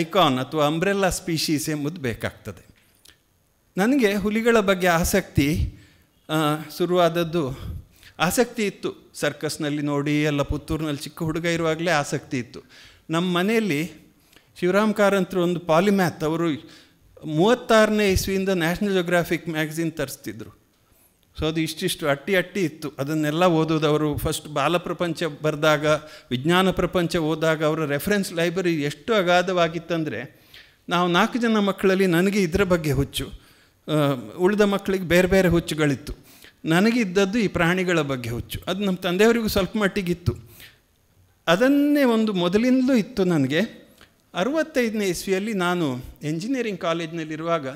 Speaker 3: ಐಕಾನ್ ಅಥವಾ ಅಂಬ್ರೆಲ್ಲಾ ಸ್ಪೀಷೀಸ್ ಎಂಬುದು ಬೇಕಾಗ್ತದೆ ನನಗೆ ಹುಲಿಗಳ ಬಗ್ಗೆ ಆಸಕ್ತಿ ಶುರುವಾದದ್ದು ಆಸಕ್ತಿ ಇತ್ತು ಸರ್ಕಸ್ನಲ್ಲಿ ನೋಡಿ ಎಲ್ಲ ಪುತ್ತೂರಿನಲ್ಲಿ ಚಿಕ್ಕ ಹುಡುಗ ಇರುವಾಗಲೇ ಆಸಕ್ತಿ ಇತ್ತು ನಮ್ಮ ಮನೆಯಲ್ಲಿ ಶಿವರಾಮ್ ಕಾರಂತರು ಒಂದು ಪಾಲಿಮ್ಯಾಥ್ ಅವರು ಮೂವತ್ತಾರನೇ ಇಸ್ವಿಯಿಂದ ನ್ಯಾಷನಲ್ ಜೋಗ್ರಾಫಿಕ್ ಮ್ಯಾಗ್ಝಿನ್ ತರಿಸ್ತಿದ್ರು ಸೊ ಅದು ಇಷ್ಟಿಷ್ಟು ಅಟ್ಟಿ ಅಟ್ಟಿ ಇತ್ತು ಅದನ್ನೆಲ್ಲ ಓದೋದು ಅವರು ಫಸ್ಟ್ ಪ್ರಪಂಚ ಬರೆದಾಗ ವಿಜ್ಞಾನ ಪ್ರಪಂಚ ಓದಾಗ ಅವರ ರೆಫರೆನ್ಸ್ ಲೈಬ್ರರಿ ಎಷ್ಟು ಅಗಾಧವಾಗಿತ್ತಂದರೆ ನಾವು ನಾಲ್ಕು ಜನ ಮಕ್ಕಳಲ್ಲಿ ನನಗೆ ಇದರ ಬಗ್ಗೆ ಹುಚ್ಚು ಉಳಿದ ಮಕ್ಕಳಿಗೆ ಬೇರೆ ಬೇರೆ ಹುಚ್ಚುಗಳಿತ್ತು ಇದ್ದದ್ದು ಈ ಪ್ರಾಣಿಗಳ ಬಗ್ಗೆ ಹುಚ್ಚು ಅದು ನಮ್ಮ ತಂದೆಯವರಿಗೂ ಸ್ವಲ್ಪ ಮಟ್ಟಿಗಿತ್ತು ಅದನ್ನೇ ಒಂದು ಮೊದಲಿಂದಲೂ ಇತ್ತು ನನಗೆ ಅರುವತ್ತೈದನೇ ಇಸ್ವಿಯಲ್ಲಿ ನಾನು ಎಂಜಿನಿಯರಿಂಗ್ ಕಾಲೇಜ್ನಲ್ಲಿರುವಾಗ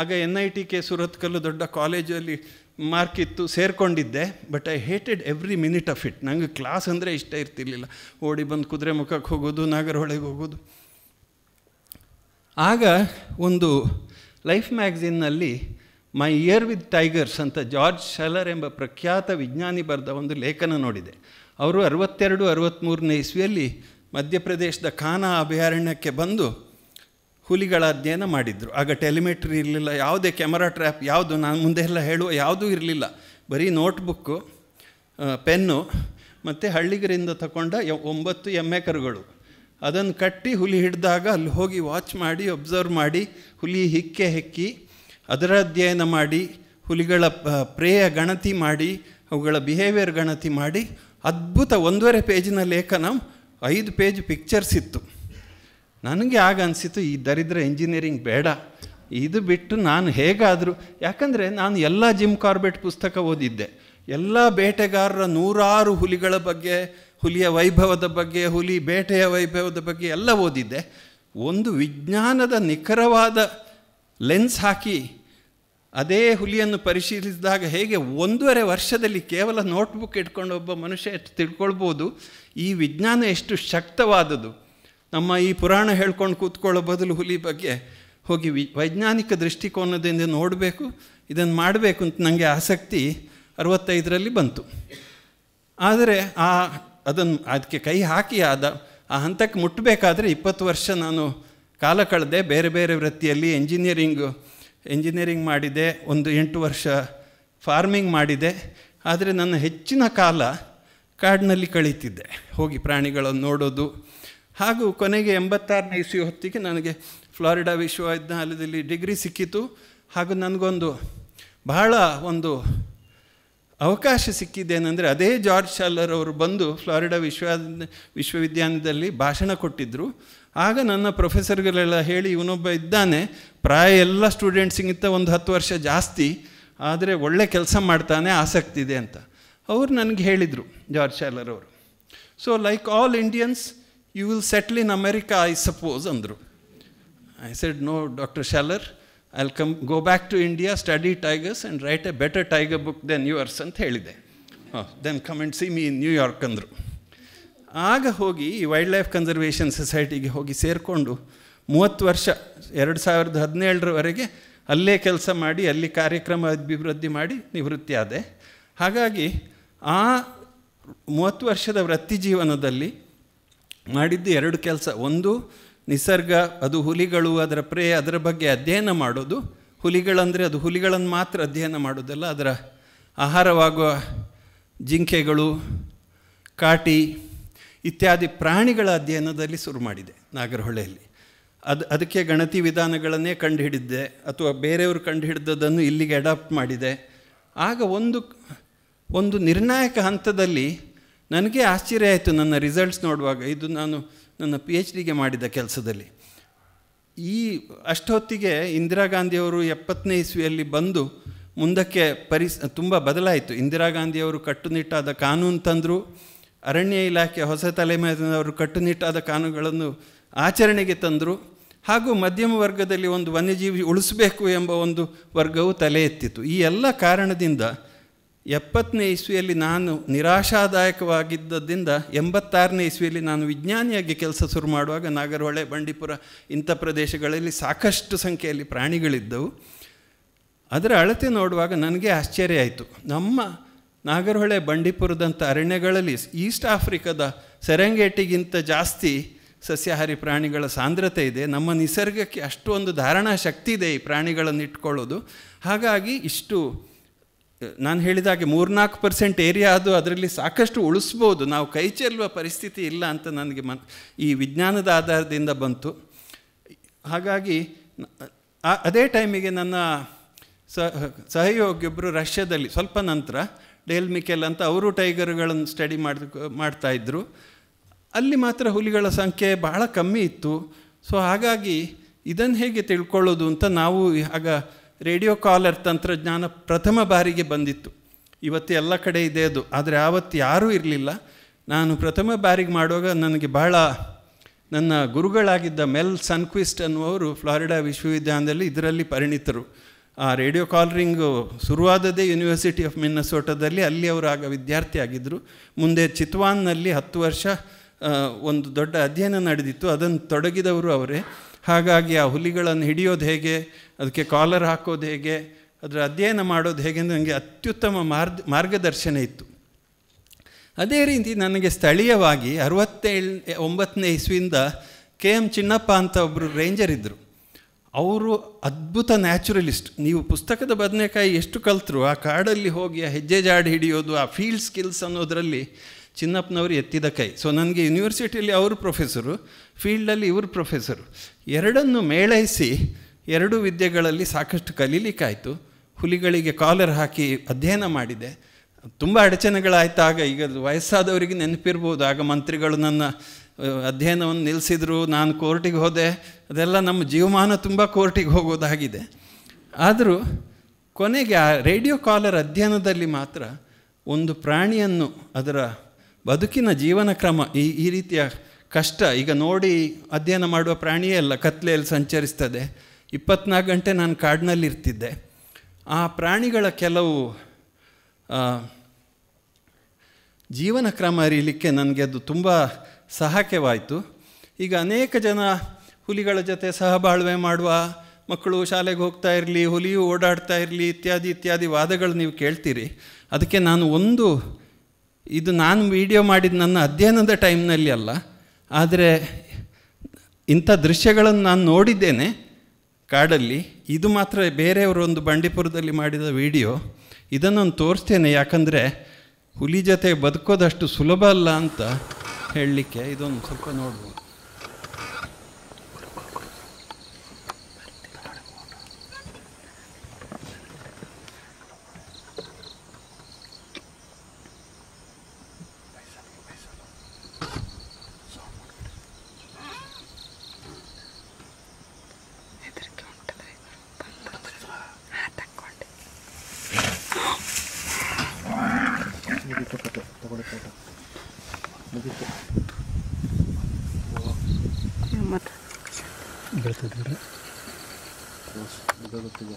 Speaker 3: ಆಗ N I T K Surathkal ದೊಡ್ಡ ಕಾಲೇಜಲ್ಲಿ ಮಾರ್ಕ್ ಇತ್ತು ಸೇರಿಕೊಂಡಿದ್ದೆ but I hated every minute of it ನನಗೆ ಕ್ಲಾಸ್ ಅಂದರೆ ಇಷ್ಟ ಇರ್ತಿರ್ಲಿಲ್ಲ ಓಡಿ ಬಂದು ಕುದುರೆ ಮುಖಕ್ಕೆ ಹೋಗೋದು ನಾಗರಹೊಳೆಗೆ ಹೋಗೋದು ಆಗ ಒಂದು ಲೈಫ್ ಮ್ಯಾಗ್ಝಿನ್ನಲ್ಲಿ ಮೈ ಇಯರ್ ವಿತ್ ಟೈಗರ್ಸ್ ಅಂತ ಜಾರ್ಜ್ ಶೆಲರ್ ಎಂಬ ಪ್ರಖ್ಯಾತ ವಿಜ್ಞಾನಿ ಬರೆದ ಒಂದು ಲೇಖನ ನೋಡಿದೆ ಅವರು ಅರವತ್ತೆರಡು ಅರವತ್ತ್ಮೂರನೇ ಇಸ್ವಿಯಲ್ಲಿ ಮಧ್ಯಪ್ರದೇಶದ ಖಾನಾ ಅಭಯಾರಣ್ಯಕ್ಕೆ ಬಂದು ಹುಲಿಗಳ ಅಧ್ಯಯನ ಮಾಡಿದರು ಆಗ ಟೆಲಿಮೆಟ್ರಿ ಇರಲಿಲ್ಲ ಯಾವುದೇ ಕ್ಯಾಮರಾ ಟ್ರ್ಯಾಪ್ ಯಾವುದು ನಾನು ಮುಂದೆ ಎಲ್ಲ ಹೇಳುವ ಯಾವುದೂ ಇರಲಿಲ್ಲ ಬರೀ ನೋಟ್ಬುಕ್ಕು ಪೆನ್ನು ಮತ್ತು ಹಳ್ಳಿಗರಿಂದ ತಗೊಂಡ ಒಂಬತ್ತು ಎಮ್ಮೆ ಕರುಗಳು ಅದನ್ನು ಕಟ್ಟಿ ಹುಲಿ ಹಿಡಿದಾಗ ಅಲ್ಲಿ ಹೋಗಿ ವಾಚ್ ಮಾಡಿ ಒಬ್ಸರ್ವ್ ಮಾಡಿ ಹುಲಿ ಹಿಕ್ಕೆ ಹೆಕ್ಕಿ ಅದರ ಅಧ್ಯಯನ ಮಾಡಿ ಹುಲಿಗಳ ಪ್ರೇಯ ಗಣತಿ ಮಾಡಿ ಅವುಗಳ ಬಿಹೇವಿಯರ್ ಗಣತಿ ಮಾಡಿ ಅದ್ಭುತ ಒಂದೂವರೆ ಪೇಜಿನ ಲೇಖನ ಐದು ಪೇಜ್ ಪಿಕ್ಚರ್ಸ್ ಇತ್ತು ನನಗೆ ಆಗ ಅನಿಸಿತು ಈ ದರಿದ್ರ ಇಂಜಿನಿಯರಿಂಗ್ ಬೇಡ ಇದು ಬಿಟ್ಟು ನಾನು ಹೇಗಾದರೂ ಯಾಕಂದರೆ ನಾನು ಎಲ್ಲ ಜಿಮ್ ಕಾರ್ಬೆಟ್ ಪುಸ್ತಕ ಓದಿದ್ದೆ ಎಲ್ಲ ಬೇಟೆಗಾರರ ನೂರಾರು ಹುಲಿಗಳ ಬಗ್ಗೆ ಹುಲಿಯ ವೈಭವದ ಬಗ್ಗೆ ಹುಲಿ ಬೇಟೆಯ ವೈಭವದ ಬಗ್ಗೆ ಎಲ್ಲ ಓದಿದ್ದೆ ಒಂದು ವಿಜ್ಞಾನದ ನಿಖರವಾದ ಲೆನ್ಸ್ ಹಾಕಿ ಅದೇ ಹುಲಿಯನ್ನು ಪರಿಶೀಲಿಸಿದಾಗ ಹೇಗೆ ಒಂದೂವರೆ ವರ್ಷದಲ್ಲಿ ಕೇವಲ ನೋಟ್ಬುಕ್ ಇಟ್ಕೊಂಡು ಒಬ್ಬ ಮನುಷ್ಯ ತಿಳ್ಕೊಳ್ಬೋದು ಈ ವಿಜ್ಞಾನ ಎಷ್ಟು ಶಕ್ತವಾದದ್ದು ನಮ್ಮ ಈ ಪುರಾಣ ಹೇಳ್ಕೊಂಡು ಕೂತ್ಕೊಳ್ಳೋ ಬದಲು ಹುಲಿ ಬಗ್ಗೆ ಹೋಗಿ ವಿ ವೈಜ್ಞಾನಿಕ ದೃಷ್ಟಿಕೋನದಿಂದ ನೋಡಬೇಕು ಇದನ್ನು ಮಾಡಬೇಕು ಅಂತ ನನಗೆ ಆಸಕ್ತಿ ಅರವತ್ತೈದರಲ್ಲಿ ಬಂತು ಆದರೆ ಆ ಅದನ್ನು ಅದಕ್ಕೆ ಕೈ ಹಾಕಿ ಆದ ಆ ಹಂತಕ್ಕೆ ಮುಟ್ಟಬೇಕಾದ್ರೆ ಇಪ್ಪತ್ತು ವರ್ಷ ನಾನು ಕಾಲ ಕಳೆದೆ ಬೇರೆ ಬೇರೆ ವೃತ್ತಿಯಲ್ಲಿ ಎಂಜಿನಿಯರಿಂಗು ಎಂಜಿನಿಯರಿಂಗ್ ಮಾಡಿದೆ ಒಂದು ಎಂಟು ವರ್ಷ ಫಾರ್ಮಿಂಗ್ ಮಾಡಿದೆ ಆದರೆ ನನ್ನ ಹೆಚ್ಚಿನ ಕಾಲ ಕಾಡಿನಲ್ಲಿ ಕಳೀತಿದ್ದೆ ಹೋಗಿ ಪ್ರಾಣಿಗಳನ್ನು ನೋಡೋದು ಹಾಗೂ ಕೊನೆಗೆ ಎಂಬತ್ತಾರನೇ ಇಸಿ ಹೊತ್ತಿಗೆ ನನಗೆ ಫ್ಲಾರಿಡಾ ವಿಶ್ವವಿದ್ಯಾಲಯದಲ್ಲಿ ಡಿಗ್ರಿ ಸಿಕ್ಕಿತು ಹಾಗೂ ನನಗೊಂದು ಬಹಳ ಒಂದು ಅವಕಾಶ ಸಿಕ್ಕಿದ್ದೇನೆಂದರೆ ಅದೇ ಜಾರ್ಜ್ ಶಾಲರ್ ಅವರು ಬಂದು ಫ್ಲಾರಿಡಾ ವಿಶ್ವ ವಿಶ್ವವಿದ್ಯಾಲಯದಲ್ಲಿ ಭಾಷಣ ಕೊಟ್ಟಿದ್ದರು ಆಗ ನನ್ನ ಪ್ರೊಫೆಸರ್ಗಳೆಲ್ಲ ಹೇಳಿ ಇವನೊಬ್ಬ ಇದ್ದಾನೆ ಪ್ರಾಯ ಎಲ್ಲ ಸ್ಟೂಡೆಂಟ್ಸಿಗಿಂತ ಒಂದು ಹತ್ತು ವರ್ಷ ಜಾಸ್ತಿ ಆದರೆ ಒಳ್ಳೆ ಕೆಲಸ ಮಾಡ್ತಾನೆ ಆಸಕ್ತಿ ಇದೆ ಅಂತ ಅವ್ರು ನನಗೆ ಹೇಳಿದರು ಜಾರ್ಜ್ ಶಾಲರ್ ಅವರು so like all Indians you will settle in America I suppose ಅಂದರು I said no doctor Schaller I will come go back to India study tigers and write a better tiger book then yours ಅಂತ ಹೇಳಿದೆ then come and see me in New York ಅಂದರು ಆಗ ಹೋಗಿ wild life conservation ಸೊಸೈಟಿಗೆ ಹೋಗಿ ಸೇರಿಕೊಂಡು ಮೂವತ್ತು ವರ್ಷ ಎರಡು ಸಾವಿರದ ಹದಿನೇಳರವರೆಗೆ ಅಲ್ಲೇ ಕೆಲಸ ಮಾಡಿ ಅಲ್ಲಿ ಕಾರ್ಯಕ್ರಮ ಅಭಿವೃದ್ಧಿ ಮಾಡಿ ನಿವೃತ್ತಿ ಆದೆ ಹಾಗಾಗಿ ಆ ಮೂವತ್ತು ವರ್ಷದ ವೃತ್ತಿ ಜೀವನದಲ್ಲಿ ಮಾಡಿದ್ದು ಎರಡು ಕೆಲಸ ಒಂದು ನಿಸರ್ಗ ಅದು ಹುಲಿಗಳು ಅದರ ಪ್ರೇ ಅದರ ಬಗ್ಗೆ ಅಧ್ಯಯನ ಮಾಡೋದು ಹುಲಿಗಳಂದರೆ ಅದು ಹುಲಿಗಳನ್ನು ಮಾತ್ರ ಅಧ್ಯಯನ ಮಾಡೋದಲ್ಲ ಅದರ ಆಹಾರವಾಗುವ ಜಿಂಕೆಗಳು ಕಾಟಿ ಇತ್ಯಾದಿ ಪ್ರಾಣಿಗಳ ಅಧ್ಯಯನದಲ್ಲಿ ಶುರು ಮಾಡಿದೆ ನಾಗರಹೊಳೆಯಲ್ಲಿ ಅದು ಅದಕ್ಕೆ ಗಣತಿ ವಿಧಾನಗಳನ್ನೇ ಕಂಡುಹಿಡಿದ್ದೆ ಅಥವಾ ಬೇರೆಯವರು ಕಂಡುಹಿಡಿದದನ್ನು ಇಲ್ಲಿಗೆ ಅಡಾಪ್ಟ್ ಮಾಡಿದೆ ಆಗ ಒಂದು ಒಂದು ನಿರ್ಣಾಯಕ ಹಂತದಲ್ಲಿ ನನಗೆ ಆಶ್ಚರ್ಯ ಆಯಿತು ನನ್ನ ರಿಸಲ್ಟ್ಸ್ ನೋಡುವಾಗ ಇದು ನಾನು ನನ್ನ ಪಿ ಎಚ್ ಡಿಗೆ ಮಾಡಿದ ಕೆಲಸದಲ್ಲಿ ಈ ಅಷ್ಟೊತ್ತಿಗೆ ಇಂದಿರಾ ಗಾಂಧಿಯವರು ಎಪ್ಪತ್ತನೇ ಇಸ್ವಿಯಲ್ಲಿ ಬಂದು ಮುಂದಕ್ಕೆ ಪರಿಸ್ ತುಂಬ ಬದಲಾಯಿತು ಇಂದಿರಾ ಗಾಂಧಿಯವರು ಕಟ್ಟುನಿಟ್ಟಾದ ಕಾನೂನು ತಂದರು ಅರಣ್ಯ ಇಲಾಖೆ ಹೊಸ ತಲೆಮಾರಿನವರು ಕಟ್ಟುನಿಟ್ಟಾದ ಕಾನೂನುಗಳನ್ನು ಆಚರಣೆಗೆ ತಂದರು ಹಾಗೂ ಮಧ್ಯಮ ವರ್ಗದಲ್ಲಿ ಒಂದು ವನ್ಯಜೀವಿ ಉಳಿಸಬೇಕು ಎಂಬ ಒಂದು ವರ್ಗವು ತಲೆ ಎತ್ತಿತ್ತು ಈ ಎಲ್ಲ ಕಾರಣದಿಂದ ಎಪ್ಪತ್ತನೇ ಇಸ್ವಿಯಲ್ಲಿ ನಾನು ನಿರಾಶಾದಾಯಕವಾಗಿದ್ದರಿಂದ ಎಂಬತ್ತಾರನೇ ಇಸ್ವಿಯಲ್ಲಿ ನಾನು ವಿಜ್ಞಾನಿಯಾಗಿ ಕೆಲಸ ಶುರು ಮಾಡುವಾಗ ನಾಗರಹೊಳೆ ಬಂಡೀಪುರ ಇಂಥ ಪ್ರದೇಶಗಳಲ್ಲಿ ಸಾಕಷ್ಟು ಸಂಖ್ಯೆಯಲ್ಲಿ ಪ್ರಾಣಿಗಳಿದ್ದವು ಅದರ ಅಳತೆ ನೋಡುವಾಗ ನನಗೆ ಆಶ್ಚರ್ಯ ಆಯಿತು ನಮ್ಮ ನಾಗರಹೊಳೆ ಬಂಡೀಪುರದಂಥ ಅರಣ್ಯಗಳಲ್ಲಿ ಈಸ್ಟ್ ಆಫ್ರಿಕಾದ ಸೆರೆಂಗೇಟಿಗಿಂತ ಜಾಸ್ತಿ ಸಸ್ಯಾಹಾರಿ ಪ್ರಾಣಿಗಳ ಸಾಂದ್ರತೆ ಇದೆ ನಮ್ಮ ನಿಸರ್ಗಕ್ಕೆ ಅಷ್ಟೊಂದು ಧಾರಣಾ ಶಕ್ತಿ ಇದೆ ಈ ಪ್ರಾಣಿಗಳನ್ನು ಇಟ್ಕೊಳ್ಳೋದು ಹಾಗಾಗಿ ಇಷ್ಟು ನಾನು ಹೇಳಿದಾಗೆ ಮೂರ್ನಾಲ್ಕು ಪರ್ಸೆಂಟ್ ಏರಿಯಾ ಅದು ಅದರಲ್ಲಿ ಸಾಕಷ್ಟು ಉಳಿಸ್ಬೋದು ನಾವು ಕೈ ಚೆಲ್ಲುವ ಪರಿಸ್ಥಿತಿ ಇಲ್ಲ ಅಂತ ನನಗೆ ಮನ್ ಈ ವಿಜ್ಞಾನದ ಆಧಾರದಿಂದ ಬಂತು ಹಾಗಾಗಿ ಅದೇ ಟೈಮಿಗೆ ನನ್ನ ಸಹಯೋಗಿಯೊಬ್ಬರು ರಷ್ಯಾದಲ್ಲಿ ಸ್ವಲ್ಪ ನಂತರ ಡೇಲ್ ಮಿಕೆಲ್ ಅಂತ ಅವರು ಟೈಗರ್ಗಳನ್ನು ಸ್ಟಡಿ ಮಾಡ್ತಾ ಇದ್ದರು ಅಲ್ಲಿ ಮಾತ್ರ ಹುಲಿಗಳ ಸಂಖ್ಯೆ ಬಹಳ ಕಮ್ಮಿ ಇತ್ತು ಸೊ ಹಾಗಾಗಿ ಇದನ್ನು ಹೇಗೆ ತಿಳ್ಕೊಳ್ಳೋದು ಅಂತ ನಾವು ಆಗ ರೇಡಿಯೋ ಕಾಲರ್ ತಂತ್ರಜ್ಞಾನ ಪ್ರಥಮ ಬಾರಿಗೆ ಬಂದಿತ್ತು ಇವತ್ತು ಎಲ್ಲ ಕಡೆ ಇದೆ ಅದು ಆದರೆ ಆವತ್ತು ಯಾರೂ ಇರಲಿಲ್ಲ ನಾನು ಪ್ರಥಮ ಬಾರಿಗೆ ಮಾಡುವಾಗ ನನಗೆ ಬಹಳ ನನ್ನ ಗುರುಗಳಾಗಿದ್ದ ಮೆಲ್ ಸನ್ಕ್ವಿಸ್ಟ್ ಅನ್ನುವರು ಫ್ಲಾರಿಡಾ ವಿಶ್ವವಿದ್ಯಾಲಯದಲ್ಲಿ ಇದರಲ್ಲಿ ಪರಿಣಿತರು ಆ ರೇಡಿಯೋ ಕಾಲರಿಂಗು ಶುರುವಾದದೇ ಯೂನಿವರ್ಸಿಟಿ ಆಫ್ ಮಿನ್ನಸೋಟದಲ್ಲಿ ಅಲ್ಲಿ ಅವರು ಆಗ ವಿದ್ಯಾರ್ಥಿ ಆಗಿದ್ದರು ಮುಂದೆ ಚಿತ್ವಾನ್ನಲ್ಲಿ ಹತ್ತು ವರ್ಷ ಒಂದು ದೊಡ್ಡ ಅಧ್ಯಯನ ನಡೆದಿತ್ತು ಅದನ್ನು ತೊಡಗಿದವರು ಅವರೇ ಹಾಗಾಗಿ ಆ ಹುಲಿಗಳನ್ನು ಹಿಡಿಯೋದು ಹೇಗೆ ಅದಕ್ಕೆ ಕಾಲರ್ ಹಾಕೋದು ಹೇಗೆ ಅದರ ಅಧ್ಯಯನ ಮಾಡೋದು ಹೇಗೆ ಅಂದರೆ ನನಗೆ ಅತ್ಯುತ್ತಮ ಮಾರ್ ಮಾರ್ಗದರ್ಶನ ಇತ್ತು ಅದೇ ರೀತಿ ನನಗೆ ಸ್ಥಳೀಯವಾಗಿ ಅರವತ್ತೇಳು ಒಂಬತ್ತನೇ ಇಸ್ವಿಯಿಂದ ಕೆ ಎಮ್ ಚಿನ್ನಪ್ಪ ಅಂತ ಒಬ್ಬರು ರೇಂಜರ್ ಇದ್ದರು ಅವರು ಅದ್ಭುತ ನ್ಯಾಚುರಲಿಸ್ಟ್ ನೀವು ಪುಸ್ತಕದ ಬದನೆಕಾಯಿ ಎಷ್ಟು ಕಲ್ತರು ಆ ಕಾಡಲ್ಲಿ ಹೋಗಿ ಆ ಹೆಜ್ಜೆ ಜಾಡು ಹಿಡಿಯೋದು ಆ ಫೀಲ್ಡ್ ಸ್ಕಿಲ್ಸ್ ಅನ್ನೋದರಲ್ಲಿ ಚಿನ್ನಪ್ಪನವರು ಎತ್ತಿದ ಕೈ ಸೊ ನನಗೆ ಯೂನಿವರ್ಸಿಟಿಯಲ್ಲಿ ಅವರು ಪ್ರೊಫೆಸರು ಫೀಲ್ಡಲ್ಲಿ ಇವರು ಪ್ರೊಫೆಸರು ಎರಡನ್ನು ಮೇಳೈಸಿ ಎರಡೂ ವಿದ್ಯೆಗಳಲ್ಲಿ ಸಾಕಷ್ಟು ಕಲೀಲಿಕ್ಕಾಯಿತು ಹುಲಿಗಳಿಗೆ ಕಾಲರ್ ಹಾಕಿ ಅಧ್ಯಯನ ಮಾಡಿದೆ ತುಂಬ ಅಡಚಣೆಗಳಾಯ್ತು ಆಗ ಈಗ ವಯಸ್ಸಾದವರಿಗೆ ನೆನಪಿರ್ಬೋದು ಆಗ ಮಂತ್ರಿಗಳು ನನ್ನ ಅಧ್ಯಯನವನ್ನು ನಿಲ್ಲಿಸಿದ್ರು ನಾನು ಕೋರ್ಟಿಗೆ ಹೋದೆ ಅದೆಲ್ಲ ನಮ್ಮ ಜೀವಮಾನ ತುಂಬ ಕೋರ್ಟಿಗೆ ಹೋಗೋದಾಗಿದೆ ಆದರೂ ಕೊನೆಗೆ ಆ ರೇಡಿಯೋ ಕಾಲರ್ ಅಧ್ಯಯನದಲ್ಲಿ ಮಾತ್ರ ಒಂದು ಪ್ರಾಣಿಯನ್ನು ಅದರ ಬದುಕಿನ ಜೀವನ ಕ್ರಮ ಈ ಈ ರೀತಿಯ ಕಷ್ಟ ಈಗ ನೋಡಿ ಅಧ್ಯಯನ ಮಾಡುವ ಪ್ರಾಣಿಯೇ ಅಲ್ಲ ಕತ್ಲೆಯಲ್ಲಿ ಸಂಚರಿಸ್ತದೆ ಇಪ್ಪತ್ನಾಲ್ಕು ಗಂಟೆ ನಾನು ಕಾಡಿನಲ್ಲಿರ್ತಿದ್ದೆ ಆ ಪ್ರಾಣಿಗಳ ಕೆಲವು ಜೀವನ ಕ್ರಮ ಅರಿಯಲಿಕ್ಕೆ ನನಗೆ ಅದು ತುಂಬ ಸಹಾಯಕವಾಯಿತು ಈಗ ಅನೇಕ ಜನ ಹುಲಿಗಳ ಜೊತೆ ಸಹಬಾಳ್ವೆ ಮಾಡುವ ಮಕ್ಕಳು ಶಾಲೆಗೆ ಹೋಗ್ತಾ ಇರಲಿ ಹುಲಿಯು ಓಡಾಡ್ತಾ ಇರಲಿ ಇತ್ಯಾದಿ ಇತ್ಯಾದಿ ವಾದಗಳು ನೀವು ಕೇಳ್ತೀರಿ ಅದಕ್ಕೆ ನಾನು ಒಂದು ಇದು ನಾನು ವಿಡಿಯೋ ಮಾಡಿದ ನನ್ನ ಅಧ್ಯಯನದ ಟೈಮ್ನಲ್ಲಿ ಅಲ್ಲ ಆದರೆ ಇಂಥ ದೃಶ್ಯಗಳನ್ನು ನಾನು ನೋಡಿದ್ದೇನೆ ಕಾಡಲ್ಲಿ ಇದು ಮಾತ್ರ ಬೇರೆಯವರು ಒಂದು ಬಂಡೀಪುರದಲ್ಲಿ ಮಾಡಿದ ವಿಡಿಯೋ ಇದನ್ನು ಒಂದು ತೋರಿಸ್ತೇನೆ ಯಾಕಂದರೆ ಹುಲಿ ಜೊತೆ ಬದುಕೋದಷ್ಟು ಸುಲಭ ಅಲ್ಲ ಅಂತ ಹೇಳಲಿಕ್ಕೆ ಇದೊಂದು ಸ್ವಲ್ಪ ನೋಡ್ಬೋದು ಇಟ್ಟುಕೊಟ್ಟೆ ತಗೊಳಕ್ಕೆ ಮುಗಿತು ಮತ್ತೆ ಬೀಳ್ತದ್ರಿ ಗೊತ್ತಿದೆ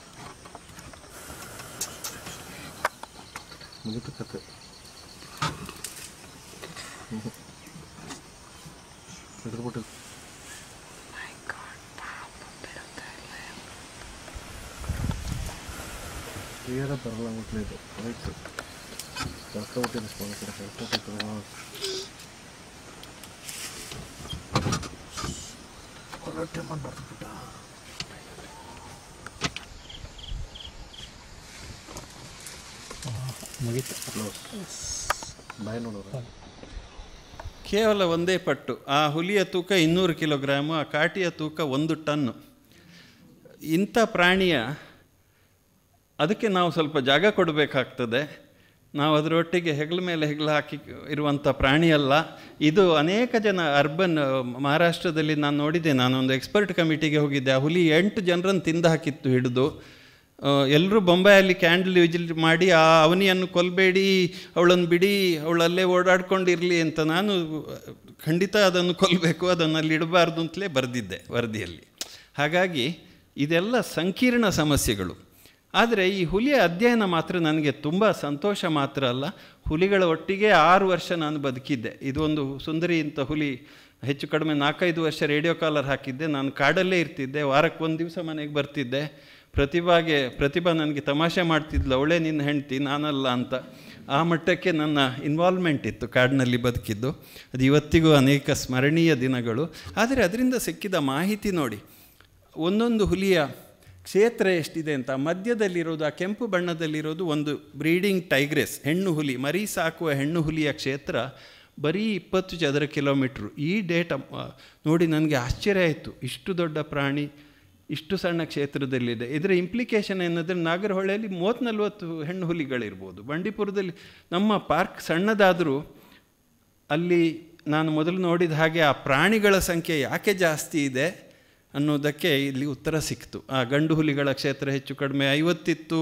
Speaker 3: ಮುಗಿತು ಕತೆ ಹಿಡಿದ್ಬಿಟ್ಟು ಕ್ಲಿಯರಾಗಿ ಬರಲ್ಲ ಮಕ್ಕಳಿದೆ ರೈಟ್
Speaker 2: ಕೇವಲ
Speaker 3: ಒಂದೇ ಪಟ್ಟು ಆ ಹುಲಿಯ ತೂಕ ಇನ್ನೂರು ಕಿಲೋಗ್ರಾಮು ಆ ಕಾಟಿಯ ತೂಕ ಒಂದು ಟನ್ನು ಇಂಥ ಪ್ರಾಣಿಯ ಅದಕ್ಕೆ ನಾವು ಸ್ವಲ್ಪ ಜಾಗ ಕೊಡಬೇಕಾಗ್ತದೆ ನಾವು ಅದರೊಟ್ಟಿಗೆ ಹೆಗಲ ಮೇಲೆ ಹೆಗಲು ಹಾಕಿ ಇರುವಂಥ ಪ್ರಾಣಿಯಲ್ಲ ಇದು ಅನೇಕ ಜನ ಅರ್ಬನ್ ಮಹಾರಾಷ್ಟ್ರದಲ್ಲಿ ನಾನು ನೋಡಿದ್ದೆ ನಾನೊಂದು ಎಕ್ಸ್ಪರ್ಟ್ ಕಮಿಟಿಗೆ ಹೋಗಿದ್ದೆ ಆ ಹುಲಿ ಎಂಟು ಜನರನ್ನು ತಿಂದು ಹಾಕಿತ್ತು ಹಿಡಿದು ಎಲ್ಲರೂ ಬೊಂಬಾಯಲ್ಲಿ ಕ್ಯಾಂಡಲ್ ವಿಜಿಲ್ ಮಾಡಿ ಆ ಅವನಿಯನ್ನು ಕೊಲ್ಲಬೇಡಿ ಅವಳನ್ನು ಬಿಡಿ ಅವಳಲ್ಲೇ ಓಡಾಡ್ಕೊಂಡಿರಲಿ ಅಂತ ನಾನು ಖಂಡಿತ ಅದನ್ನು ಕೊಲ್ಲಬೇಕು ಅದನ್ನು ಅಲ್ಲಿ ಇಡಬಾರ್ದು ಅಂತಲೇ ಬರೆದಿದ್ದೆ ವರದಿಯಲ್ಲಿ ಹಾಗಾಗಿ ಇದೆಲ್ಲ ಸಂಕೀರ್ಣ ಸಮಸ್ಯೆಗಳು ಆದರೆ ಈ ಹುಲಿಯ ಅಧ್ಯಯನ ಮಾತ್ರ ನನಗೆ ತುಂಬ ಸಂತೋಷ ಮಾತ್ರ ಅಲ್ಲ ಹುಲಿಗಳ ಒಟ್ಟಿಗೆ ಆರು ವರ್ಷ ನಾನು ಬದುಕಿದ್ದೆ ಇದೊಂದು ಸುಂದರಿ ಇಂಥ ಹುಲಿ ಹೆಚ್ಚು ಕಡಿಮೆ ನಾಲ್ಕೈದು ವರ್ಷ ರೇಡಿಯೋ ಕಾಲರ್ ಹಾಕಿದ್ದೆ ನಾನು ಕಾಡಲ್ಲೇ ಇರ್ತಿದ್ದೆ ವಾರಕ್ಕೆ ಒಂದು ದಿವಸ ಮನೆಗೆ ಬರ್ತಿದ್ದೆ ಪ್ರತಿಭಾಗೆ ಪ್ರತಿಭಾ ನನಗೆ ತಮಾಷೆ ಮಾಡ್ತಿದ್ಲು ಅವಳೇ ನಿನ್ನ ಹೆಂಡ್ತಿ ನಾನಲ್ಲ ಅಂತ ಆ ಮಟ್ಟಕ್ಕೆ ನನ್ನ ಇನ್ವಾಲ್ವ್ಮೆಂಟ್ ಇತ್ತು ಕಾಡಿನಲ್ಲಿ ಬದುಕಿದ್ದು ಅದು ಇವತ್ತಿಗೂ ಅನೇಕ ಸ್ಮರಣೀಯ ದಿನಗಳು ಆದರೆ ಅದರಿಂದ ಸಿಕ್ಕಿದ ಮಾಹಿತಿ ನೋಡಿ ಒಂದೊಂದು ಹುಲಿಯ ಕ್ಷೇತ್ರ ಎಷ್ಟಿದೆ ಅಂತ ಮಧ್ಯದಲ್ಲಿರೋದು ಆ ಕೆಂಪು ಬಣ್ಣದಲ್ಲಿರೋದು ಒಂದು ಬ್ರೀಡಿಂಗ್ ಟೈಗ್ರೆಸ್ ಹೆಣ್ಣು ಹುಲಿ ಮರಿ ಸಾಕುವ ಹೆಣ್ಣು ಹುಲಿಯ ಕ್ಷೇತ್ರ ಬರೀ ಇಪ್ಪತ್ತು ಚದರ ಕಿಲೋಮೀಟ್ರ್ ಈ ಡೇಟ ನೋಡಿ ನನಗೆ ಆಶ್ಚರ್ಯ ಆಯಿತು ಇಷ್ಟು ದೊಡ್ಡ ಪ್ರಾಣಿ ಇಷ್ಟು ಸಣ್ಣ ಕ್ಷೇತ್ರದಲ್ಲಿದೆ ಇದರ ಇಂಪ್ಲಿಕೇಶನ್ ಏನಂದರೆ ನಾಗರಹೊಳೆಯಲ್ಲಿ ಮೂವತ್ತು ನಲ್ವತ್ತು ಹೆಣ್ಣು ಹುಲಿಗಳಿರ್ಬೋದು ಬಂಡೀಪುರದಲ್ಲಿ ನಮ್ಮ ಪಾರ್ಕ್ ಸಣ್ಣದಾದರೂ ಅಲ್ಲಿ ನಾನು ಮೊದಲು ನೋಡಿದ ಹಾಗೆ ಆ ಪ್ರಾಣಿಗಳ ಸಂಖ್ಯೆ ಯಾಕೆ ಜಾಸ್ತಿ ಇದೆ ಅನ್ನೋದಕ್ಕೆ ಇಲ್ಲಿ ಉತ್ತರ ಸಿಕ್ತು ಆ ಗಂಡು ಹುಲಿಗಳ ಕ್ಷೇತ್ರ ಹೆಚ್ಚು ಕಡಿಮೆ ಐವತ್ತಿತ್ತು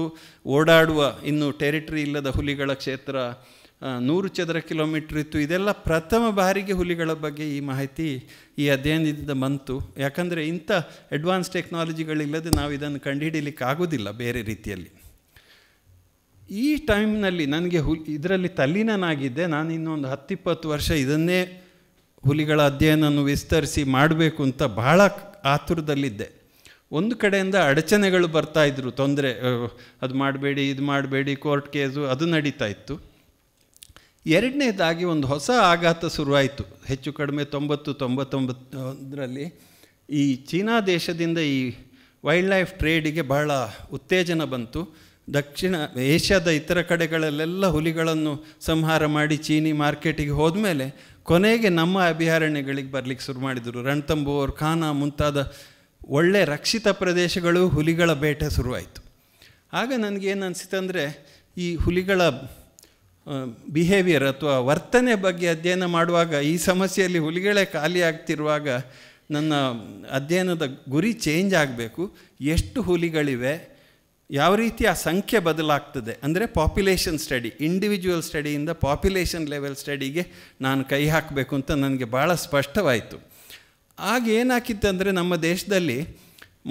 Speaker 3: ಓಡಾಡುವ ಇನ್ನು ಟೆರಿಟರಿ ಇಲ್ಲದ ಹುಲಿಗಳ ಕ್ಷೇತ್ರ ನೂರು ಚದರ ಕಿಲೋಮೀಟ್ರ್ ಇತ್ತು ಇದೆಲ್ಲ ಪ್ರಥಮ ಬಾರಿಗೆ ಹುಲಿಗಳ ಬಗ್ಗೆ ಈ ಮಾಹಿತಿ ಈ ಅಧ್ಯಯನದಿಂದ ಬಂತು ಯಾಕಂದರೆ ಇಂಥ ಅಡ್ವಾನ್ಸ್ ಟೆಕ್ನಾಲಜಿಗಳಿಲ್ಲದೆ ನಾವು ಇದನ್ನು ಕಂಡುಹಿಡಿಯಲಿಕ್ಕೆ ಆಗೋದಿಲ್ಲ ಬೇರೆ ರೀತಿಯಲ್ಲಿ ಈ ಟೈಮ್ನಲ್ಲಿ ನನಗೆ ಹುಲಿ ಇದರಲ್ಲಿ ತಲ್ಲೀನಾಗಿದ್ದೆ ನಾನು ಇನ್ನೊಂದು ಹತ್ತಿಪ್ಪತ್ತು ವರ್ಷ ಇದನ್ನೇ ಹುಲಿಗಳ ಅಧ್ಯಯನವನ್ನು ವಿಸ್ತರಿಸಿ ಮಾಡಬೇಕು ಅಂತ ಬಹಳ ಆತುರದಲ್ಲಿದ್ದೆ ಒಂದು ಕಡೆಯಿಂದ ಅಡಚಣೆಗಳು ಬರ್ತಾ ಇದ್ದರು ತೊಂದರೆ ಅದು ಮಾಡಬೇಡಿ ಇದು ಮಾಡಬೇಡಿ ಕೋರ್ಟ್ ಕೇಸು ಅದು ನಡೀತಾ ಇತ್ತು ಎರಡನೇದಾಗಿ ಒಂದು ಹೊಸ ಆಘಾತ ಶುರುವಾಯಿತು ಹೆಚ್ಚು ಕಡಿಮೆ ತೊಂಬತ್ತು ತೊಂಬತ್ತೊಂಬತ್ತರಲ್ಲಿ ಈ ಚೀನಾ ದೇಶದಿಂದ ಈ ವೈಲ್ಡ್ ಲೈಫ್ ಟ್ರೇಡಿಗೆ ಬಹಳ ಉತ್ತೇಜನ ಬಂತು ದಕ್ಷಿಣ ಏಷ್ಯಾದ ಇತರ ಕಡೆಗಳಲ್ಲೆಲ್ಲ ಹುಲಿಗಳನ್ನು ಸಂಹಾರ ಮಾಡಿ ಚೀನಿ ಮಾರ್ಕೆಟಿಗೆ ಹೋದ ಮೇಲೆ ಕೊನೆಗೆ ನಮ್ಮ ಅಭಯಾರಣ್ಯಗಳಿಗೆ ಬರಲಿಕ್ಕೆ ಶುರು ಮಾಡಿದರು ರಣತಂಬೋರ್ ಖಾನ ಮುಂತಾದ ಒಳ್ಳೆ ರಕ್ಷಿತ ಪ್ರದೇಶಗಳು ಹುಲಿಗಳ ಬೇಟೆ ಶುರುವಾಯಿತು ಆಗ ನನಗೇನು ಅಂದರೆ ಈ ಹುಲಿಗಳ ಬಿಹೇವಿಯರ್ ಅಥವಾ ವರ್ತನೆ ಬಗ್ಗೆ ಅಧ್ಯಯನ ಮಾಡುವಾಗ ಈ ಸಮಸ್ಯೆಯಲ್ಲಿ ಹುಲಿಗಳೇ ಖಾಲಿ ಆಗ್ತಿರುವಾಗ ನನ್ನ ಅಧ್ಯಯನದ ಗುರಿ ಚೇಂಜ್ ಆಗಬೇಕು ಎಷ್ಟು ಹುಲಿಗಳಿವೆ ಯಾವ ರೀತಿ ಆ ಸಂಖ್ಯೆ ಬದಲಾಗ್ತದೆ ಅಂದರೆ ಪಾಪ್ಯುಲೇಷನ್ ಸ್ಟಡಿ ಇಂಡಿವಿಜುವಲ್ ಸ್ಟಡಿಯಿಂದ ಪಾಪ್ಯುಲೇಷನ್ ಲೆವೆಲ್ ಸ್ಟಡಿಗೆ ನಾನು ಕೈ ಹಾಕಬೇಕು ಅಂತ ನನಗೆ ಭಾಳ ಸ್ಪಷ್ಟವಾಯಿತು ಆಗ ಅಂದರೆ ನಮ್ಮ ದೇಶದಲ್ಲಿ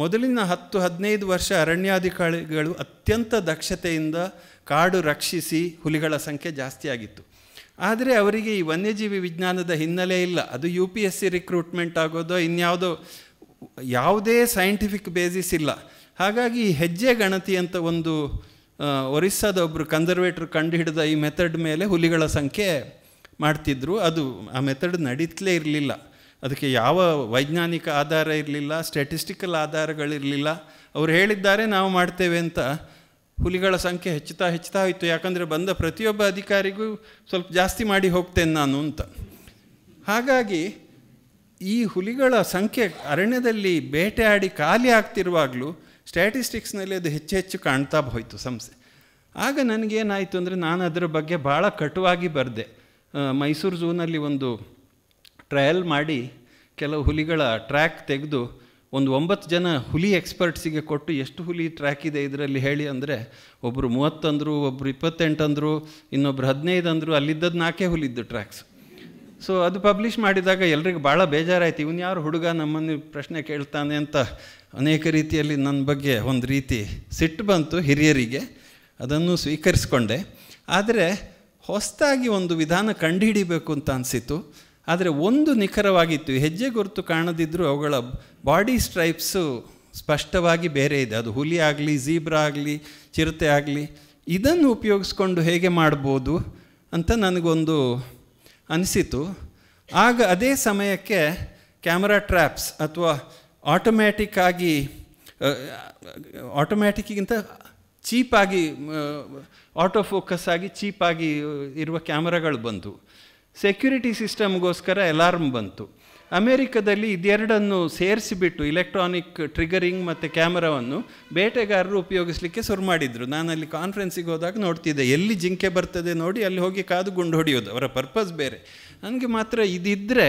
Speaker 3: ಮೊದಲಿನ ಹತ್ತು ಹದಿನೈದು ವರ್ಷ ಅರಣ್ಯಾಧಿಕಾರಿಗಳು ಅತ್ಯಂತ ದಕ್ಷತೆಯಿಂದ ಕಾಡು ರಕ್ಷಿಸಿ ಹುಲಿಗಳ ಸಂಖ್ಯೆ ಜಾಸ್ತಿ ಆಗಿತ್ತು ಆದರೆ ಅವರಿಗೆ ಈ ವನ್ಯಜೀವಿ ವಿಜ್ಞಾನದ ಹಿನ್ನೆಲೆ ಇಲ್ಲ ಅದು U P S C recruitment ಆಗೋದೋ ಇನ್ಯಾವುದೋ ಯಾವುದೇ ಸೈಂಟಿಫಿಕ್ ಬೇಸಿಸ್ ಇಲ್ಲ ಹಾಗಾಗಿ ಹೆಜ್ಜೆ ಗಣತಿ ಅಂತ ಒಂದು ಒರಿಸ್ಸಾದ ಒಬ್ಬರು ಕನ್ಸರ್ವೇಟ್ರ್ ಕಂಡುಹಿಡಿದ ಈ ಮೆಥಡ್ ಮೇಲೆ ಹುಲಿಗಳ ಸಂಖ್ಯೆ ಮಾಡ್ತಿದ್ರು ಅದು ಆ ಮೆಥಡ್ ನಡೀತಲೇ ಇರಲಿಲ್ಲ ಅದಕ್ಕೆ ಯಾವ ವೈಜ್ಞಾನಿಕ ಆಧಾರ ಇರಲಿಲ್ಲ ಸ್ಟ್ಯಾಟಿಸ್ಟಿಕಲ್ ಆಧಾರಗಳಿರಲಿಲ್ಲ ಅವ್ರು ಹೇಳಿದ್ದಾರೆ ನಾವು ಮಾಡ್ತೇವೆ ಅಂತ ಹುಲಿಗಳ ಸಂಖ್ಯೆ ಹೆಚ್ಚುತ್ತಾ ಹೆಚ್ಚುತ್ತಾ ಹೋಯಿತು ಯಾಕಂದರೆ ಬಂದ ಪ್ರತಿಯೊಬ್ಬ ಅಧಿಕಾರಿಗೂ ಸ್ವಲ್ಪ ಜಾಸ್ತಿ ಮಾಡಿ ಹೋಗ್ತೇನೆ ನಾನು ಅಂತ ಹಾಗಾಗಿ ಈ ಹುಲಿಗಳ ಸಂಖ್ಯೆ ಅರಣ್ಯದಲ್ಲಿ ಬೇಟೆಯಾಡಿ ಖಾಲಿ ಆಗ್ತಿರುವಾಗಲೂ ಸ್ಟ್ಯಾಟಿಸ್ಟಿಕ್ಸ್ನಲ್ಲಿ ಅದು ಹೆಚ್ಚು ಹೆಚ್ಚು ಕಾಣ್ತಾ ಹೋಯಿತು ಸಂಸ್ಥೆ ಆಗ ನನಗೇನಾಯಿತು ಅಂದರೆ ನಾನು ಅದರ ಬಗ್ಗೆ ಭಾಳ ಕಟುವಾಗಿ ಬರೆದೆ ಮೈಸೂರು ಝೂನಲ್ಲಿ ಒಂದು ಟ್ರಯಲ್ ಮಾಡಿ ಕೆಲವು ಹುಲಿಗಳ ಟ್ರ್ಯಾಕ್ ತೆಗೆದು ಒಂದು ಒಂಬತ್ತು ಜನ ಹುಲಿ ಎಕ್ಸ್ಪರ್ಟ್ಸಿಗೆ ಕೊಟ್ಟು ಎಷ್ಟು ಹುಲಿ ಟ್ರ್ಯಾಕ್ ಇದೆ ಇದರಲ್ಲಿ ಹೇಳಿ ಅಂದರೆ ಒಬ್ಬರು ಮೂವತ್ತಂದರು ಒಬ್ಬರು ಇಪ್ಪತ್ತೆಂಟಂದರು ಇನ್ನೊಬ್ರು ಹದಿನೈದು ಅಂದರು ಅಲ್ಲಿದ್ದದ್ದು ನಾಲ್ಕೇ ಹುಲಿದ್ದು ಟ್ರ್ಯಾಕ್ಸ್ ಸೊ ಅದು ಪಬ್ಲಿಷ್ ಮಾಡಿದಾಗ ಎಲ್ರಿಗೂ ಭಾಳ ಬೇಜಾರಾಯಿತು ಇವನು ಯಾರು ಹುಡುಗ ನಮ್ಮನ್ನು ಪ್ರಶ್ನೆ ಕೇಳ್ತಾನೆ ಅಂತ ಅನೇಕ ರೀತಿಯಲ್ಲಿ ನನ್ನ ಬಗ್ಗೆ ಒಂದು ರೀತಿ ಸಿಟ್ಟು ಬಂತು ಹಿರಿಯರಿಗೆ ಅದನ್ನು ಸ್ವೀಕರಿಸಿಕೊಂಡೆ ಆದರೆ ಹೊಸದಾಗಿ ಒಂದು ವಿಧಾನ ಕಂಡುಹಿಡಿಬೇಕು ಅಂತ ಅನಿಸಿತು ಆದರೆ ಒಂದು ನಿಖರವಾಗಿತ್ತು ಹೆಜ್ಜೆ ಗುರುತು ಕಾಣದಿದ್ದರೂ ಅವುಗಳ ಬಾಡಿ ಸ್ಟ್ರೈಪ್ಸು ಸ್ಪಷ್ಟವಾಗಿ ಬೇರೆ ಇದೆ ಅದು ಹುಲಿ ಆಗಲಿ ಜೀಬ್ರಾ ಆಗಲಿ ಚಿರತೆ ಆಗಲಿ ಇದನ್ನು ಉಪಯೋಗಿಸ್ಕೊಂಡು ಹೇಗೆ ಮಾಡ್ಬೋದು ಅಂತ ನನಗೊಂದು ಅನಿಸಿತು ಆಗ ಅದೇ ಸಮಯಕ್ಕೆ ಕ್ಯಾಮ್ರಾ ಟ್ರ್ಯಾಪ್ಸ್ ಅಥವಾ ಆಟೋಮ್ಯಾಟಿಕ್ ಆಗಿ ಆಟೋಮ್ಯಾಟಿಕ್ಕಿಗಿಂತ ಚೀಪಾಗಿ ಆಟೋ ಫೋಕಸ್ ಆಗಿ ಚೀಪಾಗಿ ಇರುವ ಕ್ಯಾಮ್ರಾಗಳು ಬಂತು ಸೆಕ್ಯುರಿಟಿ ಸಿಸ್ಟಮ್ಗೋಸ್ಕರ ಅಲಾರ್ಮ್ ಬಂತು ಅಮೇರಿಕದಲ್ಲಿ ಇದೆರಡನ್ನು ಸೇರಿಸಿಬಿಟ್ಟು ಇಲೆಕ್ಟ್ರಾನಿಕ್ ಟ್ರಿಗರಿಂಗ್ ಮತ್ತು ಕ್ಯಾಮರಾವನ್ನು ಬೇಟೆಗಾರರು ಉಪಯೋಗಿಸಲಿಕ್ಕೆ ಶುರು ಮಾಡಿದರು ನಾನು ಅಲ್ಲಿ ಕಾನ್ಫರೆನ್ಸಿಗೆ ಹೋದಾಗ ನೋಡ್ತಿದ್ದೆ ಎಲ್ಲಿ ಜಿಂಕೆ ಬರ್ತದೆ ನೋಡಿ ಅಲ್ಲಿ ಹೋಗಿ ಕಾದು ಗುಂಡು ಹೊಡೆಯೋದು ಅವರ ಪರ್ಪಸ್ ಬೇರೆ ನನಗೆ ಮಾತ್ರ ಇದಿದ್ದರೆ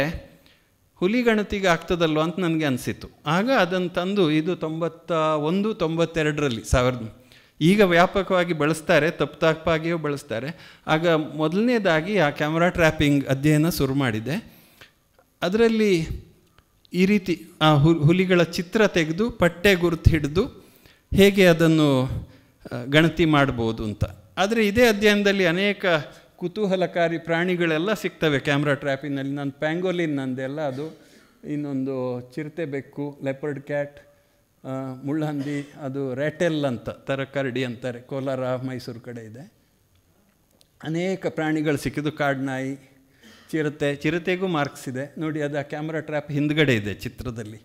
Speaker 3: ಹುಲಿ ಗಣತಿಗೆ ಆಗ್ತದಲ್ವ ಅಂತ ನನಗೆ ಅನಿಸಿತ್ತು ಆಗ ಅದನ್ನು ತಂದು ಇದು ತೊಂಬತ್ತ ಒಂದು ತೊಂಬತ್ತೆರಡರಲ್ಲಿ ಸಾವಿರದ ಈಗ ವ್ಯಾಪಕವಾಗಿ ಬಳಸ್ತಾರೆ ತಪ್ಪು ತಪ್ಪಾಗಿಯೂ ಬಳಸ್ತಾರೆ ಆಗ ಮೊದಲನೇದಾಗಿ ಆ ಕ್ಯಾಮ್ರಾ ಟ್ರ್ಯಾಪಿಂಗ್ ಅಧ್ಯಯನ ಶುರು ಮಾಡಿದೆ ಅದರಲ್ಲಿ ಈ ರೀತಿ ಆ ಹುಲಿಗಳ ಚಿತ್ರ ತೆಗೆದು ಪಟ್ಟೆ ಗುರುತು ಹಿಡಿದು ಹೇಗೆ ಅದನ್ನು ಗಣತಿ ಮಾಡ್ಬೋದು ಅಂತ ಆದರೆ ಇದೇ ಅಧ್ಯಯನದಲ್ಲಿ ಅನೇಕ ಕುತೂಹಲಕಾರಿ ಪ್ರಾಣಿಗಳೆಲ್ಲ ಸಿಗ್ತವೆ ಕ್ಯಾಮ್ರಾ ಟ್ರ್ಯಾಪಿನಲ್ಲಿ ನಾನು ಪ್ಯಾಂಗೋಲಿನ್ ನಂದೆಲ್ಲ ಅದು ಇನ್ನೊಂದು ಚಿರತೆ ಬೆಕ್ಕು ಲೆಪರ್ಡ್ ಕ್ಯಾಟ್ ಮುಳ್ಳಹಂದಿ ಅದು ರ್ಯಾಟೆಲ್ ಅಂತ ತರಕರಡಿ ಅಂತಾರೆ ಕೋಲಾರ ಮೈಸೂರು ಕಡೆ ಇದೆ ಅನೇಕ ಪ್ರಾಣಿಗಳು ಸಿಕ್ಕಿದ್ದು ಕಾಡ್ನಾಯಿ ಚಿರತೆ ಚಿರತೆಗೂ ಮಾರ್ಕ್ಸ್ ಇದೆ ನೋಡಿ ಅದು ಆ ಕ್ಯಾಮ್ರಾ ಟ್ರ್ಯಾಪ್ ಹಿಂದ್ಗಡೆ ಇದೆ ಚಿತ್ರದಲ್ಲಿ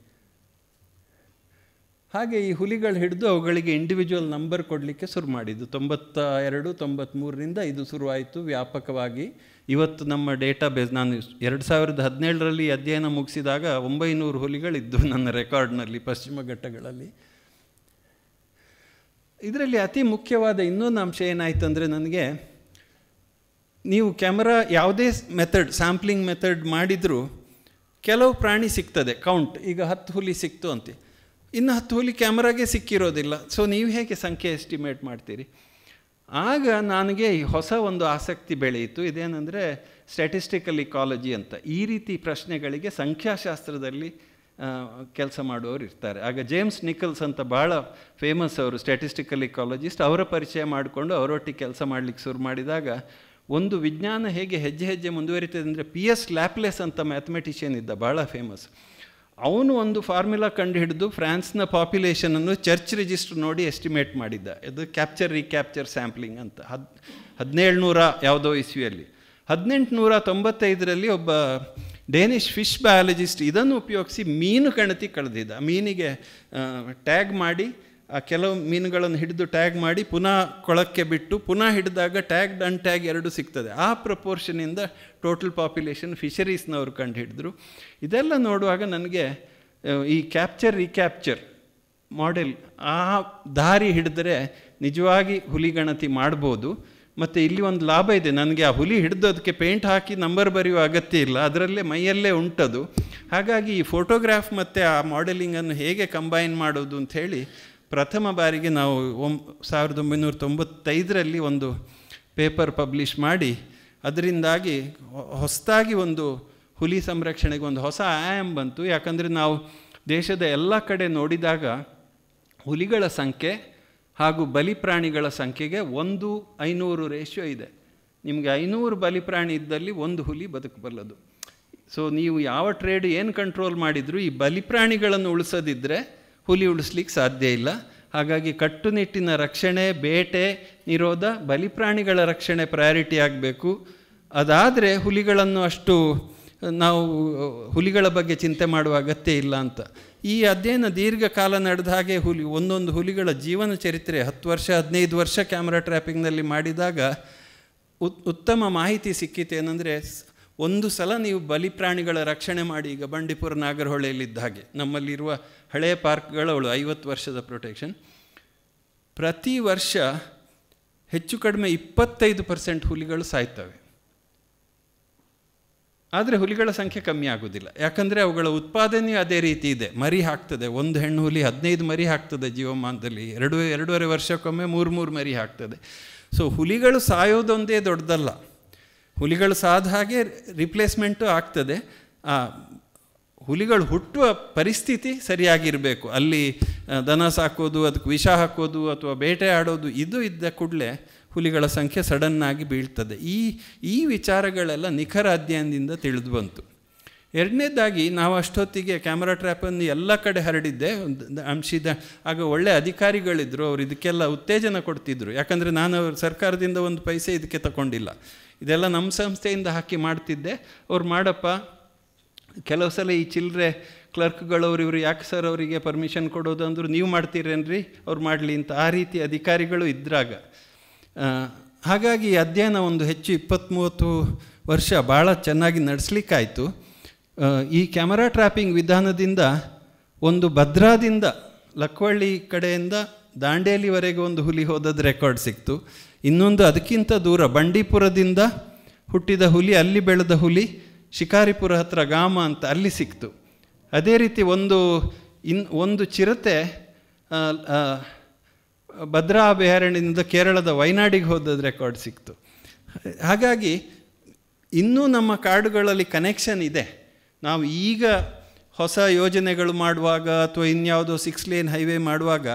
Speaker 3: ಹಾಗೆ ಈ ಹುಲಿಗಳು ಹಿಡಿದು ಅವುಗಳಿಗೆ ಇಂಡಿವಿಜುವಲ್ ನಂಬರ್ ಕೊಡಲಿಕ್ಕೆ ಶುರು ಮಾಡಿದ್ದು ತೊಂಬತ್ತ ಎರಡು ತೊಂಬತ್ತ್ಮೂರರಿಂದ ಇದು ಶುರುವಾಯಿತು ವ್ಯಾಪಕವಾಗಿ ಇವತ್ತು ನಮ್ಮ ಡೇಟಾ ಬೇಸ್ ನಾನು ಎರಡು ಸಾವಿರದ ಹದಿನೇಳರಲ್ಲಿ ಅಧ್ಯಯನ ಮುಗಿಸಿದಾಗ ಒಂಬೈನೂರು ಹುಲಿಗಳಿದ್ದು ನನ್ನ ರೆಕಾರ್ಡ್ನಲ್ಲಿ ಪಶ್ಚಿಮ ಘಟ್ಟಗಳಲ್ಲಿ ಇದರಲ್ಲಿ ಅತಿ ಮುಖ್ಯವಾದ ಇನ್ನೊಂದು ಅಂಶ ಏನಾಯಿತು ಅಂದರೆ ನನಗೆ ನೀವು ಕ್ಯಾಮರಾ ಯಾವುದೇ ಮೆಥಡ್ ಸ್ಯಾಂಪ್ಲಿಂಗ್ ಮೆಥಡ್ ಮಾಡಿದರೂ ಕೆಲವು ಪ್ರಾಣಿ ಸಿಗ್ತದೆ ಕೌಂಟ್ ಈಗ ಹತ್ತು ಹುಲಿ ಸಿಕ್ತು ಅಂತೆ ಇನ್ನು ಹತ್ತುವಲಿ ಕ್ಯಾಮ್ರಾಗೆ ಸಿಕ್ಕಿರೋದಿಲ್ಲ ಸೊ ನೀವು ಹೇಗೆ ಸಂಖ್ಯೆ ಎಸ್ಟಿಮೇಟ್ ಮಾಡ್ತೀರಿ ಆಗ ನನಗೆ ಹೊಸ ಒಂದು ಆಸಕ್ತಿ ಬೆಳೆಯಿತು ಇದೇನೆಂದರೆ ಸ್ಟ್ಯಾಟಿಸ್ಟಿಕಲ್ ಇಕಾಲಜಿ ಅಂತ ಈ ರೀತಿ ಪ್ರಶ್ನೆಗಳಿಗೆ ಸಂಖ್ಯಾಶಾಸ್ತ್ರದಲ್ಲಿ ಕೆಲಸ ಮಾಡುವವರು ಇರ್ತಾರೆ ಆಗ ಜೇಮ್ಸ್ ನಿಕಲ್ಸ್ ಅಂತ ಭಾಳ ಫೇಮಸ್ ಅವರು ಸ್ಟ್ಯಾಟಿಸ್ಟಿಕಲ್ ಇಕಾಲಜಿಸ್ಟ್ ಅವರ ಪರಿಚಯ ಮಾಡಿಕೊಂಡು ಅವರೊಟ್ಟಿಗೆ ಕೆಲಸ ಮಾಡಲಿಕ್ಕೆ ಶುರು ಮಾಡಿದಾಗ ಒಂದು ವಿಜ್ಞಾನ ಹೇಗೆ ಹೆಜ್ಜೆ ಹೆಜ್ಜೆ ಮುಂದುವರಿತದೆ ಅಂದರೆ ಪಿ ಎಸ್ ಲ್ಯಾಪ್ಲೆಸ್ ಅಂತ ಮ್ಯಾಥಮೆಟಿಷಿಯನ್ ಇದ್ದ ಭಾಳ ಫೇಮಸ್ ಅವನು ಒಂದು ಫಾರ್ಮುಲಾ ಕಂಡು ಹಿಡಿದು ಫ್ರಾನ್ಸ್ನ ಪಾಪ್ಯುಲೇಷನನ್ನು ಚರ್ಚ್ ರಿಜಿಸ್ಟರ್ ನೋಡಿ ಎಸ್ಟಿಮೇಟ್ ಮಾಡಿದ್ದ ಇದು ಕ್ಯಾಪ್ಚರ್ ರೀಕ್ಯಾಪ್ಚರ್ ಸ್ಯಾಂಪ್ಲಿಂಗ್ ಅಂತ ಹದ್ ನೂರ ಯಾವುದೋ ಇಸ್ವಿಯಲ್ಲಿ ಹದಿನೆಂಟುನೂರ ತೊಂಬತ್ತೈದರಲ್ಲಿ ಒಬ್ಬ ಡೇನಿಷ್ ಫಿಶ್ ಬಯಾಲಜಿಸ್ಟ್ ಇದನ್ನು ಉಪಯೋಗಿಸಿ ಮೀನು ಕಣತಿ ಕಳೆದಿದ್ದ ಮೀನಿಗೆ ಟ್ಯಾಗ್ ಮಾಡಿ ಆ ಕೆಲವು ಮೀನುಗಳನ್ನು ಹಿಡಿದು ಟ್ಯಾಗ್ ಮಾಡಿ ಪುನಃ ಕೊಳಕ್ಕೆ ಬಿಟ್ಟು ಪುನಃ ಹಿಡಿದಾಗ ಟ್ಯಾಗ್ಡ್ ಟ್ಯಾಗ್ ಎರಡು ಸಿಗ್ತದೆ ಆ ಪ್ರಪೋರ್ಷನಿಂದ ಟೋಟಲ್ ಪಾಪ್ಯುಲೇಷನ್ ಫಿಶರೀಸ್ನವ್ರು ಕಂಡು ಹಿಡಿದ್ರು ಇದೆಲ್ಲ ನೋಡುವಾಗ ನನಗೆ ಈ ಕ್ಯಾಪ್ಚರ್ ರೀಕ್ಯಾಪ್ಚರ್ ಮಾಡೆಲ್ ಆ ದಾರಿ ಹಿಡಿದ್ರೆ ನಿಜವಾಗಿ ಹುಲಿ ಗಣತಿ ಮಾಡ್ಬೋದು ಮತ್ತು ಇಲ್ಲಿ ಒಂದು ಲಾಭ ಇದೆ ನನಗೆ ಆ ಹುಲಿ ಹಿಡಿದು ಅದಕ್ಕೆ ಪೇಂಟ್ ಹಾಕಿ ನಂಬರ್ ಬರೆಯುವ ಅಗತ್ಯ ಇಲ್ಲ ಅದರಲ್ಲೇ ಮೈಯಲ್ಲೇ ಉಂಟದು ಹಾಗಾಗಿ ಈ ಫೋಟೋಗ್ರಾಫ್ ಮತ್ತು ಆ ಮಾಡೆಲಿಂಗನ್ನು ಹೇಗೆ ಕಂಬೈನ್ ಮಾಡೋದು ಅಂಥೇಳಿ ಪ್ರಥಮ ಬಾರಿಗೆ ನಾವು ಒಂ ಸಾವಿರದ ಒಂಬೈನೂರ ತೊಂಬತ್ತೈದರಲ್ಲಿ ಒಂದು ಪೇಪರ್ ಪಬ್ಲಿಷ್ ಮಾಡಿ ಅದರಿಂದಾಗಿ ಹೊಸದಾಗಿ ಒಂದು ಹುಲಿ ಸಂರಕ್ಷಣೆಗೆ ಒಂದು ಹೊಸ ಆಯಾಮ್ ಬಂತು ಯಾಕಂದರೆ ನಾವು ದೇಶದ ಎಲ್ಲ ಕಡೆ ನೋಡಿದಾಗ ಹುಲಿಗಳ ಸಂಖ್ಯೆ ಹಾಗೂ ಬಲಿ ಪ್ರಾಣಿಗಳ ಸಂಖ್ಯೆಗೆ ಒಂದು ಐನೂರು ರೇಷ್ಯೋ ಇದೆ ನಿಮಗೆ ಐನೂರು ಬಲಿಪ್ರಾಣಿ ಇದ್ದಲ್ಲಿ ಒಂದು ಹುಲಿ ಬದುಕಬಲ್ಲದು ಸೊ ನೀವು ಯಾವ ಟ್ರೇಡ್ ಏನು ಕಂಟ್ರೋಲ್ ಮಾಡಿದರೂ ಈ ಬಲಿಪ್ರಾಣಿಗಳನ್ನು ಉಳಿಸೋದಿದ್ದರೆ ಹುಲಿ ಉಳಿಸ್ಲಿಕ್ಕೆ ಸಾಧ್ಯ ಇಲ್ಲ ಹಾಗಾಗಿ ಕಟ್ಟುನಿಟ್ಟಿನ ರಕ್ಷಣೆ ಬೇಟೆ ನಿರೋಧ ಬಲಿಪ್ರಾಣಿಗಳ ರಕ್ಷಣೆ ಪ್ರಯಾರಿಟಿ ಆಗಬೇಕು ಅದಾದರೆ ಹುಲಿಗಳನ್ನು ಅಷ್ಟು ನಾವು ಹುಲಿಗಳ ಬಗ್ಗೆ ಚಿಂತೆ ಮಾಡುವ ಅಗತ್ಯ ಇಲ್ಲ ಅಂತ ಈ ಅಧ್ಯಯನ ದೀರ್ಘಕಾಲ ನಡೆದ ಹಾಗೆ ಹುಲಿ ಒಂದೊಂದು ಹುಲಿಗಳ ಜೀವನ ಚರಿತ್ರೆ ಹತ್ತು ವರ್ಷ ಹದಿನೈದು ವರ್ಷ ಕ್ಯಾಮ್ರಾ ಟ್ರ್ಯಾಪಿಂಗ್ನಲ್ಲಿ ಮಾಡಿದಾಗ ಉತ್ ಉತ್ತಮ ಮಾಹಿತಿ ಏನಂದರೆ ಒಂದು ಸಲ ನೀವು ಬಲಿ ಪ್ರಾಣಿಗಳ ರಕ್ಷಣೆ ಮಾಡಿ ಈಗ ಬಂಡೀಪುರ ನಾಗರಹೊಳೆಯಲ್ಲಿದ್ದ ಹಾಗೆ ನಮ್ಮಲ್ಲಿರುವ ಹಳೆಯ ಅವಳು ಐವತ್ತು ವರ್ಷದ ಪ್ರೊಟೆಕ್ಷನ್ ಪ್ರತಿ ವರ್ಷ ಹೆಚ್ಚು ಕಡಿಮೆ ಇಪ್ಪತ್ತೈದು ಪರ್ಸೆಂಟ್ ಹುಲಿಗಳು ಸಾಯ್ತವೆ ಆದರೆ ಹುಲಿಗಳ ಸಂಖ್ಯೆ ಕಮ್ಮಿ ಆಗೋದಿಲ್ಲ ಯಾಕಂದರೆ ಅವುಗಳ ಉತ್ಪಾದನೆಯೂ ಅದೇ ರೀತಿ ಇದೆ ಮರಿ ಹಾಕ್ತದೆ ಒಂದು ಹೆಣ್ಣು ಹುಲಿ ಹದಿನೈದು ಮರಿ ಹಾಕ್ತದೆ ಜೀವಮಾನದಲ್ಲಿ ಎರಡು ಎರಡೂವರೆ ವರ್ಷಕ್ಕೊಮ್ಮೆ ಮೂರು ಮೂರು ಮರಿ ಹಾಕ್ತದೆ ಸೊ ಹುಲಿಗಳು ಸಾಯೋದೊಂದೇ ದೊಡ್ಡದಲ್ಲ ಹುಲಿಗಳು ಸಾದ ಹಾಗೆ ರಿಪ್ಲೇಸ್ಮೆಂಟು ಆಗ್ತದೆ ಹುಲಿಗಳು ಹುಟ್ಟುವ ಪರಿಸ್ಥಿತಿ ಸರಿಯಾಗಿರಬೇಕು ಅಲ್ಲಿ ದನ ಸಾಕೋದು ಅದಕ್ಕೆ ವಿಷ ಹಾಕೋದು ಅಥವಾ ಬೇಟೆ ಆಡೋದು ಇದು ಇದ್ದ ಕೂಡಲೇ ಹುಲಿಗಳ ಸಂಖ್ಯೆ ಸಡನ್ನಾಗಿ ಬೀಳ್ತದೆ ಈ ಈ ವಿಚಾರಗಳೆಲ್ಲ ನಿಖರ ಅಧ್ಯಯನದಿಂದ ತಿಳಿದು ಬಂತು ಎರಡನೇದಾಗಿ ನಾವು ಅಷ್ಟೊತ್ತಿಗೆ ಕ್ಯಾಮರಾ ಟ್ರ್ಯಾಪನ್ನು ಎಲ್ಲ ಕಡೆ ಹರಡಿದ್ದೆ ಅಂಶಿದ ಆಗ ಒಳ್ಳೆ ಅಧಿಕಾರಿಗಳಿದ್ದರು ಅವರು ಇದಕ್ಕೆಲ್ಲ ಉತ್ತೇಜನ ಕೊಡ್ತಿದ್ರು ಯಾಕಂದರೆ ನಾನು ಸರ್ಕಾರದಿಂದ ಒಂದು ಪೈಸೆ ಇದಕ್ಕೆ ತಗೊಂಡಿಲ್ಲ ಇದೆಲ್ಲ ನಮ್ಮ ಸಂಸ್ಥೆಯಿಂದ ಹಾಕಿ ಮಾಡ್ತಿದ್ದೆ ಅವ್ರು ಮಾಡಪ್ಪ ಕೆಲವು ಸಲ ಈ ಚಿಲ್ಲರೆ ಕ್ಲರ್ಕ್ಗಳವ್ರು ಇವರು ಯಾಕೆ ಸರ್ ಅವರಿಗೆ ಪರ್ಮಿಷನ್ ಕೊಡೋದು ಅಂದರು ನೀವು ಮಾಡ್ತೀರೇನ್ರಿ ಅವ್ರು ಮಾಡಲಿ ಅಂತ ಆ ರೀತಿ ಅಧಿಕಾರಿಗಳು ಇದ್ರಾಗ ಹಾಗಾಗಿ ಅಧ್ಯಯನ ಒಂದು ಹೆಚ್ಚು ಇಪ್ಪತ್ತ್ಮೂವತ್ತು ವರ್ಷ ಭಾಳ ಚೆನ್ನಾಗಿ ನಡೆಸ್ಲಿಕ್ಕಾಯಿತು ಈ ಕ್ಯಾಮರಾ ಟ್ರ್ಯಾಪಿಂಗ್ ವಿಧಾನದಿಂದ ಒಂದು ಭದ್ರಾದಿಂದ ಲಕ್ವಳ್ಳಿ ಕಡೆಯಿಂದ ದಾಂಡೇಲಿವರೆಗೆ ಒಂದು ಹುಲಿ ಹೋದದ್ದು ರೆಕಾರ್ಡ್ ಸಿಕ್ತು ಇನ್ನೊಂದು ಅದಕ್ಕಿಂತ ದೂರ ಬಂಡೀಪುರದಿಂದ ಹುಟ್ಟಿದ ಹುಲಿ ಅಲ್ಲಿ ಬೆಳೆದ ಹುಲಿ ಶಿಕಾರಿಪುರ ಹತ್ರ ಗಾಮ ಅಂತ ಅಲ್ಲಿ ಸಿಕ್ತು ಅದೇ ರೀತಿ ಒಂದು ಇನ್ ಒಂದು ಚಿರತೆ ಭದ್ರಾ ಅಭಯಾರಣ್ಯದಿಂದ ಕೇರಳದ ವೈನಾಡಿಗೆ ಹೋದದ್ದು ರೆಕಾರ್ಡ್ ಸಿಕ್ತು ಹಾಗಾಗಿ ಇನ್ನೂ ನಮ್ಮ ಕಾಡುಗಳಲ್ಲಿ ಕನೆಕ್ಷನ್ ಇದೆ ನಾವು ಈಗ ಹೊಸ ಯೋಜನೆಗಳು ಮಾಡುವಾಗ ಅಥವಾ ಇನ್ಯಾವುದೋ ಸಿಕ್ಸ್ ಲೇನ್ ಹೈವೇ ಮಾಡುವಾಗ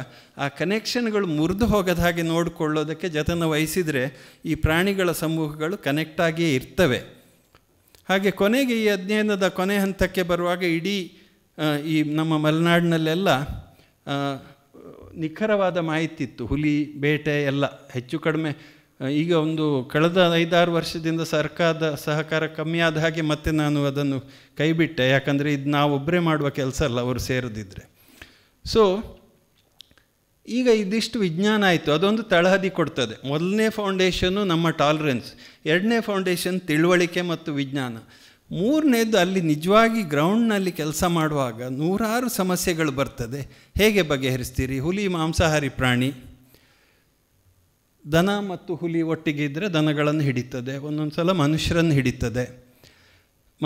Speaker 3: ಆ ಕನೆಕ್ಷನ್ಗಳು ಮುರಿದು ಹೋಗದ ಹಾಗೆ ನೋಡಿಕೊಳ್ಳೋದಕ್ಕೆ ಜತನ ವಹಿಸಿದರೆ ಈ ಪ್ರಾಣಿಗಳ ಸಮೂಹಗಳು ಕನೆಕ್ಟ್ ಆಗಿಯೇ ಇರ್ತವೆ ಹಾಗೆ ಕೊನೆಗೆ ಈ ಅಧ್ಯಯನದ ಕೊನೆ ಹಂತಕ್ಕೆ ಬರುವಾಗ ಇಡೀ ಈ ನಮ್ಮ ಮಲೆನಾಡಿನಲ್ಲೆಲ್ಲ ನಿಖರವಾದ ಮಾಹಿತಿ ಇತ್ತು ಹುಲಿ ಬೇಟೆ ಎಲ್ಲ ಹೆಚ್ಚು ಕಡಿಮೆ ಈಗ ಒಂದು ಕಳೆದ ಐದಾರು ವರ್ಷದಿಂದ ಸರ್ಕಾರದ ಸಹಕಾರ ಕಮ್ಮಿ ಆದ ಹಾಗೆ ಮತ್ತೆ ನಾನು ಅದನ್ನು ಕೈಬಿಟ್ಟೆ ಯಾಕಂದರೆ ಇದು ನಾವೊಬ್ಬರೇ ಮಾಡುವ ಕೆಲಸ ಅಲ್ಲ ಅವರು ಸೇರದಿದ್ದರೆ ಸೊ ಈಗ ಇದಿಷ್ಟು ವಿಜ್ಞಾನ ಆಯಿತು ಅದೊಂದು ತಳಹದಿ ಕೊಡ್ತದೆ ಮೊದಲನೇ ಫೌಂಡೇಶನ್ನು ನಮ್ಮ ಟಾಲರೆನ್ಸ್ ಎರಡನೇ ಫೌಂಡೇಶನ್ ತಿಳುವಳಿಕೆ ಮತ್ತು ವಿಜ್ಞಾನ ಮೂರನೇದು ಅಲ್ಲಿ ನಿಜವಾಗಿ ಗ್ರೌಂಡ್ನಲ್ಲಿ ಕೆಲಸ ಮಾಡುವಾಗ ನೂರಾರು ಸಮಸ್ಯೆಗಳು ಬರ್ತದೆ ಹೇಗೆ ಬಗೆಹರಿಸ್ತೀರಿ ಹುಲಿ ಮಾಂಸಾಹಾರಿ ಪ್ರಾಣಿ ದನ ಮತ್ತು ಹುಲಿ ಒಟ್ಟಿಗೆ ಇದ್ದರೆ ದನಗಳನ್ನು ಹಿಡಿತದೆ ಒಂದೊಂದು ಸಲ ಮನುಷ್ಯರನ್ನು ಹಿಡಿತದೆ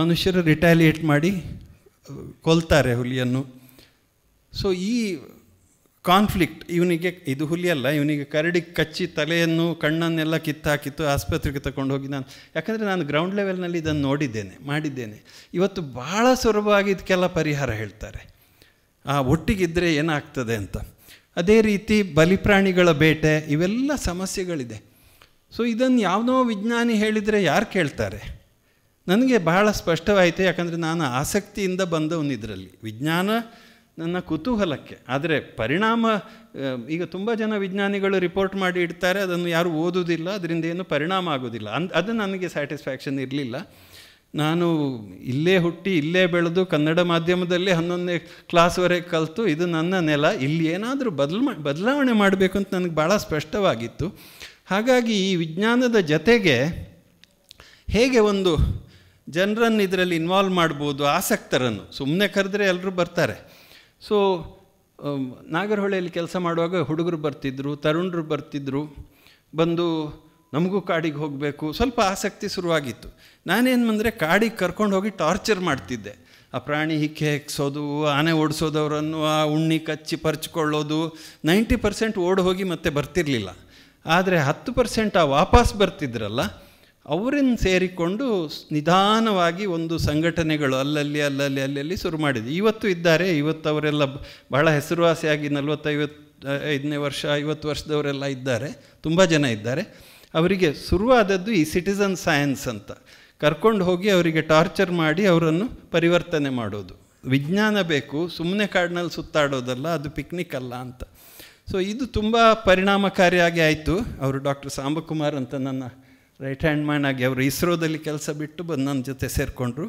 Speaker 3: ಮನುಷ್ಯರು ರಿಟ್ಯಾಲಿಯೇಟ್ ಮಾಡಿ ಕೊಲ್ತಾರೆ ಹುಲಿಯನ್ನು ಸೊ ಈ ಕಾನ್ಫ್ಲಿಕ್ಟ್ ಇವನಿಗೆ ಇದು ಹುಲಿಯಲ್ಲ ಇವನಿಗೆ ಕರಡಿ ಕಚ್ಚಿ ತಲೆಯನ್ನು ಕಣ್ಣನ್ನೆಲ್ಲ ಕಿತ್ತಾಕಿತ್ತು ಆಸ್ಪತ್ರೆಗೆ ಹೋಗಿ ನಾನು ಯಾಕಂದರೆ ನಾನು ಗ್ರೌಂಡ್ ಲೆವೆಲ್ನಲ್ಲಿ ಇದನ್ನು ನೋಡಿದ್ದೇನೆ ಮಾಡಿದ್ದೇನೆ ಇವತ್ತು ಭಾಳ ಸುಲಭವಾಗಿ ಇದಕ್ಕೆಲ್ಲ ಪರಿಹಾರ ಹೇಳ್ತಾರೆ ಆ ಒಟ್ಟಿಗಿದ್ದರೆ ಏನಾಗ್ತದೆ ಅಂತ ಅದೇ ರೀತಿ ಬಲಿಪ್ರಾಣಿಗಳ ಬೇಟೆ ಇವೆಲ್ಲ ಸಮಸ್ಯೆಗಳಿದೆ ಸೊ ಇದನ್ನು ಯಾವುದೋ ವಿಜ್ಞಾನಿ ಹೇಳಿದರೆ ಯಾರು ಕೇಳ್ತಾರೆ ನನಗೆ ಬಹಳ ಸ್ಪಷ್ಟವಾಯಿತು ಯಾಕಂದರೆ ನಾನು ಆಸಕ್ತಿಯಿಂದ ಬಂದವನಿದ್ರಲ್ಲಿ ವಿಜ್ಞಾನ ನನ್ನ ಕುತೂಹಲಕ್ಕೆ ಆದರೆ ಪರಿಣಾಮ ಈಗ ತುಂಬ ಜನ ವಿಜ್ಞಾನಿಗಳು ರಿಪೋರ್ಟ್ ಮಾಡಿ ಇಡ್ತಾರೆ ಅದನ್ನು ಯಾರು ಓದುವುದಿಲ್ಲ ಅದರಿಂದ ಏನು ಪರಿಣಾಮ ಆಗೋದಿಲ್ಲ ಅನ್ ಅದು ನನಗೆ ಸ್ಯಾಟಿಸ್ಫ್ಯಾಕ್ಷನ್ ಇರಲಿಲ್ಲ ನಾನು ಇಲ್ಲೇ ಹುಟ್ಟಿ ಇಲ್ಲೇ ಬೆಳೆದು ಕನ್ನಡ ಮಾಧ್ಯಮದಲ್ಲಿ ಹನ್ನೊಂದನೇ ಕ್ಲಾಸ್ವರೆಗೆ ಕಲಿತು ಇದು ನನ್ನ ನೆಲ ಇಲ್ಲಿ ಏನಾದರೂ ಬದಲು ಬದಲಾವಣೆ ಮಾಡಬೇಕು ಅಂತ ನನಗೆ ಭಾಳ ಸ್ಪಷ್ಟವಾಗಿತ್ತು ಹಾಗಾಗಿ ಈ ವಿಜ್ಞಾನದ ಜತೆಗೆ ಹೇಗೆ ಒಂದು ಜನರನ್ನು ಇದರಲ್ಲಿ ಇನ್ವಾಲ್ವ್ ಮಾಡ್ಬೋದು ಆಸಕ್ತರನ್ನು ಸುಮ್ಮನೆ ಕರೆದ್ರೆ ಎಲ್ಲರೂ ಬರ್ತಾರೆ ಸೊ ನಾಗರಹೊಳೆಯಲ್ಲಿ ಕೆಲಸ ಮಾಡುವಾಗ ಹುಡುಗರು ಬರ್ತಿದ್ರು ತರುಣರು ಬರ್ತಿದ್ರು ಬಂದು ನಮಗೂ ಕಾಡಿಗೆ ಹೋಗಬೇಕು ಸ್ವಲ್ಪ ಆಸಕ್ತಿ ಶುರುವಾಗಿತ್ತು ನಾನೇನು ಬಂದರೆ ಕಾಡಿಗೆ ಕರ್ಕೊಂಡು ಹೋಗಿ ಟಾರ್ಚರ್ ಮಾಡ್ತಿದ್ದೆ ಆ ಪ್ರಾಣಿ ಹಿಕ್ಕೆ ಹೆಕ್ಸೋದು ಆನೆ ಓಡಿಸೋದವರನ್ನು ಆ ಉಣ್ಣಿ ಕಚ್ಚಿ ಪರ್ಚ್ಕೊಳ್ಳೋದು ನೈಂಟಿ ಪರ್ಸೆಂಟ್ ಓಡಿ ಹೋಗಿ ಮತ್ತೆ ಬರ್ತಿರಲಿಲ್ಲ ಆದರೆ ಹತ್ತು ಪರ್ಸೆಂಟ್ ಆ ವಾಪಸ್ ಬರ್ತಿದ್ರಲ್ಲ ಅವರನ್ನು ಸೇರಿಕೊಂಡು ನಿಧಾನವಾಗಿ ಒಂದು ಸಂಘಟನೆಗಳು ಅಲ್ಲಲ್ಲಿ ಅಲ್ಲಲ್ಲಿ ಅಲ್ಲಲ್ಲಿ ಶುರು ಮಾಡಿದೆ ಇವತ್ತು ಇದ್ದಾರೆ ಇವತ್ತು ಅವರೆಲ್ಲ ಬಹಳ ಹೆಸರುವಾಸಿಯಾಗಿ ನಲ್ವತ್ತೈವತ್ತು ಐದನೇ ವರ್ಷ ಐವತ್ತು ವರ್ಷದವರೆಲ್ಲ ಇದ್ದಾರೆ ತುಂಬ ಜನ ಇದ್ದಾರೆ ಅವರಿಗೆ ಶುರುವಾದದ್ದು ಈ ಸಿಟಿಸನ್ ಸೈನ್ಸ್ ಅಂತ ಕರ್ಕೊಂಡು ಹೋಗಿ ಅವರಿಗೆ ಟಾರ್ಚರ್ ಮಾಡಿ ಅವರನ್ನು ಪರಿವರ್ತನೆ ಮಾಡೋದು ವಿಜ್ಞಾನ ಬೇಕು ಸುಮ್ಮನೆ ಕಾಡಿನಲ್ಲಿ ಸುತ್ತಾಡೋದಲ್ಲ ಅದು ಪಿಕ್ನಿಕ್ ಅಲ್ಲ ಅಂತ ಸೊ ಇದು ತುಂಬ ಪರಿಣಾಮಕಾರಿಯಾಗಿ ಆಯಿತು ಅವರು ಡಾಕ್ಟರ್ ಸಾಂಬಕುಮಾರ್ ಅಂತ ನನ್ನ ರೈಟ್ ಹ್ಯಾಂಡ್ ಮ್ಯಾನ್ ಆಗಿ ಅವರು ಇಸ್ರೋದಲ್ಲಿ ಕೆಲಸ ಬಿಟ್ಟು ಬಂದು ನನ್ನ ಜೊತೆ ಸೇರಿಕೊಂಡ್ರು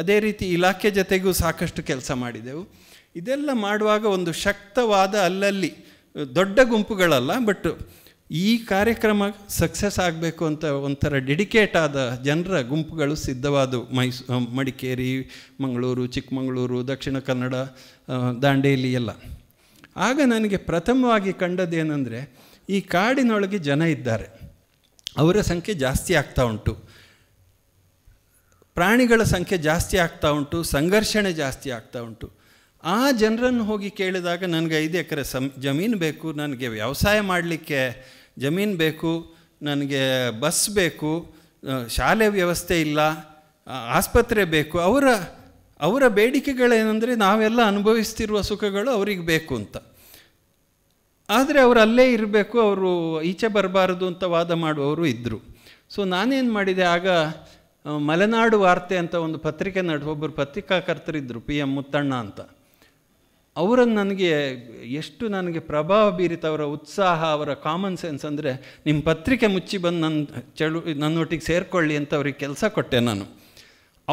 Speaker 3: ಅದೇ ರೀತಿ ಇಲಾಖೆ ಜೊತೆಗೂ ಸಾಕಷ್ಟು ಕೆಲಸ ಮಾಡಿದೆವು ಇದೆಲ್ಲ ಮಾಡುವಾಗ ಒಂದು ಶಕ್ತವಾದ ಅಲ್ಲಲ್ಲಿ ದೊಡ್ಡ ಗುಂಪುಗಳಲ್ಲ ಬಟ್ ಈ ಕಾರ್ಯಕ್ರಮ ಸಕ್ಸಸ್ ಆಗಬೇಕು ಅಂತ ಒಂಥರ ಡೆಡಿಕೇಟ್ ಆದ ಜನರ ಗುಂಪುಗಳು ಸಿದ್ಧವಾದವು ಮೈಸೂ ಮಡಿಕೇರಿ ಮಂಗಳೂರು ಚಿಕ್ಕಮಗಳೂರು ದಕ್ಷಿಣ ಕನ್ನಡ ದಾಂಡೇಲಿ ಎಲ್ಲ ಆಗ ನನಗೆ ಪ್ರಥಮವಾಗಿ ಕಂಡದ್ದೇನೆಂದರೆ ಈ ಕಾಡಿನೊಳಗೆ ಜನ ಇದ್ದಾರೆ ಅವರ ಸಂಖ್ಯೆ ಜಾಸ್ತಿ ಆಗ್ತಾ ಉಂಟು ಪ್ರಾಣಿಗಳ ಸಂಖ್ಯೆ ಜಾಸ್ತಿ ಆಗ್ತಾ ಉಂಟು ಸಂಘರ್ಷಣೆ ಜಾಸ್ತಿ ಆಗ್ತಾ ಉಂಟು ಆ ಜನರನ್ನು ಹೋಗಿ ಕೇಳಿದಾಗ ನನಗೆ ಐದು ಎಕರೆ ಸಮ್ ಜಮೀನು ಬೇಕು ನನಗೆ ವ್ಯವಸಾಯ ಮಾಡಲಿಕ್ಕೆ ಜಮೀನು ಬೇಕು ನನಗೆ ಬಸ್ ಬೇಕು ಶಾಲೆ ವ್ಯವಸ್ಥೆ ಇಲ್ಲ ಆಸ್ಪತ್ರೆ ಬೇಕು ಅವರ ಅವರ ಬೇಡಿಕೆಗಳೇನೆಂದರೆ ನಾವೆಲ್ಲ ಅನುಭವಿಸ್ತಿರುವ ಸುಖಗಳು ಅವರಿಗೆ ಬೇಕು ಅಂತ ಆದರೆ ಅವರು ಅಲ್ಲೇ ಇರಬೇಕು ಅವರು ಈಚೆ ಬರಬಾರದು ಅಂತ ವಾದ ಮಾಡುವವರು ಇದ್ದರು ಸೊ ನಾನೇನು ಮಾಡಿದೆ ಆಗ ಮಲೆನಾಡು ವಾರ್ತೆ ಅಂತ ಒಂದು ಪತ್ರಿಕೆ ನಡೆ ಒಬ್ಬರು ಪತ್ರಿಕಾಕರ್ತರಿದ್ದರು ಪಿ ಎಂ ಮುತ್ತಣ್ಣ ಅಂತ ಅವರನ್ನು ನನಗೆ ಎಷ್ಟು ನನಗೆ ಪ್ರಭಾವ ಬೀರಿತ ಅವರ ಉತ್ಸಾಹ ಅವರ ಕಾಮನ್ ಸೆನ್ಸ್ ಅಂದರೆ ನಿಮ್ಮ ಪತ್ರಿಕೆ ಮುಚ್ಚಿ ಬಂದು ನನ್ನ ಚಳು ನನ್ನೊಟ್ಟಿಗೆ ಸೇರಿಕೊಳ್ಳಿ ಅಂತ ಅವ್ರಿಗೆ ಕೆಲಸ ಕೊಟ್ಟೆ ನಾನು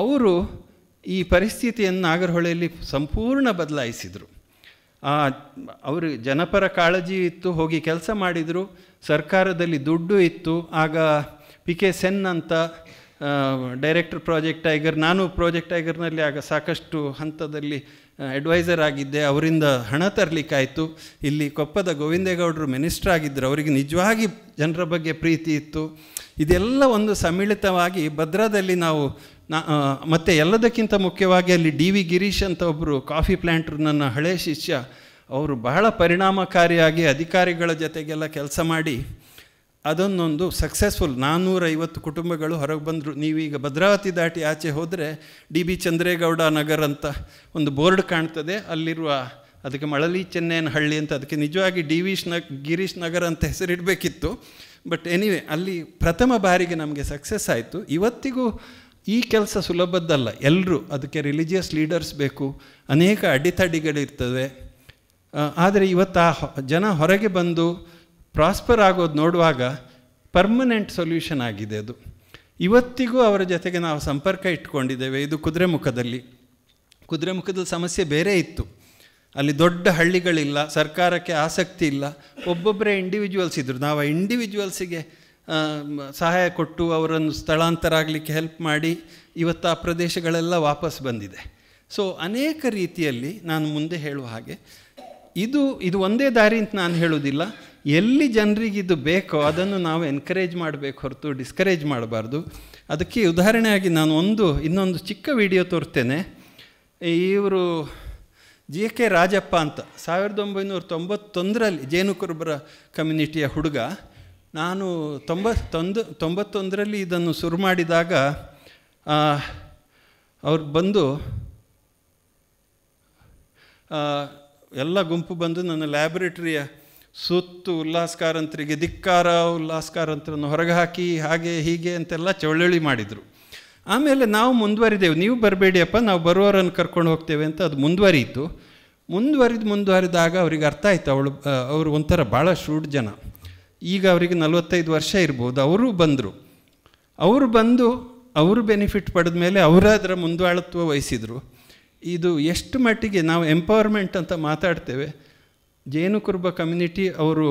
Speaker 3: ಅವರು ಈ ಪರಿಸ್ಥಿತಿಯನ್ನು ನಾಗರಹೊಳೆಯಲ್ಲಿ ಸಂಪೂರ್ಣ ಬದಲಾಯಿಸಿದರು ಅವರು ಜನಪರ ಕಾಳಜಿ ಇತ್ತು ಹೋಗಿ ಕೆಲಸ ಮಾಡಿದರು ಸರ್ಕಾರದಲ್ಲಿ ದುಡ್ಡು ಇತ್ತು ಆಗ ಪಿ ಕೆ ಸೆನ್ ಅಂತ ಡೈರೆಕ್ಟರ್ ಪ್ರಾಜೆಕ್ಟ್ ಟೈಗರ್ ನಾನು ಪ್ರಾಜೆಕ್ಟ್ ಟೈಗರ್ನಲ್ಲಿ ಆಗ ಸಾಕಷ್ಟು ಹಂತದಲ್ಲಿ ಅಡ್ವೈಸರ್ ಆಗಿದ್ದೆ ಅವರಿಂದ ಹಣ ತರಲಿಕ್ಕಾಯಿತು ಇಲ್ಲಿ ಕೊಪ್ಪದ ಗೋವಿಂದೇಗೌಡರು ಮಿನಿಸ್ಟ್ರ್ ಆಗಿದ್ದರು ಅವರಿಗೆ ನಿಜವಾಗಿ ಜನರ ಬಗ್ಗೆ ಪ್ರೀತಿ ಇತ್ತು ಇದೆಲ್ಲ ಒಂದು ಸಮ್ಮಿಳಿತವಾಗಿ ಭದ್ರಾದಲ್ಲಿ ನಾವು ನಾ ಮತ್ತು ಎಲ್ಲದಕ್ಕಿಂತ ಮುಖ್ಯವಾಗಿ ಅಲ್ಲಿ ಡಿ ವಿ ಗಿರೀಶ್ ಅಂತ ಒಬ್ಬರು ಕಾಫಿ ಪ್ಲ್ಯಾಂಟ್ರು ನನ್ನ ಹಳೆಯ ಶಿಷ್ಯ ಅವರು ಬಹಳ ಪರಿಣಾಮಕಾರಿಯಾಗಿ ಅಧಿಕಾರಿಗಳ ಜೊತೆಗೆಲ್ಲ ಕೆಲಸ ಮಾಡಿ ಅದನ್ನೊಂದು ಸಕ್ಸಸ್ಫುಲ್ ನಾನ್ನೂರೈವತ್ತು ಕುಟುಂಬಗಳು ಹೊರಗೆ ಬಂದರು ನೀವೀಗ ಭದ್ರಾವತಿ ದಾಟಿ ಆಚೆ ಹೋದರೆ ಡಿ ಬಿ ಚಂದ್ರೇಗೌಡ ನಗರ್ ಅಂತ ಒಂದು ಬೋರ್ಡ್ ಕಾಣ್ತದೆ ಅಲ್ಲಿರುವ ಅದಕ್ಕೆ ಮಳಲಿ ಚೆನ್ನೈನ ಹಳ್ಳಿ ಅಂತ ಅದಕ್ಕೆ ನಿಜವಾಗಿ ಡಿ ವಿಶ್ ನ ಗಿರೀಶ್ ನಗರ್ ಅಂತ ಹೆಸರಿಡಬೇಕಿತ್ತು ಬಟ್ ಎನಿವೆ ಅಲ್ಲಿ ಪ್ರಥಮ ಬಾರಿಗೆ ನಮಗೆ ಸಕ್ಸಸ್ ಆಯಿತು ಇವತ್ತಿಗೂ ಈ ಕೆಲಸ ಸುಲಭದ್ದಲ್ಲ ಎಲ್ಲರೂ ಅದಕ್ಕೆ ರಿಲಿಜಿಯಸ್ ಲೀಡರ್ಸ್ ಬೇಕು ಅನೇಕ ಅಡ್ಡಿತಡ್ಡಿಗಳಿರ್ತವೆ ಆದರೆ ಇವತ್ತು ಆ ಜನ ಹೊರಗೆ ಬಂದು ಪ್ರಾಸ್ಪರ್ ಆಗೋದು ನೋಡುವಾಗ ಪರ್ಮನೆಂಟ್ ಸೊಲ್ಯೂಷನ್ ಆಗಿದೆ ಅದು ಇವತ್ತಿಗೂ ಅವರ ಜೊತೆಗೆ ನಾವು ಸಂಪರ್ಕ ಇಟ್ಕೊಂಡಿದ್ದೇವೆ ಇದು ಕುದುರೆಮುಖದಲ್ಲಿ ಕುದುರೆಮುಖದ ಸಮಸ್ಯೆ ಬೇರೆ ಇತ್ತು ಅಲ್ಲಿ ದೊಡ್ಡ ಹಳ್ಳಿಗಳಿಲ್ಲ ಸರ್ಕಾರಕ್ಕೆ ಆಸಕ್ತಿ ಇಲ್ಲ ಒಬ್ಬೊಬ್ಬರೇ ಇಂಡಿವಿಜುವಲ್ಸ್ ಇದ್ದರು ನಾವು ಆ ಇಂಡಿವಿಜುವಲ್ಸಿಗೆ ಸಹಾಯ ಕೊಟ್ಟು ಅವರನ್ನು ಸ್ಥಳಾಂತರ ಆಗಲಿಕ್ಕೆ ಹೆಲ್ಪ್ ಮಾಡಿ ಇವತ್ತು ಆ ಪ್ರದೇಶಗಳೆಲ್ಲ ವಾಪಸ್ ಬಂದಿದೆ ಸೊ ಅನೇಕ ರೀತಿಯಲ್ಲಿ ನಾನು ಮುಂದೆ ಹೇಳುವ ಹಾಗೆ ಇದು ಇದು ಒಂದೇ ದಾರಿ ಅಂತ ನಾನು ಹೇಳುವುದಿಲ್ಲ ಎಲ್ಲಿ ಜನರಿಗೆ ಇದು ಬೇಕೋ ಅದನ್ನು ನಾವು ಎನ್ಕರೇಜ್ ಮಾಡಬೇಕು ಹೊರತು ಡಿಸ್ಕರೇಜ್ ಮಾಡಬಾರ್ದು ಅದಕ್ಕೆ ಉದಾಹರಣೆಯಾಗಿ ನಾನು ಒಂದು ಇನ್ನೊಂದು ಚಿಕ್ಕ ವಿಡಿಯೋ ತೋರ್ತೇನೆ ಇವರು ಜಿ ಕೆ ರಾಜಪ್ಪ ಅಂತ ಸಾವಿರದ ಒಂಬೈನೂರ ತೊಂಬತ್ತೊಂದರಲ್ಲಿ ಜೇನು ಕುರುಬರ ಕಮ್ಯುನಿಟಿಯ ಹುಡುಗ ನಾನು ತೊಂಬತ್ತೊಂದು ತೊಂಬತ್ತೊಂದರಲ್ಲಿ ಇದನ್ನು ಶುರು ಮಾಡಿದಾಗ ಅವ್ರು ಬಂದು ಎಲ್ಲ ಗುಂಪು ಬಂದು ನನ್ನ ಲ್ಯಾಬ್ರೇಟ್ರಿಯ ಸುತ್ತು ಉಲ್ಲಾಸ್ಕಾರಂತರಿಗೆ ಧಿಕ್ಕಾರ ಉಲ್ಲಾಸ್ಕಾರಂತರನ್ನು ಹೊರಗೆ ಹಾಕಿ ಹಾಗೆ ಹೀಗೆ ಅಂತೆಲ್ಲ ಚೌಳಳಿ ಮಾಡಿದರು ಆಮೇಲೆ ನಾವು ಮುಂದುವರಿದೆವು ನೀವು ಬರಬೇಡಿಯಪ್ಪ ನಾವು ಬರುವವರನ್ನು ಕರ್ಕೊಂಡು ಹೋಗ್ತೇವೆ ಅಂತ ಅದು ಮುಂದುವರಿಯಿತು ಮುಂದುವರಿದು ಮುಂದುವರಿದಾಗ ಅವರಿಗೆ ಅರ್ಥ ಆಯಿತು ಅವಳು ಅವರು ಒಂಥರ ಭಾಳ ಶೂಡ್ ಜನ ಈಗ ಅವರಿಗೆ ನಲವತ್ತೈದು ವರ್ಷ ಇರ್ಬೋದು ಅವರು ಬಂದರು ಅವರು ಬಂದು ಅವರು ಬೆನಿಫಿಟ್ ಪಡೆದ ಮೇಲೆ ಅವರಾದರ ಮುಂದುವಳತ್ವ ವಹಿಸಿದರು ಇದು ಎಷ್ಟು ಮಟ್ಟಿಗೆ ನಾವು ಎಂಪವರ್ಮೆಂಟ್ ಅಂತ ಮಾತಾಡ್ತೇವೆ ಜೇನುಕುರುಬ ಕಮ್ಯುನಿಟಿ ಅವರು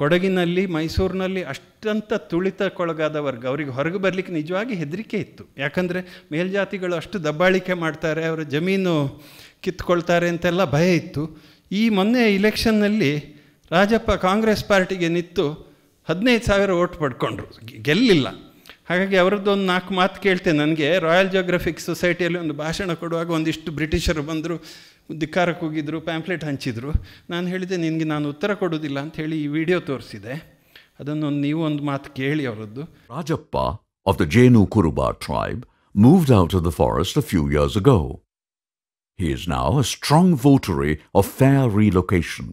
Speaker 3: ಕೊಡಗಿನಲ್ಲಿ ಮೈಸೂರಿನಲ್ಲಿ ಅಷ್ಟಂತ ತುಳಿತಕ್ಕೊಳಗಾದ ವರ್ಗ ಅವರಿಗೆ ಹೊರಗೆ ಬರಲಿಕ್ಕೆ ನಿಜವಾಗಿ ಹೆದರಿಕೆ ಇತ್ತು ಯಾಕಂದರೆ ಮೇಲ್ಜಾತಿಗಳು ಅಷ್ಟು ದಬ್ಬಾಳಿಕೆ ಮಾಡ್ತಾರೆ ಅವರ ಜಮೀನು ಕಿತ್ಕೊಳ್ತಾರೆ ಅಂತೆಲ್ಲ ಭಯ ಇತ್ತು ಈ ಮೊನ್ನೆ ಇಲೆಕ್ಷನ್ನಲ್ಲಿ ರಾಜಪ್ಪ ಕಾಂಗ್ರೆಸ್ ಪಾರ್ಟಿಗೆ ನಿಂತು ಹದಿನೈದು ಸಾವಿರ ಓಟ್ ಪಡ್ಕೊಂಡ್ರು ಗೆಲ್ಲಿಲ್ಲ ಹಾಗಾಗಿ ಅವರದ್ದು ಒಂದು ನಾಲ್ಕು ಮಾತು ಕೇಳ್ತೇನೆ ನನಗೆ ರಾಯಲ್ ಜೋಗ್ರಫಿಕ್ ಸೊಸೈಟಿಯಲ್ಲಿ ಒಂದು ಭಾಷಣ ಕೊಡುವಾಗ ಒಂದಿಷ್ಟು ಬ್ರಿಟಿಷರು ಬಂದರು ಧಿಕ್ಕಾರಕ್ಕೆ ಹೋಗಿದ್ದರು ಪ್ಯಾಂಪ್ಲೆಟ್ ಹಂಚಿದ್ರು ನಾನು ಹೇಳಿದೆ ನಿನಗೆ ನಾನು ಉತ್ತರ ಕೊಡೋದಿಲ್ಲ ಅಂತ ಹೇಳಿ ಈ ವಿಡಿಯೋ ತೋರಿಸಿದೆ ಅದನ್ನು ನೀವು ಒಂದು ಮಾತು ಕೇಳಿ ಅವರದ್ದು Rajappa of the Jenu Kuruba tribe moved out of the forest a few years ago He is now a strong votary of fair relocation.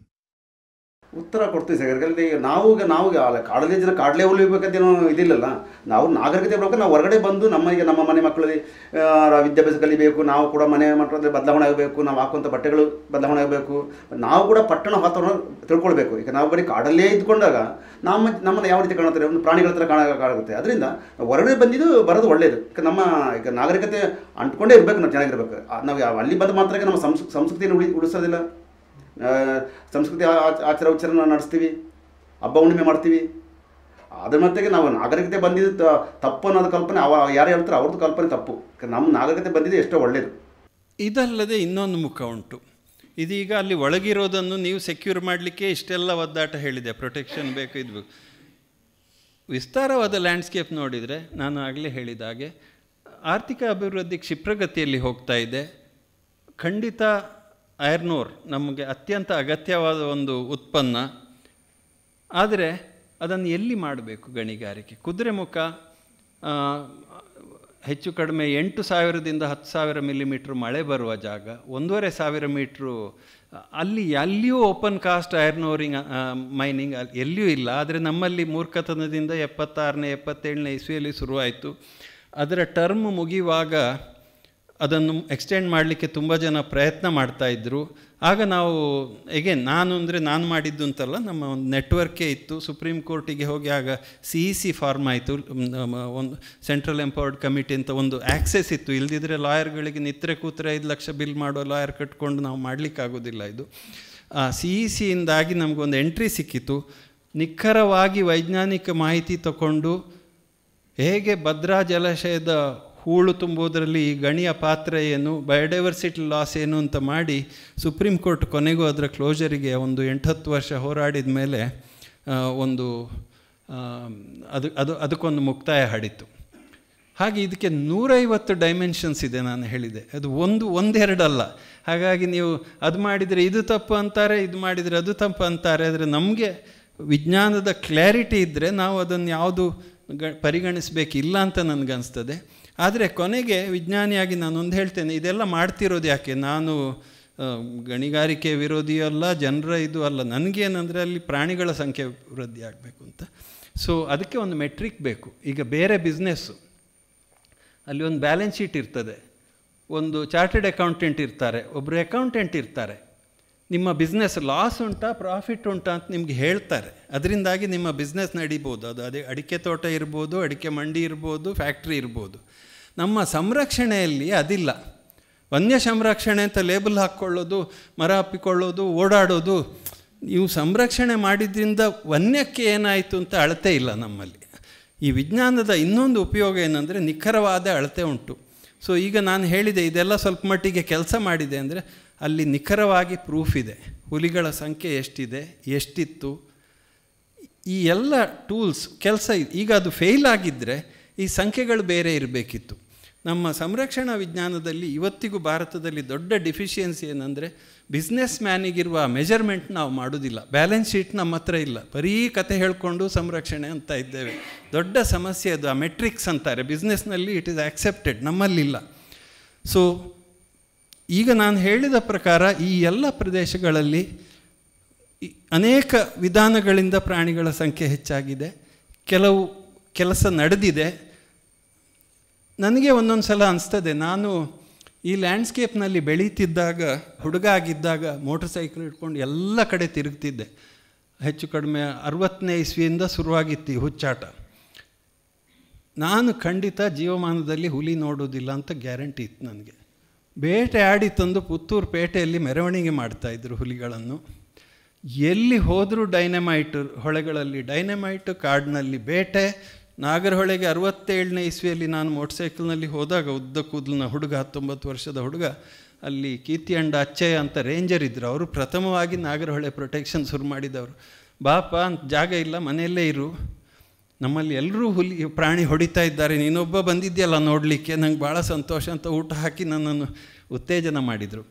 Speaker 1: ಉತ್ತರ ಕೊಡ್ತೀವಿ ಸಗರ್ಗಲ್ಲಿ ನಾವು ಈಗ ನಾವು ಕಾಡಲ್ಲಿ ಜನ ಕಾಡಲೇ
Speaker 3: ಉಳಿಬೇಕಂತೇನು ಇದಿಲ್ಲಲ್ಲ ನಾವು ನಾಗರಿಕತೆ ಬರಬೇಕು ನಾವು ಹೊರಗಡೆ ಬಂದು ನಮಗೆ ನಮ್ಮ ಮನೆ ಮಕ್ಕಳಲ್ಲಿ ವಿದ್ಯಾಭ್ಯಾಸ ಕಲಿಬೇಕು ನಾವು ಕೂಡ ಮನೆ ಮಕ್ಕಳಲ್ಲಿ ಬದಲಾವಣೆ ಆಗಬೇಕು ನಾವು ಹಾಕುವಂಥ ಬಟ್ಟೆಗಳು ಬದಲಾವಣೆ ಆಗಬೇಕು ನಾವು ಕೂಡ ಪಟ್ಟಣ ವಾತಾವರಣ ತಿಳ್ಕೊಳ್ಬೇಕು ಈಗ ನಾವು ಬರೀ ಕಾಡಲ್ಲೇ ಇದ್ಕೊಂಡಾಗ ನಮ್ಮ ನಮ್ಮನ್ನು ಯಾವ ರೀತಿ ಕಾಣುತ್ತಾರೆ ಒಂದು ಪ್ರಾಣಿಗಳ ಹತ್ರ ಕಾಣುತ್ತೆ ಅದರಿಂದ ಹೊರಗಡೆ ಬಂದಿದ್ದು ಬರೋದು ಒಳ್ಳೆಯದು ನಮ್ಮ ಈಗ ನಾಗರಿಕತೆ ಅಂಟ್ಕೊಂಡೇ ಇರಬೇಕು ನಾವು ಚೆನ್ನಾಗಿರ್ಬೇಕು ನಾವು ಅಲ್ಲಿ ಬಂದು ಮಾತ್ರ ನಮ್ಮ ಸಂಸ್ ಸಂಸ್ಕೃತಿಯನ್ನು ಉಳಿ ಉಳಿಸೋದಿಲ್ಲ ಸಂಸ್ಕೃತಿ ಆಚಾರ ವಿಚಾರ ನಡೆಸ್ತೀವಿ ಹಬ್ಬ ಹುಣ್ಣಿಮೆ ಮಾಡ್ತೀವಿ ಅದ್ರ ಮತ್ತೆಗೆ ನಾವು ನಾಗರಿಕತೆ ಬಂದಿದ್ದು ತಪ್ಪು ಅನ್ನೋದು ಕಲ್ಪನೆ ಅವ ಯಾರು ಹೇಳ್ತಾರೆ ಅವ್ರದ್ದು ಕಲ್ಪನೆ ತಪ್ಪು ನಮ್ಮ ನಾಗರಿಕತೆ ಬಂದಿದ್ದು ಎಷ್ಟೋ ಒಳ್ಳೆಯದು ಇದಲ್ಲದೆ ಇನ್ನೊಂದು ಮುಖ ಉಂಟು ಇದೀಗ ಅಲ್ಲಿ ಒಳಗಿರೋದನ್ನು ನೀವು ಸೆಕ್ಯೂರ್ ಮಾಡಲಿಕ್ಕೆ ಇಷ್ಟೆಲ್ಲ ಒದ್ದಾಟ ಹೇಳಿದೆ ಪ್ರೊಟೆಕ್ಷನ್ ಬೇಕು ಇದು ಬೇಕು ವಿಸ್ತಾರವಾದ ಲ್ಯಾಂಡ್ಸ್ಕೇಪ್ ನೋಡಿದರೆ ನಾನು ಆಗಲೇ ಹೇಳಿದ ಹಾಗೆ ಆರ್ಥಿಕ ಅಭಿವೃದ್ಧಿ ಕ್ಷಿಪ್ರಗತಿಯಲ್ಲಿ ಹೋಗ್ತಾ ಇದೆ ಖಂಡಿತ ಐರ್ನೂರ್ ನಮಗೆ ಅತ್ಯಂತ ಅಗತ್ಯವಾದ ಒಂದು ಉತ್ಪನ್ನ ಆದರೆ ಅದನ್ನು ಎಲ್ಲಿ ಮಾಡಬೇಕು ಗಣಿಗಾರಿಕೆ ಕುದುರೆ ಮುಖ ಹೆಚ್ಚು ಕಡಿಮೆ ಎಂಟು ಸಾವಿರದಿಂದ ಹತ್ತು ಸಾವಿರ ಮಿಲಿಮೀಟ್ರ್ ಮಳೆ ಬರುವ ಜಾಗ ಒಂದೂವರೆ ಸಾವಿರ ಮೀಟ್ರು ಅಲ್ಲಿ ಎಲ್ಲಿಯೂ ಓಪನ್ ಕಾಸ್ಟ್ ಐರ್ನೋರಿಂಗ್ ಮೈನಿಂಗ್ ಅಲ್ಲಿ ಎಲ್ಲಿಯೂ ಇಲ್ಲ ಆದರೆ ನಮ್ಮಲ್ಲಿ ಮೂರ್ಖತನದಿಂದ ಎಪ್ಪತ್ತಾರನೇ ಎಪ್ಪತ್ತೇಳನೇ ಇಸ್ವಿಯಲ್ಲಿ ಶುರುವಾಯಿತು ಅದರ ಟರ್ಮ್ ಮುಗಿಯುವಾಗ ಅದನ್ನು ಎಕ್ಸ್ಟೆಂಡ್ ಮಾಡಲಿಕ್ಕೆ ತುಂಬ ಜನ ಪ್ರಯತ್ನ ಇದ್ದರು ಆಗ ನಾವು ಹೇಗೆ ನಾನು ಅಂದರೆ ನಾನು ಮಾಡಿದ್ದು ಅಂತಲ್ಲ ನಮ್ಮ ಒಂದು ನೆಟ್ವರ್ಕೇ ಇತ್ತು ಸುಪ್ರೀಂ ಕೋರ್ಟಿಗೆ ಹೋಗಿ ಆಗ ಸಿ ಇ ಸಿ ಫಾರ್ಮ್ ಆಯಿತು ಒಂದು ಸೆಂಟ್ರಲ್ ಎಂಪವರ್ಡ್ ಕಮಿಟಿ ಅಂತ ಒಂದು ಆ್ಯಕ್ಸೆಸ್ ಇತ್ತು ಇಲ್ಲದಿದ್ದರೆ ಲಾಯರ್ಗಳಿಗೆ ನಿತ್ರೆ ಕೂತ್ರೆ ಐದು ಲಕ್ಷ ಬಿಲ್ ಮಾಡೋ ಲಾಯರ್ ಕಟ್ಕೊಂಡು ನಾವು ಮಾಡಲಿಕ್ಕಾಗೋದಿಲ್ಲ ಇದು ಆ ಸಿ e ಇ ಸಿಯಿಂದಾಗಿ ನಮಗೊಂದು ಎಂಟ್ರಿ ಸಿಕ್ಕಿತು ನಿಖರವಾಗಿ ವೈಜ್ಞಾನಿಕ ಮಾಹಿತಿ ತಗೊಂಡು ಹೇಗೆ ಭದ್ರಾ ಜಲಾಶಯದ ಹೂಳು ತುಂಬುವುದರಲ್ಲಿ ಗಣಿಯ ಪಾತ್ರ ಏನು ಬಯೋಡೈವರ್ಸಿಟಿ ಲಾಸ್ ಏನು ಅಂತ ಮಾಡಿ ಸುಪ್ರೀಂ ಕೋರ್ಟ್ ಕೊನೆಗೂ ಅದರ ಕ್ಲೋಜರಿಗೆ ಒಂದು ಎಂಟತ್ತು ವರ್ಷ ಹೋರಾಡಿದ ಮೇಲೆ ಒಂದು ಅದು ಅದು ಅದಕ್ಕೊಂದು ಮುಕ್ತಾಯ ಹಾಡಿತ್ತು ಹಾಗೆ ಇದಕ್ಕೆ ನೂರೈವತ್ತು ಡೈಮೆನ್ಷನ್ಸ್ ಇದೆ ನಾನು ಹೇಳಿದೆ ಅದು ಒಂದು ಒಂದೆರಡಲ್ಲ ಹಾಗಾಗಿ ನೀವು ಅದು ಮಾಡಿದರೆ ಇದು ತಪ್ಪು ಅಂತಾರೆ ಇದು ಮಾಡಿದರೆ ಅದು ತಪ್ಪು ಅಂತಾರೆ ಆದರೆ ನಮಗೆ ವಿಜ್ಞಾನದ ಕ್ಲ್ಯಾರಿಟಿ ಇದ್ದರೆ ನಾವು ಅದನ್ನು ಯಾವುದು ಗ ಪರಿಗಣಿಸಬೇಕಿಲ್ಲ ಅಂತ ನನಗನ್ಸ್ತದೆ ಆದರೆ ಕೊನೆಗೆ ವಿಜ್ಞಾನಿಯಾಗಿ ನಾನೊಂದು ಹೇಳ್ತೇನೆ ಇದೆಲ್ಲ ಮಾಡ್ತಿರೋದು ಯಾಕೆ ನಾನು ಗಣಿಗಾರಿಕೆ ಅಲ್ಲ ಜನರ ಇದು ಅಲ್ಲ ನನಗೇನಂದರೆ ಅಲ್ಲಿ ಪ್ರಾಣಿಗಳ ಸಂಖ್ಯೆ ವೃದ್ಧಿ ಆಗಬೇಕು ಅಂತ ಸೊ ಅದಕ್ಕೆ ಒಂದು ಮೆಟ್ರಿಕ್ ಬೇಕು ಈಗ ಬೇರೆ ಬಿಸ್ನೆಸ್ಸು ಅಲ್ಲಿ ಒಂದು ಬ್ಯಾಲೆನ್ಸ್ ಶೀಟ್ ಇರ್ತದೆ ಒಂದು ಚಾರ್ಟೆಡ್ ಅಕೌಂಟೆಂಟ್ ಇರ್ತಾರೆ ಒಬ್ಬರು ಅಕೌಂಟೆಂಟ್ ಇರ್ತಾರೆ ನಿಮ್ಮ ಬಿಸ್ನೆಸ್ ಲಾಸ್ ಉಂಟಾ ಪ್ರಾಫಿಟ್ ಉಂಟಾ ಅಂತ ನಿಮ್ಗೆ ಹೇಳ್ತಾರೆ ಅದರಿಂದಾಗಿ ನಿಮ್ಮ ಬಿಸ್ನೆಸ್ ನಡೀಬೋದು ಅದು ಅದೇ ಅಡಿಕೆ ತೋಟ ಇರ್ಬೋದು ಅಡಿಕೆ ಮಂಡಿ ಇರ್ಬೋದು ಫ್ಯಾಕ್ಟ್ರಿ ಇರ್ಬೋದು ನಮ್ಮ ಸಂರಕ್ಷಣೆಯಲ್ಲಿ ಅದಿಲ್ಲ ವನ್ಯ ಸಂರಕ್ಷಣೆ ಅಂತ ಲೇಬಲ್ ಹಾಕ್ಕೊಳ್ಳೋದು ಮರ ಹಪ್ಪಿಕೊಳ್ಳೋದು ಓಡಾಡೋದು ನೀವು ಸಂರಕ್ಷಣೆ ಮಾಡಿದ್ರಿಂದ ವನ್ಯಕ್ಕೆ ಏನಾಯಿತು ಅಂತ ಅಳತೆ ಇಲ್ಲ ನಮ್ಮಲ್ಲಿ ಈ ವಿಜ್ಞಾನದ ಇನ್ನೊಂದು ಉಪಯೋಗ ಏನಂದರೆ ನಿಖರವಾದ ಅಳತೆ ಉಂಟು ಸೊ ಈಗ ನಾನು ಹೇಳಿದೆ ಇದೆಲ್ಲ ಸ್ವಲ್ಪ ಮಟ್ಟಿಗೆ ಕೆಲಸ ಮಾಡಿದೆ ಅಂದರೆ ಅಲ್ಲಿ ನಿಖರವಾಗಿ ಪ್ರೂಫ್ ಇದೆ ಹುಲಿಗಳ ಸಂಖ್ಯೆ ಎಷ್ಟಿದೆ ಎಷ್ಟಿತ್ತು ಈ ಎಲ್ಲ ಟೂಲ್ಸ್ ಕೆಲಸ ಈಗ ಅದು ಫೇಲ್ ಆಗಿದ್ದರೆ ಈ ಸಂಖ್ಯೆಗಳು ಬೇರೆ ಇರಬೇಕಿತ್ತು ನಮ್ಮ ಸಂರಕ್ಷಣಾ ವಿಜ್ಞಾನದಲ್ಲಿ ಇವತ್ತಿಗೂ ಭಾರತದಲ್ಲಿ ದೊಡ್ಡ ಡಿಫಿಷಿಯನ್ಸಿ ಏನಂದರೆ ಬಿಸ್ನೆಸ್ ಮ್ಯಾನಿಗಿರುವ ಮೆಜರ್ಮೆಂಟ್ ನಾವು ಮಾಡೋದಿಲ್ಲ ಬ್ಯಾಲೆನ್ಸ್ ಶೀಟ್ ನಮ್ಮ ಹತ್ರ ಇಲ್ಲ ಬರೀ ಕತೆ ಹೇಳಿಕೊಂಡು ಸಂರಕ್ಷಣೆ ಅಂತ ಇದ್ದೇವೆ ದೊಡ್ಡ ಸಮಸ್ಯೆ ಅದು ಆ ಮೆಟ್ರಿಕ್ಸ್ ಅಂತಾರೆ ಬಿಸ್ನೆಸ್ನಲ್ಲಿ ಇಟ್ ಈಸ್ ಆ್ಯಕ್ಸೆಪ್ಟೆಡ್ ನಮ್ಮಲ್ಲಿಲ್ಲ ಸೊ ಈಗ ನಾನು ಹೇಳಿದ ಪ್ರಕಾರ ಈ ಎಲ್ಲ ಪ್ರದೇಶಗಳಲ್ಲಿ ಅನೇಕ ವಿಧಾನಗಳಿಂದ ಪ್ರಾಣಿಗಳ ಸಂಖ್ಯೆ ಹೆಚ್ಚಾಗಿದೆ ಕೆಲವು ಕೆಲಸ ನಡೆದಿದೆ ನನಗೆ ಒಂದೊಂದು ಸಲ ಅನಿಸ್ತದೆ ನಾನು ಈ ಲ್ಯಾಂಡ್ಸ್ಕೇಪ್ನಲ್ಲಿ ಬೆಳೀತಿದ್ದಾಗ ಹುಡುಗ ಆಗಿದ್ದಾಗ ಮೋಟರ್ ಸೈಕಲ್ ಇಟ್ಕೊಂಡು ಎಲ್ಲ ಕಡೆ ತಿರುಗ್ತಿದ್ದೆ ಹೆಚ್ಚು ಕಡಿಮೆ ಅರವತ್ತನೇ ಇಸ್ವಿಯಿಂದ ಶುರುವಾಗಿತ್ತು ಈ ಹುಚ್ಚಾಟ ನಾನು ಖಂಡಿತ ಜೀವಮಾನದಲ್ಲಿ ಹುಲಿ ನೋಡೋದಿಲ್ಲ ಅಂತ ಗ್ಯಾರಂಟಿ ಇತ್ತು ನನಗೆ ಬೇಟೆ ಆಡಿ ತಂದು ಪುತ್ತೂರು ಪೇಟೆಯಲ್ಲಿ ಮೆರವಣಿಗೆ ಮಾಡ್ತಾಯಿದ್ರು ಹುಲಿಗಳನ್ನು ಎಲ್ಲಿ ಹೋದರೂ ಡೈನಮೈಟ್ ಹೊಳೆಗಳಲ್ಲಿ ಡೈನಮೈಟ್ ಕಾಡಿನಲ್ಲಿ ಬೇಟೆ ನಾಗರಹೊಳೆಗೆ ಅರವತ್ತೇಳನೇ ಇಸ್ವಿಯಲ್ಲಿ ನಾನು ಮೋಟರ್ ಸೈಕಲ್ನಲ್ಲಿ ಹೋದಾಗ ಉದ್ದ ಕೂದಲಿನ ಹುಡುಗ ಹತ್ತೊಂಬತ್ತು ವರ್ಷದ ಹುಡುಗ ಅಲ್ಲಿ ಕೀರ್ತಿ ಅಂಡ ಅಚ್ಚಯ್ಯ ಅಂತ ರೇಂಜರ್ ಇದ್ದರು ಅವರು ಪ್ರಥಮವಾಗಿ ನಾಗರಹೊಳೆ ಪ್ರೊಟೆಕ್ಷನ್ ಶುರು ಮಾಡಿದವರು ಬಾಪ ಅಂತ ಜಾಗ ಇಲ್ಲ ಮನೆಯಲ್ಲೇ ಇರು ನಮ್ಮಲ್ಲಿ ಎಲ್ಲರೂ ಹುಲಿ ಪ್ರಾಣಿ ಹೊಡಿತಾ ಇದ್ದಾರೆ ನೀನೊಬ್ಬ ಬಂದಿದ್ದೀಯಲ್ಲ ನೋಡಲಿಕ್ಕೆ ನಂಗೆ ಭಾಳ ಸಂತೋಷ ಅಂತ ಊಟ ಹಾಕಿ ನನ್ನನ್ನು ಉತ್ತೇಜನ ಮಾಡಿದರು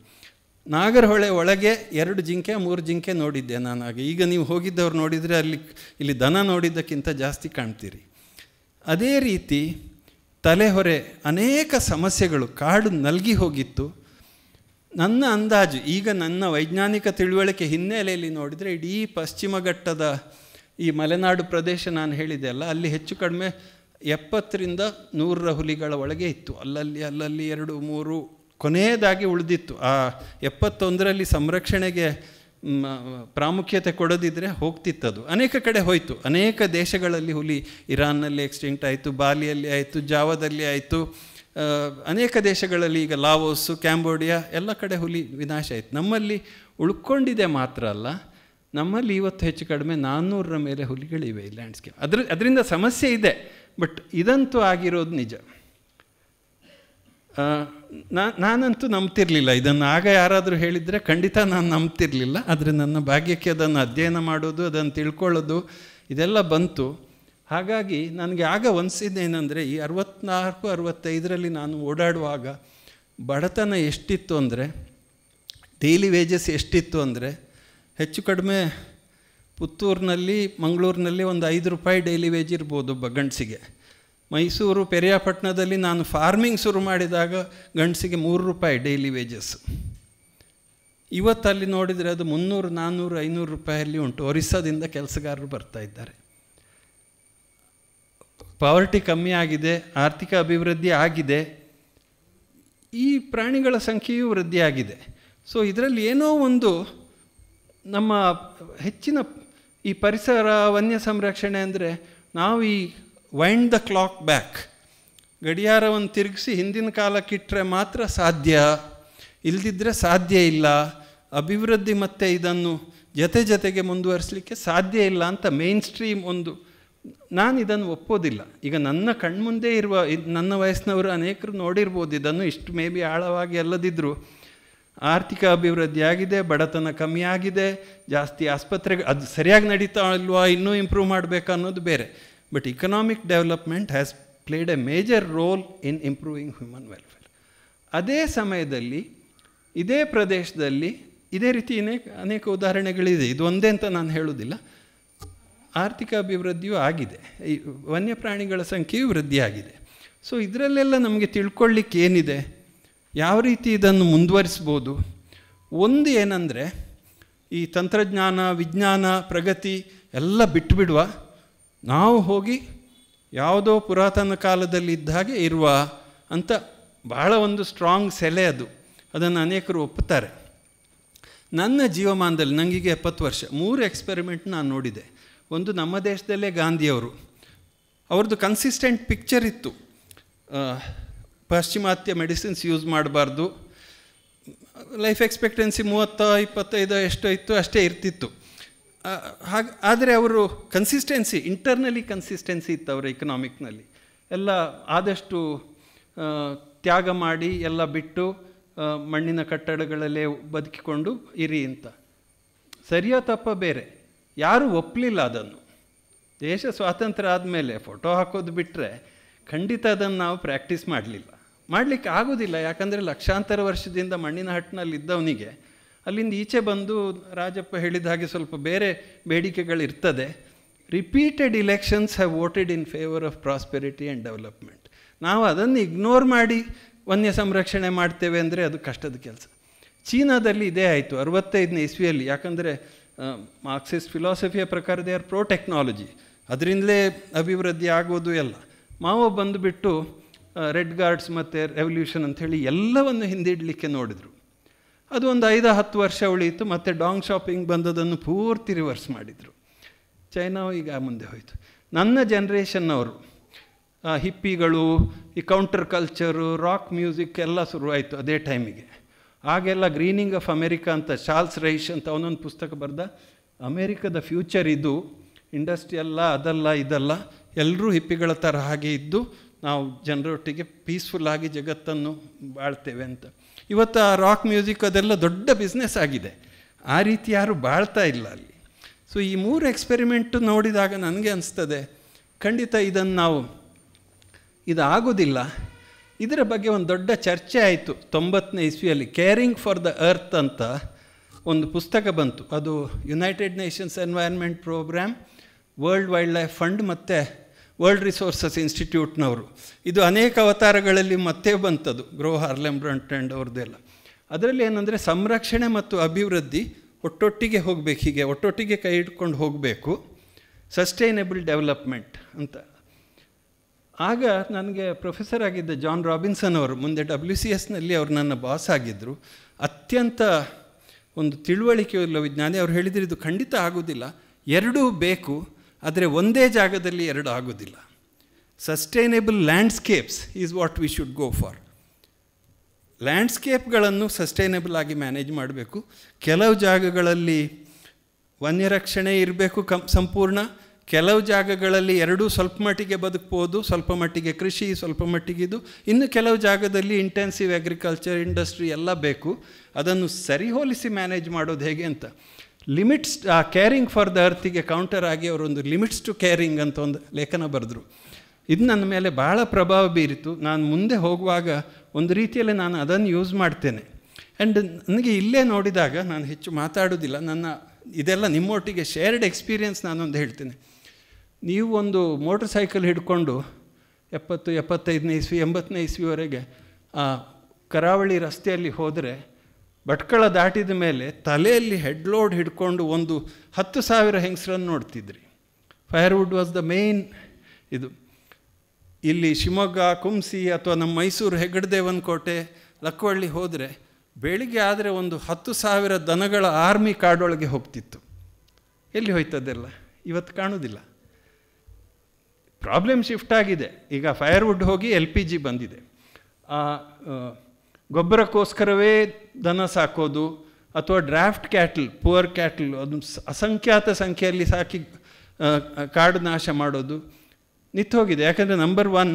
Speaker 3: ನಾಗರಹೊಳೆ ಒಳಗೆ ಎರಡು ಜಿಂಕೆ ಮೂರು ಜಿಂಕೆ ನೋಡಿದ್ದೆ ನಾನು ಆಗ ಈಗ ನೀವು ಹೋಗಿದ್ದವ್ರು ನೋಡಿದರೆ ಅಲ್ಲಿ ಇಲ್ಲಿ ದನ ನೋಡಿದ್ದಕ್ಕಿಂತ ಜಾಸ್ತಿ ಕಾಣ್ತೀರಿ ಅದೇ ರೀತಿ ತಲೆಹೊರೆ ಅನೇಕ ಸಮಸ್ಯೆಗಳು ಕಾಡು ನಲ್ಗಿ ಹೋಗಿತ್ತು ನನ್ನ ಅಂದಾಜು ಈಗ ನನ್ನ ವೈಜ್ಞಾನಿಕ ತಿಳುವಳಿಕೆ ಹಿನ್ನೆಲೆಯಲ್ಲಿ ನೋಡಿದರೆ ಇಡೀ ಪಶ್ಚಿಮ ಘಟ್ಟದ ಈ ಮಲೆನಾಡು ಪ್ರದೇಶ ನಾನು ಹೇಳಿದೆ ಅಲ್ಲ ಅಲ್ಲಿ ಹೆಚ್ಚು ಕಡಿಮೆ ಎಪ್ಪತ್ತರಿಂದ ನೂರರ ಹುಲಿಗಳ ಒಳಗೆ ಇತ್ತು ಅಲ್ಲಲ್ಲಿ ಅಲ್ಲಲ್ಲಿ ಎರಡು ಮೂರು ಕೊನೆಯದಾಗಿ ಉಳಿದಿತ್ತು ಆ ಎಪ್ಪತ್ತೊಂದರಲ್ಲಿ ಸಂರಕ್ಷಣೆಗೆ ಪ್ರಾಮುಖ್ಯತೆ ಕೊಡದಿದ್ದರೆ ಹೋಗ್ತಿತ್ತದು ಅನೇಕ ಕಡೆ ಹೋಯಿತು ಅನೇಕ ದೇಶಗಳಲ್ಲಿ ಹುಲಿ ಇರಾನ್ನಲ್ಲಿ ಎಕ್ಸ್ಟಿಂಕ್ಟ್ ಆಯಿತು ಬಾಲಿಯಲ್ಲಿ ಆಯಿತು ಜಾವದಲ್ಲಿ ಆಯಿತು ಅನೇಕ ದೇಶಗಳಲ್ಲಿ ಈಗ ಲಾವೋಸು ಕ್ಯಾಂಬೋಡಿಯಾ ಎಲ್ಲ ಕಡೆ ಹುಲಿ ವಿನಾಶ ಆಯಿತು ನಮ್ಮಲ್ಲಿ ಉಳ್ಕೊಂಡಿದೆ ಮಾತ್ರ ಅಲ್ಲ ನಮ್ಮಲ್ಲಿ ಇವತ್ತು ಹೆಚ್ಚು ಕಡಿಮೆ ನಾನ್ನೂರರ ಮೇಲೆ ಹುಲಿಗಳಿವೆ ಈ ಲ್ಯಾಂಡ್ಸ್ಕೇಪ್ ಅದ್ರ ಅದರಿಂದ ಸಮಸ್ಯೆ ಇದೆ ಬಟ್ ಇದಂತೂ ಆಗಿರೋದು ನಿಜ ನಾ ನಾನಂತೂ ನಂಬ್ತಿರ್ಲಿಲ್ಲ ಇದನ್ನು ಆಗ ಯಾರಾದರೂ ಹೇಳಿದರೆ ಖಂಡಿತ ನಾನು ನಂಬ್ತಿರ್ಲಿಲ್ಲ ಆದರೆ ನನ್ನ ಭಾಗ್ಯಕ್ಕೆ ಅದನ್ನು ಅಧ್ಯಯನ ಮಾಡೋದು ಅದನ್ನು ತಿಳ್ಕೊಳ್ಳೋದು ಇದೆಲ್ಲ ಬಂತು ಹಾಗಾಗಿ ನನಗೆ ಆಗ ಅನಿಸಿದ್ದೇನೆಂದರೆ ಈ ಅರವತ್ನಾಲ್ಕು ಅರವತ್ತೈದರಲ್ಲಿ ನಾನು ಓಡಾಡುವಾಗ ಬಡತನ ಎಷ್ಟಿತ್ತು ಅಂದರೆ ಡೈಲಿ ವೇಜಸ್ ಎಷ್ಟಿತ್ತು ಅಂದರೆ ಹೆಚ್ಚು ಕಡಿಮೆ ಪುತ್ತೂರಿನಲ್ಲಿ ಮಂಗಳೂರಿನಲ್ಲಿ ಒಂದು ಐದು ರೂಪಾಯಿ ಡೈಲಿ ವೇಜ್ ಇರ್ಬೋದು ಒಬ್ಬ ಗಂಡಸಿಗೆ ಮೈಸೂರು ಪೆರಿಯಾಪಟ್ಟಣದಲ್ಲಿ ನಾನು ಫಾರ್ಮಿಂಗ್ ಶುರು ಮಾಡಿದಾಗ ಗಂಡಸಿಗೆ ಮೂರು ರೂಪಾಯಿ ಡೈಲಿ ವೇಜಸ್ ಇವತ್ತಲ್ಲಿ ನೋಡಿದರೆ ಅದು ಮುನ್ನೂರು ನಾನ್ನೂರು ಐನೂರು ರೂಪಾಯಲ್ಲಿ ಉಂಟು ಒರಿಸ್ಸಾದಿಂದ ಕೆಲಸಗಾರರು ಬರ್ತಾ ಇದ್ದಾರೆ ಪಾವರ್ಟಿ ಕಮ್ಮಿ ಆಗಿದೆ ಆರ್ಥಿಕ ಅಭಿವೃದ್ಧಿ ಆಗಿದೆ ಈ ಪ್ರಾಣಿಗಳ ಸಂಖ್ಯೆಯೂ ವೃದ್ಧಿಯಾಗಿದೆ ಸೊ ಇದರಲ್ಲಿ ಏನೋ ಒಂದು ನಮ್ಮ ಹೆಚ್ಚಿನ ಈ ಪರಿಸರ ವನ್ಯ ಸಂರಕ್ಷಣೆ ಅಂದರೆ ನಾವು ಈ ವೈಂಡ್ ದ ಕ್ಲಾಕ್ ಬ್ಯಾಕ್ ಗಡಿಯಾರವನ್ನು ತಿರುಗಿಸಿ ಹಿಂದಿನ ಕಾಲಕ್ಕಿಟ್ಟರೆ ಮಾತ್ರ ಸಾಧ್ಯ ಇಲ್ಲದಿದ್ದರೆ ಸಾಧ್ಯ ಇಲ್ಲ ಅಭಿವೃದ್ಧಿ ಮತ್ತೆ ಇದನ್ನು ಜೊತೆ ಜೊತೆಗೆ ಮುಂದುವರಿಸಲಿಕ್ಕೆ ಸಾಧ್ಯ ಇಲ್ಲ ಅಂತ ಮೇನ್ ಸ್ಟ್ರೀಮ್ ಒಂದು ನಾನು ಇದನ್ನು ಒಪ್ಪೋದಿಲ್ಲ ಈಗ ನನ್ನ ಕಣ್ಮುಂದೆ ಇರುವ ನನ್ನ ವಯಸ್ಸಿನವರು ಅನೇಕರು ನೋಡಿರ್ಬೋದು ಇದನ್ನು ಇಷ್ಟು ಮೇ ಬಿ ಆಳವಾಗಿ ಅಲ್ಲದಿದ್ದರು ಆರ್ಥಿಕ ಅಭಿವೃದ್ಧಿ ಆಗಿದೆ ಬಡತನ ಕಮ್ಮಿ ಆಗಿದೆ ಜಾಸ್ತಿ ಆಸ್ಪತ್ರೆಗೆ ಅದು ಸರಿಯಾಗಿ ನಡೀತಾ ಇಲ್ವಾ ಇನ್ನೂ ಇಂಪ್ರೂವ್ ಮಾಡಬೇಕು ಅನ್ನೋದು ಬೇರೆ but economic development has played a major role in improving human welfare ಅದೇ ಸಮಯದಲ್ಲಿ ಇದೇ ಪ್ರದೇಶದಲ್ಲಿ ಇದೇ ರೀತಿ ಅನೇಕ ಅನೇಕ ಉದಾಹರಣೆಗಳಿದೆ ಇದು ಒಂದೇ ಅಂತ ನಾನು ಹೇಳುವುದಿಲ್ಲ ಆರ್ಥಿಕ ಅಭಿವೃದ್ಧಿಯೂ ಆಗಿದೆ ಈ ವನ್ಯಪ್ರಾಣಿಗಳ ಸಂಖ್ಯೆಯೂ ವೃದ್ಧಿಯಾಗಿದೆ ಸೊ ಇದರಲ್ಲೆಲ್ಲ ನಮಗೆ ತಿಳ್ಕೊಳ್ಳಿಕ್ಕೆ ಏನಿದೆ ಯಾವ ರೀತಿ ಇದನ್ನು ಮುಂದುವರಿಸ್ಬೋದು ಒಂದು ಏನಂದರೆ ಈ ತಂತ್ರಜ್ಞಾನ ವಿಜ್ಞಾನ ಪ್ರಗತಿ ಎಲ್ಲ ಬಿಟ್ಟುಬಿಡುವ ನಾವು ಹೋಗಿ ಯಾವುದೋ ಪುರಾತನ ಕಾಲದಲ್ಲಿ ಇದ್ದ ಹಾಗೆ ಇರುವ ಅಂತ ಬಹಳ ಒಂದು ಸ್ಟ್ರಾಂಗ್ ಸೆಲೆ ಅದು ಅದನ್ನು ಅನೇಕರು ಒಪ್ಪುತ್ತಾರೆ ನನ್ನ ಜೀವಮಾನದಲ್ಲಿ ನನಗೀಗ ಎಪ್ಪತ್ತು ವರ್ಷ ಮೂರು ಎಕ್ಸ್ಪೆರಿಮೆಂಟ್ ನಾನು ನೋಡಿದೆ ಒಂದು ನಮ್ಮ ದೇಶದಲ್ಲೇ ಗಾಂಧಿಯವರು ಅವ್ರದ್ದು ಕನ್ಸಿಸ್ಟೆಂಟ್ ಪಿಕ್ಚರ್ ಇತ್ತು ಪಾಶ್ಚಿಮಾತ್ಯ ಮೆಡಿಸಿನ್ಸ್ ಯೂಸ್ ಮಾಡಬಾರ್ದು ಲೈಫ್ ಎಕ್ಸ್ಪೆಕ್ಟೆನ್ಸಿ ಮೂವತ್ತ ಇಪ್ಪತ್ತೈದು ಎಷ್ಟು ಇತ್ತು ಅಷ್ಟೇ ಇರ್ತಿತ್ತು ಹಾಗೆ ಆದರೆ ಅವರು ಕನ್ಸಿಸ್ಟೆನ್ಸಿ ಇಂಟರ್ನಲಿ ಕನ್ಸಿಸ್ಟೆನ್ಸಿ ಇತ್ತು ಅವರ ಇಕನಾಮಿಕ್ನಲ್ಲಿ ಎಲ್ಲ ಆದಷ್ಟು ತ್ಯಾಗ ಮಾಡಿ ಎಲ್ಲ ಬಿಟ್ಟು ಮಣ್ಣಿನ ಕಟ್ಟಡಗಳಲ್ಲೇ ಬದುಕಿಕೊಂಡು ಇರಿ ಅಂತ ಸರಿಯೋ ತಪ್ಪ ಬೇರೆ ಯಾರೂ ಒಪ್ಪಲಿಲ್ಲ ಅದನ್ನು ದೇಶ ಸ್ವಾತಂತ್ರ್ಯ ಆದಮೇಲೆ ಫೋಟೋ ಹಾಕೋದು ಬಿಟ್ಟರೆ ಖಂಡಿತ ಅದನ್ನು ನಾವು ಪ್ರ್ಯಾಕ್ಟೀಸ್ ಮಾಡಲಿಲ್ಲ ಮಾಡಲಿಕ್ಕೆ ಆಗೋದಿಲ್ಲ ಯಾಕಂದರೆ ಲಕ್ಷಾಂತರ ವರ್ಷದಿಂದ ಮಣ್ಣಿನ ಹಟ್ಟಿನಲ್ಲಿ ಇದ್ದವನಿಗೆ ಅಲ್ಲಿಂದ ಈಚೆ ಬಂದು ರಾಜಪ್ಪ ಹೇಳಿದ ಹಾಗೆ ಸ್ವಲ್ಪ ಬೇರೆ ಬೇಡಿಕೆಗಳಿರ್ತದೆ repeated elections have voted in favour of prosperity and development ನಾವು ಅದನ್ನು ಇಗ್ನೋರ್ ಮಾಡಿ ವನ್ಯ ಸಂರಕ್ಷಣೆ ಮಾಡ್ತೇವೆ ಅಂದರೆ ಅದು ಕಷ್ಟದ ಕೆಲಸ ಚೀನಾದಲ್ಲಿ ಇದೇ ಆಯಿತು ಅರವತ್ತೈದನೇ ಇಸ್ವಿಯಲ್ಲಿ ಯಾಕಂದರೆ ಮಾರ್ಕ್ಸಿಸ್ಟ್ ಫಿಲಾಸಫಿಯ ದೇ ಆರ್ ಪ್ರೋ ಟೆಕ್ನಾಲಜಿ ಅದರಿಂದಲೇ ಅಭಿವೃದ್ಧಿ ಆಗೋದು ಎಲ್ಲ ಮಾವೋ ಬಂದುಬಿಟ್ಟು ರೆಡ್ ಗಾರ್ಡ್ಸ್ ಮತ್ತು ರೆವಲ್ಯೂಷನ್ ಅಂಥೇಳಿ ಎಲ್ಲವನ್ನು ಹಿಂದಿಡಲಿಕ್ಕೆ ನೋಡಿದರು ಅದು ಒಂದು ಐದು ಹತ್ತು ವರ್ಷ ಉಳಿಯಿತು ಮತ್ತು ಡಾಂಗ್ ಶಾಪಿಂಗ್ ಬಂದದನ್ನು ಪೂರ್ತಿ ರಿವರ್ಸ್ ಮಾಡಿದರು ಚೈನಾ ಈಗ ಮುಂದೆ ಹೋಯಿತು ನನ್ನ ಜನ್ರೇಷನ್ನವರು ಹಿಪ್ಪಿಗಳು ಈ ಕೌಂಟರ್ ಕಲ್ಚರು ರಾಕ್ ಮ್ಯೂಸಿಕ್ ಎಲ್ಲ ಶುರುವಾಯಿತು ಅದೇ ಟೈಮಿಗೆ ಆಗೆಲ್ಲ ಗ್ರೀನಿಂಗ್ ಆಫ್ ಅಮೇರಿಕಾ ಅಂತ ಚಾರ್ಲ್ಸ್ ರೈಶ್ ಅಂತ ಅವನೊಂದು ಪುಸ್ತಕ ಬರೆದ ಅಮೇರಿಕದ ಫ್ಯೂಚರ್ ಇದು ಇಂಡಸ್ಟ್ರಿ ಅಲ್ಲ ಅದಲ್ಲ ಇದಲ್ಲ ಎಲ್ಲರೂ ಹಿಪ್ಪಿಗಳ ಥರ ಹಾಗೆ ಇದ್ದು ನಾವು ಜನರೊಟ್ಟಿಗೆ ಪೀಸ್ಫುಲ್ಲಾಗಿ ಜಗತ್ತನ್ನು ಬಾಳ್ತೇವೆ ಅಂತ ಇವತ್ತು ರಾಕ್ ಮ್ಯೂಸಿಕ್ ಅದೆಲ್ಲ ದೊಡ್ಡ ಬಿಸ್ನೆಸ್ ಆಗಿದೆ ಆ ರೀತಿ ಯಾರು ಬಾಳ್ತಾ ಇಲ್ಲ ಅಲ್ಲಿ ಸೊ ಈ ಮೂರು ಎಕ್ಸ್ಪೆರಿಮೆಂಟು ನೋಡಿದಾಗ ನನಗೆ ಅನಿಸ್ತದೆ ಖಂಡಿತ ಇದನ್ನು ನಾವು ಇದಾಗೋದಿಲ್ಲ ಇದರ ಬಗ್ಗೆ ಒಂದು ದೊಡ್ಡ ಚರ್ಚೆ ಆಯಿತು ತೊಂಬತ್ತನೇ ಇಸ್ವಿಯಲ್ಲಿ ಕೇರಿಂಗ್ ಫಾರ್ ದ ಅರ್ತ್ ಅಂತ ಒಂದು ಪುಸ್ತಕ ಬಂತು ಅದು United Nations Environment Programme World Wildlife Fund ಮತ್ತು ವರ್ಲ್ಡ್ ರಿಸೋರ್ಸಸ್ ಇನ್ಸ್ಟಿಟ್ಯೂಟ್ನವರು ಇದು ಅನೇಕ ಅವತಾರಗಳಲ್ಲಿ ಮತ್ತೆ ಬಂತದ್ದು ಗ್ರೋ ಹಾರ್ಲೆಮ್ ಬ್ರಂಟೆಂಡ್ ಅವ್ರದ್ದೆಲ್ಲ ಅದರಲ್ಲಿ ಏನಂದರೆ ಸಂರಕ್ಷಣೆ ಮತ್ತು ಅಭಿವೃದ್ಧಿ ಒಟ್ಟೊಟ್ಟಿಗೆ ಹೋಗಬೇಕು ಹೀಗೆ ಒಟ್ಟೊಟ್ಟಿಗೆ ಕೈ ಹಿಡ್ಕೊಂಡು ಹೋಗಬೇಕು ಸಸ್ಟೈನಬಲ್ ಡೆವಲಪ್ಮೆಂಟ್ ಅಂತ ಆಗ ನನಗೆ ಪ್ರೊಫೆಸರ್ ಆಗಿದ್ದ ಜಾನ್ ರಾಬಿನ್ಸನ್ ಅವರು ಮುಂದೆ ಡಬ್ಲ್ಯೂ ಸಿ ಎಸ್ನಲ್ಲಿ ಅವರು ನನ್ನ ಬಾಸ್ ಆಗಿದ್ದರು ಅತ್ಯಂತ ಒಂದು ತಿಳುವಳಿಕೆ ವಿಜ್ಞಾನಿ ಅವ್ರು ಹೇಳಿದರೆ ಇದು ಖಂಡಿತ ಆಗೋದಿಲ್ಲ ಎರಡೂ ಬೇಕು ಆದರೆ ಒಂದೇ ಜಾಗದಲ್ಲಿ ಎರಡು ಆಗೋದಿಲ್ಲ sustainable landscapes is what we should go for ಲ್ಯಾಂಡ್ಸ್ಕೇಪ್ಗಳನ್ನು ಸಸ್ಟೈನೇಬಲ್ ಆಗಿ ಮ್ಯಾನೇಜ್ ಮಾಡಬೇಕು ಕೆಲವು ಜಾಗಗಳಲ್ಲಿ ವನ್ಯರಕ್ಷಣೆ ಇರಬೇಕು ಕಂ ಸಂಪೂರ್ಣ ಕೆಲವು ಜಾಗಗಳಲ್ಲಿ ಎರಡೂ ಸ್ವಲ್ಪ ಮಟ್ಟಿಗೆ ಬದುಕ್ಬೋದು ಸ್ವಲ್ಪ ಮಟ್ಟಿಗೆ ಕೃಷಿ ಸ್ವಲ್ಪ ಇದು ಇನ್ನು ಕೆಲವು ಜಾಗದಲ್ಲಿ ಇಂಟೆನ್ಸಿವ್ ಅಗ್ರಿಕಲ್ಚರ್ ಇಂಡಸ್ಟ್ರಿ ಎಲ್ಲ ಬೇಕು ಅದನ್ನು ಸರಿಹೋಲಿಸಿ ಮ್ಯಾನೇಜ್ ಮಾಡೋದು ಹೇಗೆ ಅಂತ ಲಿಮಿಟ್ಸ್ ಆ ಕೇರಿಂಗ್ ಫಾರ್ ದ ಅರ್ತಿಗೆ ಕೌಂಟರ್ ಆಗಿ ಅವರೊಂದು ಲಿಮಿಟ್ಸ್ ಟು ಕೇರಿಂಗ್ ಅಂತ ಒಂದು ಲೇಖನ ಬರೆದ್ರು ಇದು ನನ್ನ ಮೇಲೆ ಭಾಳ ಪ್ರಭಾವ ಬೀರಿತು ನಾನು ಮುಂದೆ ಹೋಗುವಾಗ ಒಂದು ರೀತಿಯಲ್ಲಿ ನಾನು ಅದನ್ನು ಯೂಸ್ ಮಾಡ್ತೇನೆ ಆ್ಯಂಡ್ ನನಗೆ ಇಲ್ಲೇ ನೋಡಿದಾಗ ನಾನು ಹೆಚ್ಚು ಮಾತಾಡೋದಿಲ್ಲ ನನ್ನ ಇದೆಲ್ಲ ನಿಮ್ಮೊಟ್ಟಿಗೆ ಶೇರ್ಡ್ ಎಕ್ಸ್ಪೀರಿಯೆನ್ಸ್ ನಾನೊಂದು ಹೇಳ್ತೇನೆ ನೀವು ಒಂದು ಮೋಟ್ರ್ ಸೈಕಲ್ ಹಿಡ್ಕೊಂಡು ಎಪ್ಪತ್ತು ಎಪ್ಪತ್ತೈದನೇ ಇಸ್ವಿ ಎಂಬತ್ತನೇ ಇಸ್ವಿವರೆಗೆ ಕರಾವಳಿ ರಸ್ತೆಯಲ್ಲಿ ಹೋದರೆ ಭಟ್ಕಳ ದಾಟಿದ ಮೇಲೆ ತಲೆಯಲ್ಲಿ ಹೆಡ್ಲೋಡ್ ಹಿಡ್ಕೊಂಡು ಒಂದು ಹತ್ತು ಸಾವಿರ ಹೆಂಗಸರನ್ನು ನೋಡ್ತಿದ್ರಿ ಫೈರ್ವುಡ್ ವಾಸ್ ದ ಮೇನ್ ಇದು ಇಲ್ಲಿ ಶಿವಮೊಗ್ಗ ಕುಂಸಿ ಅಥವಾ ನಮ್ಮ ಮೈಸೂರು ಹೆಗ್ಗಡದೇವನ ಕೋಟೆ ಲಕ್ಕವಳ್ಳಿ ಹೋದರೆ ಬೆಳಿಗ್ಗೆ ಆದರೆ ಒಂದು ಹತ್ತು ಸಾವಿರ ದನಗಳ ಆರ್ಮಿ ಕಾಡೊಳಗೆ ಹೋಗ್ತಿತ್ತು ಎಲ್ಲಿ ಹೋಯ್ತದೆಲ್ಲ ಇವತ್ತು ಕಾಣೋದಿಲ್ಲ ಪ್ರಾಬ್ಲಮ್ ಶಿಫ್ಟ್ ಆಗಿದೆ ಈಗ ಫೈರ್ವುಡ್ ಹೋಗಿ ಎಲ್ ಪಿ ಜಿ ಬಂದಿದೆ ಗೊಬ್ಬರಕ್ಕೋಸ್ಕರವೇ ದನ ಸಾಕೋದು ಅಥವಾ ಡ್ರಾಫ್ಟ್ ಕ್ಯಾಟಲ್ ಪುವರ್ ಕ್ಯಾಟಲ್ ಅದನ್ನು ಅಸಂಖ್ಯಾತ ಸಂಖ್ಯೆಯಲ್ಲಿ ಸಾಕಿ ಕಾಡು ನಾಶ ಮಾಡೋದು ಹೋಗಿದೆ ಯಾಕಂದರೆ ನಂಬರ್ ಒನ್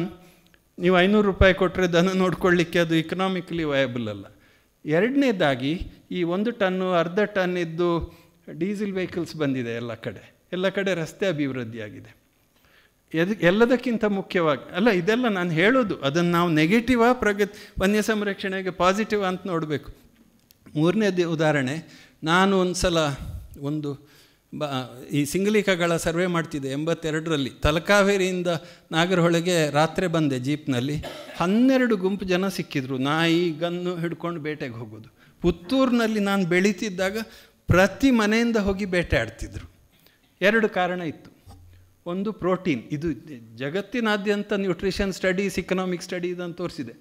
Speaker 3: ನೀವು ಐನೂರು ರೂಪಾಯಿ ಕೊಟ್ಟರೆ ದನ ನೋಡ್ಕೊಳ್ಳಿಕ್ಕೆ ಅದು ಇಕನಾಮಿಕಲಿ ವಯಬಲ್ ಅಲ್ಲ ಎರಡನೇದಾಗಿ ಈ ಒಂದು ಟನ್ನು ಅರ್ಧ ಟನ್ ಇದ್ದು ಡೀಸೆಲ್ ವೆಹಿಕಲ್ಸ್ ಬಂದಿದೆ ಎಲ್ಲ ಕಡೆ ಎಲ್ಲ ಕಡೆ ರಸ್ತೆ ಅಭಿವೃದ್ಧಿಯಾಗಿದೆ ಎಲ್ಲದಕ್ಕಿಂತ ಮುಖ್ಯವಾಗಿ ಅಲ್ಲ ಇದೆಲ್ಲ ನಾನು ಹೇಳೋದು ಅದನ್ನು ನಾವು ನೆಗೆಟಿವಾ ಪ್ರಗತಿ ವನ್ಯ ಸಂರಕ್ಷಣೆಗೆ ಪಾಸಿಟಿವ್ ಅಂತ ನೋಡಬೇಕು ಮೂರನೇದು ಉದಾಹರಣೆ ನಾನು ಒಂದು ಸಲ ಒಂದು ಬ ಈ ಸಿಂಗಲಿಕಗಳ ಸರ್ವೆ ಮಾಡ್ತಿದ್ದೆ ಎಂಬತ್ತೆರಡರಲ್ಲಿ ತಲಕಾವೇರಿಯಿಂದ ನಾಗರಹೊಳೆಗೆ ರಾತ್ರಿ ಬಂದೆ ಜೀಪ್ನಲ್ಲಿ ಹನ್ನೆರಡು ಗುಂಪು ಜನ ಸಿಕ್ಕಿದ್ರು ನಾಯಿ ಗನ್ನು ಹಿಡ್ಕೊಂಡು ಬೇಟೆಗೆ ಹೋಗೋದು ಪುತ್ತೂರಿನಲ್ಲಿ ನಾನು ಬೆಳೀತಿದ್ದಾಗ ಪ್ರತಿ ಮನೆಯಿಂದ ಹೋಗಿ ಬೇಟೆ ಆಡ್ತಿದ್ರು ಎರಡು ಕಾರಣ ಇತ್ತು ಒಂದು ಪ್ರೋಟೀನ್ ಇದು ಜಗತ್ತಿನಾದ್ಯಂತ ನ್ಯೂಟ್ರಿಷನ್ ಸ್ಟಡೀಸ್ ಇಕನಾಮಿಕ್ ಸ್ಟಡಿ ಅಂತ ತೋರಿಸಿದೆ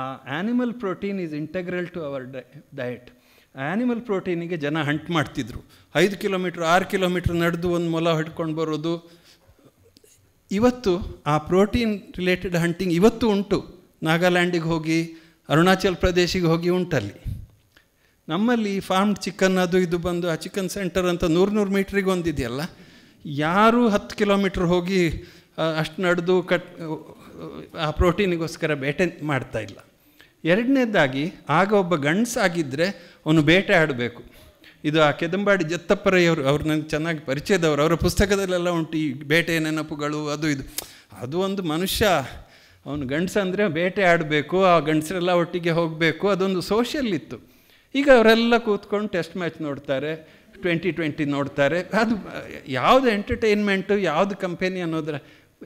Speaker 3: ಆ animal protein is integral to our diet animal ಪ್ರೋಟೀನಿಗೆ ಜನ ಹಂಟ್ ಮಾಡ್ತಿದ್ರು ಐದು ಕಿಲೋಮೀಟ್ರ್ ಆರು ಕಿಲೋಮೀಟ್ರ್ ನಡೆದು ಒಂದು ಮೊಲ ಹಿಡ್ಕೊಂಡು ಬರೋದು ಇವತ್ತು ಆ ಪ್ರೋಟೀನ್ ರಿಲೇಟೆಡ್ ಹಂಟಿಂಗ್ ಇವತ್ತು ಉಂಟು ನಾಗಾಲ್ಯಾಂಡಿಗೆ ಹೋಗಿ ಅರುಣಾಚಲ್ ಪ್ರದೇಶಿಗೆ ಹೋಗಿ ಉಂಟಲ್ಲಿ ನಮ್ಮಲ್ಲಿ ಫಾರ್ಮ್ಡ್ ಚಿಕನ್ ಅದು ಇದು ಬಂದು ಆ ಚಿಕನ್ ಸೆಂಟರ್ ಅಂತ ನೂರು ನೂರು ಮೀಟ್ರಿಗೆ ಒಂದಿದೆಯಲ್ಲ ಯಾರೂ ಹತ್ತು ಕಿಲೋಮೀಟ್ರ್ ಹೋಗಿ ಅಷ್ಟು ನಡೆದು ಕಟ್ ಆ ಪ್ರೋಟೀನಿಗೋಸ್ಕರ ಬೇಟೆ ಮಾಡ್ತಾ ಇಲ್ಲ ಎರಡನೇದಾಗಿ ಆಗ ಒಬ್ಬ ಗಂಡಸಾಗಿದ್ದರೆ ಅವನು ಬೇಟೆ ಆಡಬೇಕು ಇದು ಆ ಕೆದಂಬಾಡಿ ಜತ್ತಪ್ಪರಯ್ಯವರು ಅವ್ರು ನನಗೆ ಚೆನ್ನಾಗಿ ಪರಿಚಯದವರು ಅವರ ಪುಸ್ತಕದಲ್ಲೆಲ್ಲ ಉಂಟು ಈ ಬೇಟೆ ನೆನಪುಗಳು ಅದು ಇದು ಅದು ಒಂದು ಮನುಷ್ಯ ಅವನು ಗಂಡಸಂದರೆ ಅಂದರೆ ಬೇಟೆ ಆಡಬೇಕು ಆ ಗಂಡಸರೆಲ್ಲ ಒಟ್ಟಿಗೆ ಹೋಗಬೇಕು ಅದೊಂದು ಸೋಷಿಯಲ್ ಇತ್ತು ಈಗ ಅವರೆಲ್ಲ ಕೂತ್ಕೊಂಡು ಟೆಸ್ಟ್ ಮ್ಯಾಚ್ ನೋಡ್ತಾರೆ ಟ್ವೆಂಟಿ ಟ್ವೆಂಟಿ ನೋಡ್ತಾರೆ ಅದು ಯಾವುದು ಎಂಟರ್ಟೈನ್ಮೆಂಟು ಯಾವುದು ಕಂಪೆನಿ ಅನ್ನೋದ್ರ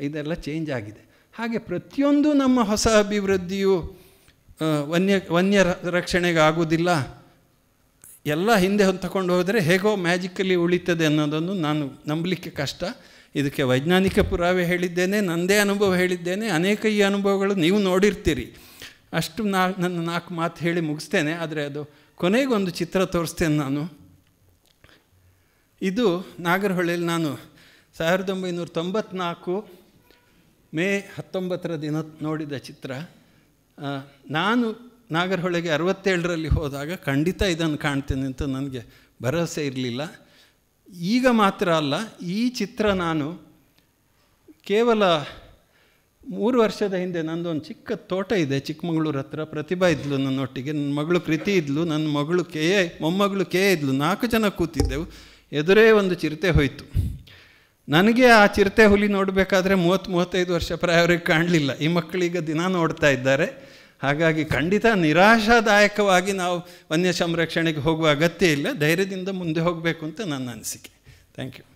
Speaker 3: ಇದೆಲ್ಲ ಚೇಂಜ್ ಆಗಿದೆ ಹಾಗೆ ಪ್ರತಿಯೊಂದು ನಮ್ಮ ಹೊಸ ಅಭಿವೃದ್ಧಿಯು ವನ್ಯ ವನ್ಯ ರಕ್ಷಣೆಗಾಗೋದಿಲ್ಲ ಎಲ್ಲ ಹಿಂದೆ ತಗೊಂಡು ಹೋದರೆ ಹೇಗೋ ಮ್ಯಾಜಿಕಲಿ ಉಳಿತದೆ ಅನ್ನೋದನ್ನು ನಾನು ನಂಬಲಿಕ್ಕೆ ಕಷ್ಟ ಇದಕ್ಕೆ ವೈಜ್ಞಾನಿಕ ಪುರಾವೆ ಹೇಳಿದ್ದೇನೆ ನನ್ನದೇ ಅನುಭವ ಹೇಳಿದ್ದೇನೆ ಅನೇಕ ಈ ಅನುಭವಗಳು ನೀವು ನೋಡಿರ್ತೀರಿ ಅಷ್ಟು ನಾ ನನ್ನ ನಾಲ್ಕು ಮಾತು ಹೇಳಿ ಮುಗಿಸ್ತೇನೆ ಆದರೆ ಅದು ಕೊನೆಗೊಂದು ಚಿತ್ರ ತೋರಿಸ್ತೇನೆ ನಾನು ಇದು ನಾಗರಹೊಳೆಯಲ್ಲಿ ನಾನು ಸಾವಿರದ ಒಂಬೈನೂರ ತೊಂಬತ್ನಾಲ್ಕು ಮೇ ಹತ್ತೊಂಬತ್ತರ ದಿನ ನೋಡಿದ ಚಿತ್ರ ನಾನು ನಾಗರಹೊಳೆಗೆ ಅರವತ್ತೇಳರಲ್ಲಿ ಹೋದಾಗ ಖಂಡಿತ ಇದನ್ನು ಕಾಣ್ತೇನೆ ಅಂತ ನನಗೆ ಭರವಸೆ ಇರಲಿಲ್ಲ ಈಗ ಮಾತ್ರ ಅಲ್ಲ ಈ ಚಿತ್ರ ನಾನು ಕೇವಲ ಮೂರು ವರ್ಷದ ಹಿಂದೆ ನಂದೊಂದು ಚಿಕ್ಕ ತೋಟ ಇದೆ ಚಿಕ್ಕಮಗಳೂರು ಹತ್ರ ಪ್ರತಿಭಾ ಇದ್ಲು ನನ್ನೊಟ್ಟಿಗೆ ನನ್ನ ಮಗಳು ಕೃತಿ ಇದ್ಲು ನನ್ನ ಮಗಳು ಕೆ ಎ ಮೊಮ್ಮಗಳು ಕೆ ಎ ಇದ್ಲು ನಾಲ್ಕು ಜನ ಕೂತಿದ್ದೆವು ಎದುರೇ ಒಂದು ಚಿರತೆ ಹೋಯಿತು ನನಗೆ ಆ ಚಿರತೆ ಹುಲಿ ನೋಡಬೇಕಾದ್ರೆ ಮೂವತ್ತು ಮೂವತ್ತೈದು ವರ್ಷ ಪ್ರಾಯ ಕಾಣಲಿಲ್ಲ ಈ ಮಕ್ಕಳೀಗ ದಿನ ನೋಡ್ತಾ ಇದ್ದಾರೆ ಹಾಗಾಗಿ ಖಂಡಿತ ನಿರಾಶಾದಾಯಕವಾಗಿ ನಾವು ವನ್ಯ ಸಂರಕ್ಷಣೆಗೆ ಹೋಗುವ ಅಗತ್ಯ ಇಲ್ಲ ಧೈರ್ಯದಿಂದ ಮುಂದೆ ಹೋಗಬೇಕು ಅಂತ ನನ್ನ ಅನಿಸಿಕೆ ಥ್ಯಾಂಕ್ ಯು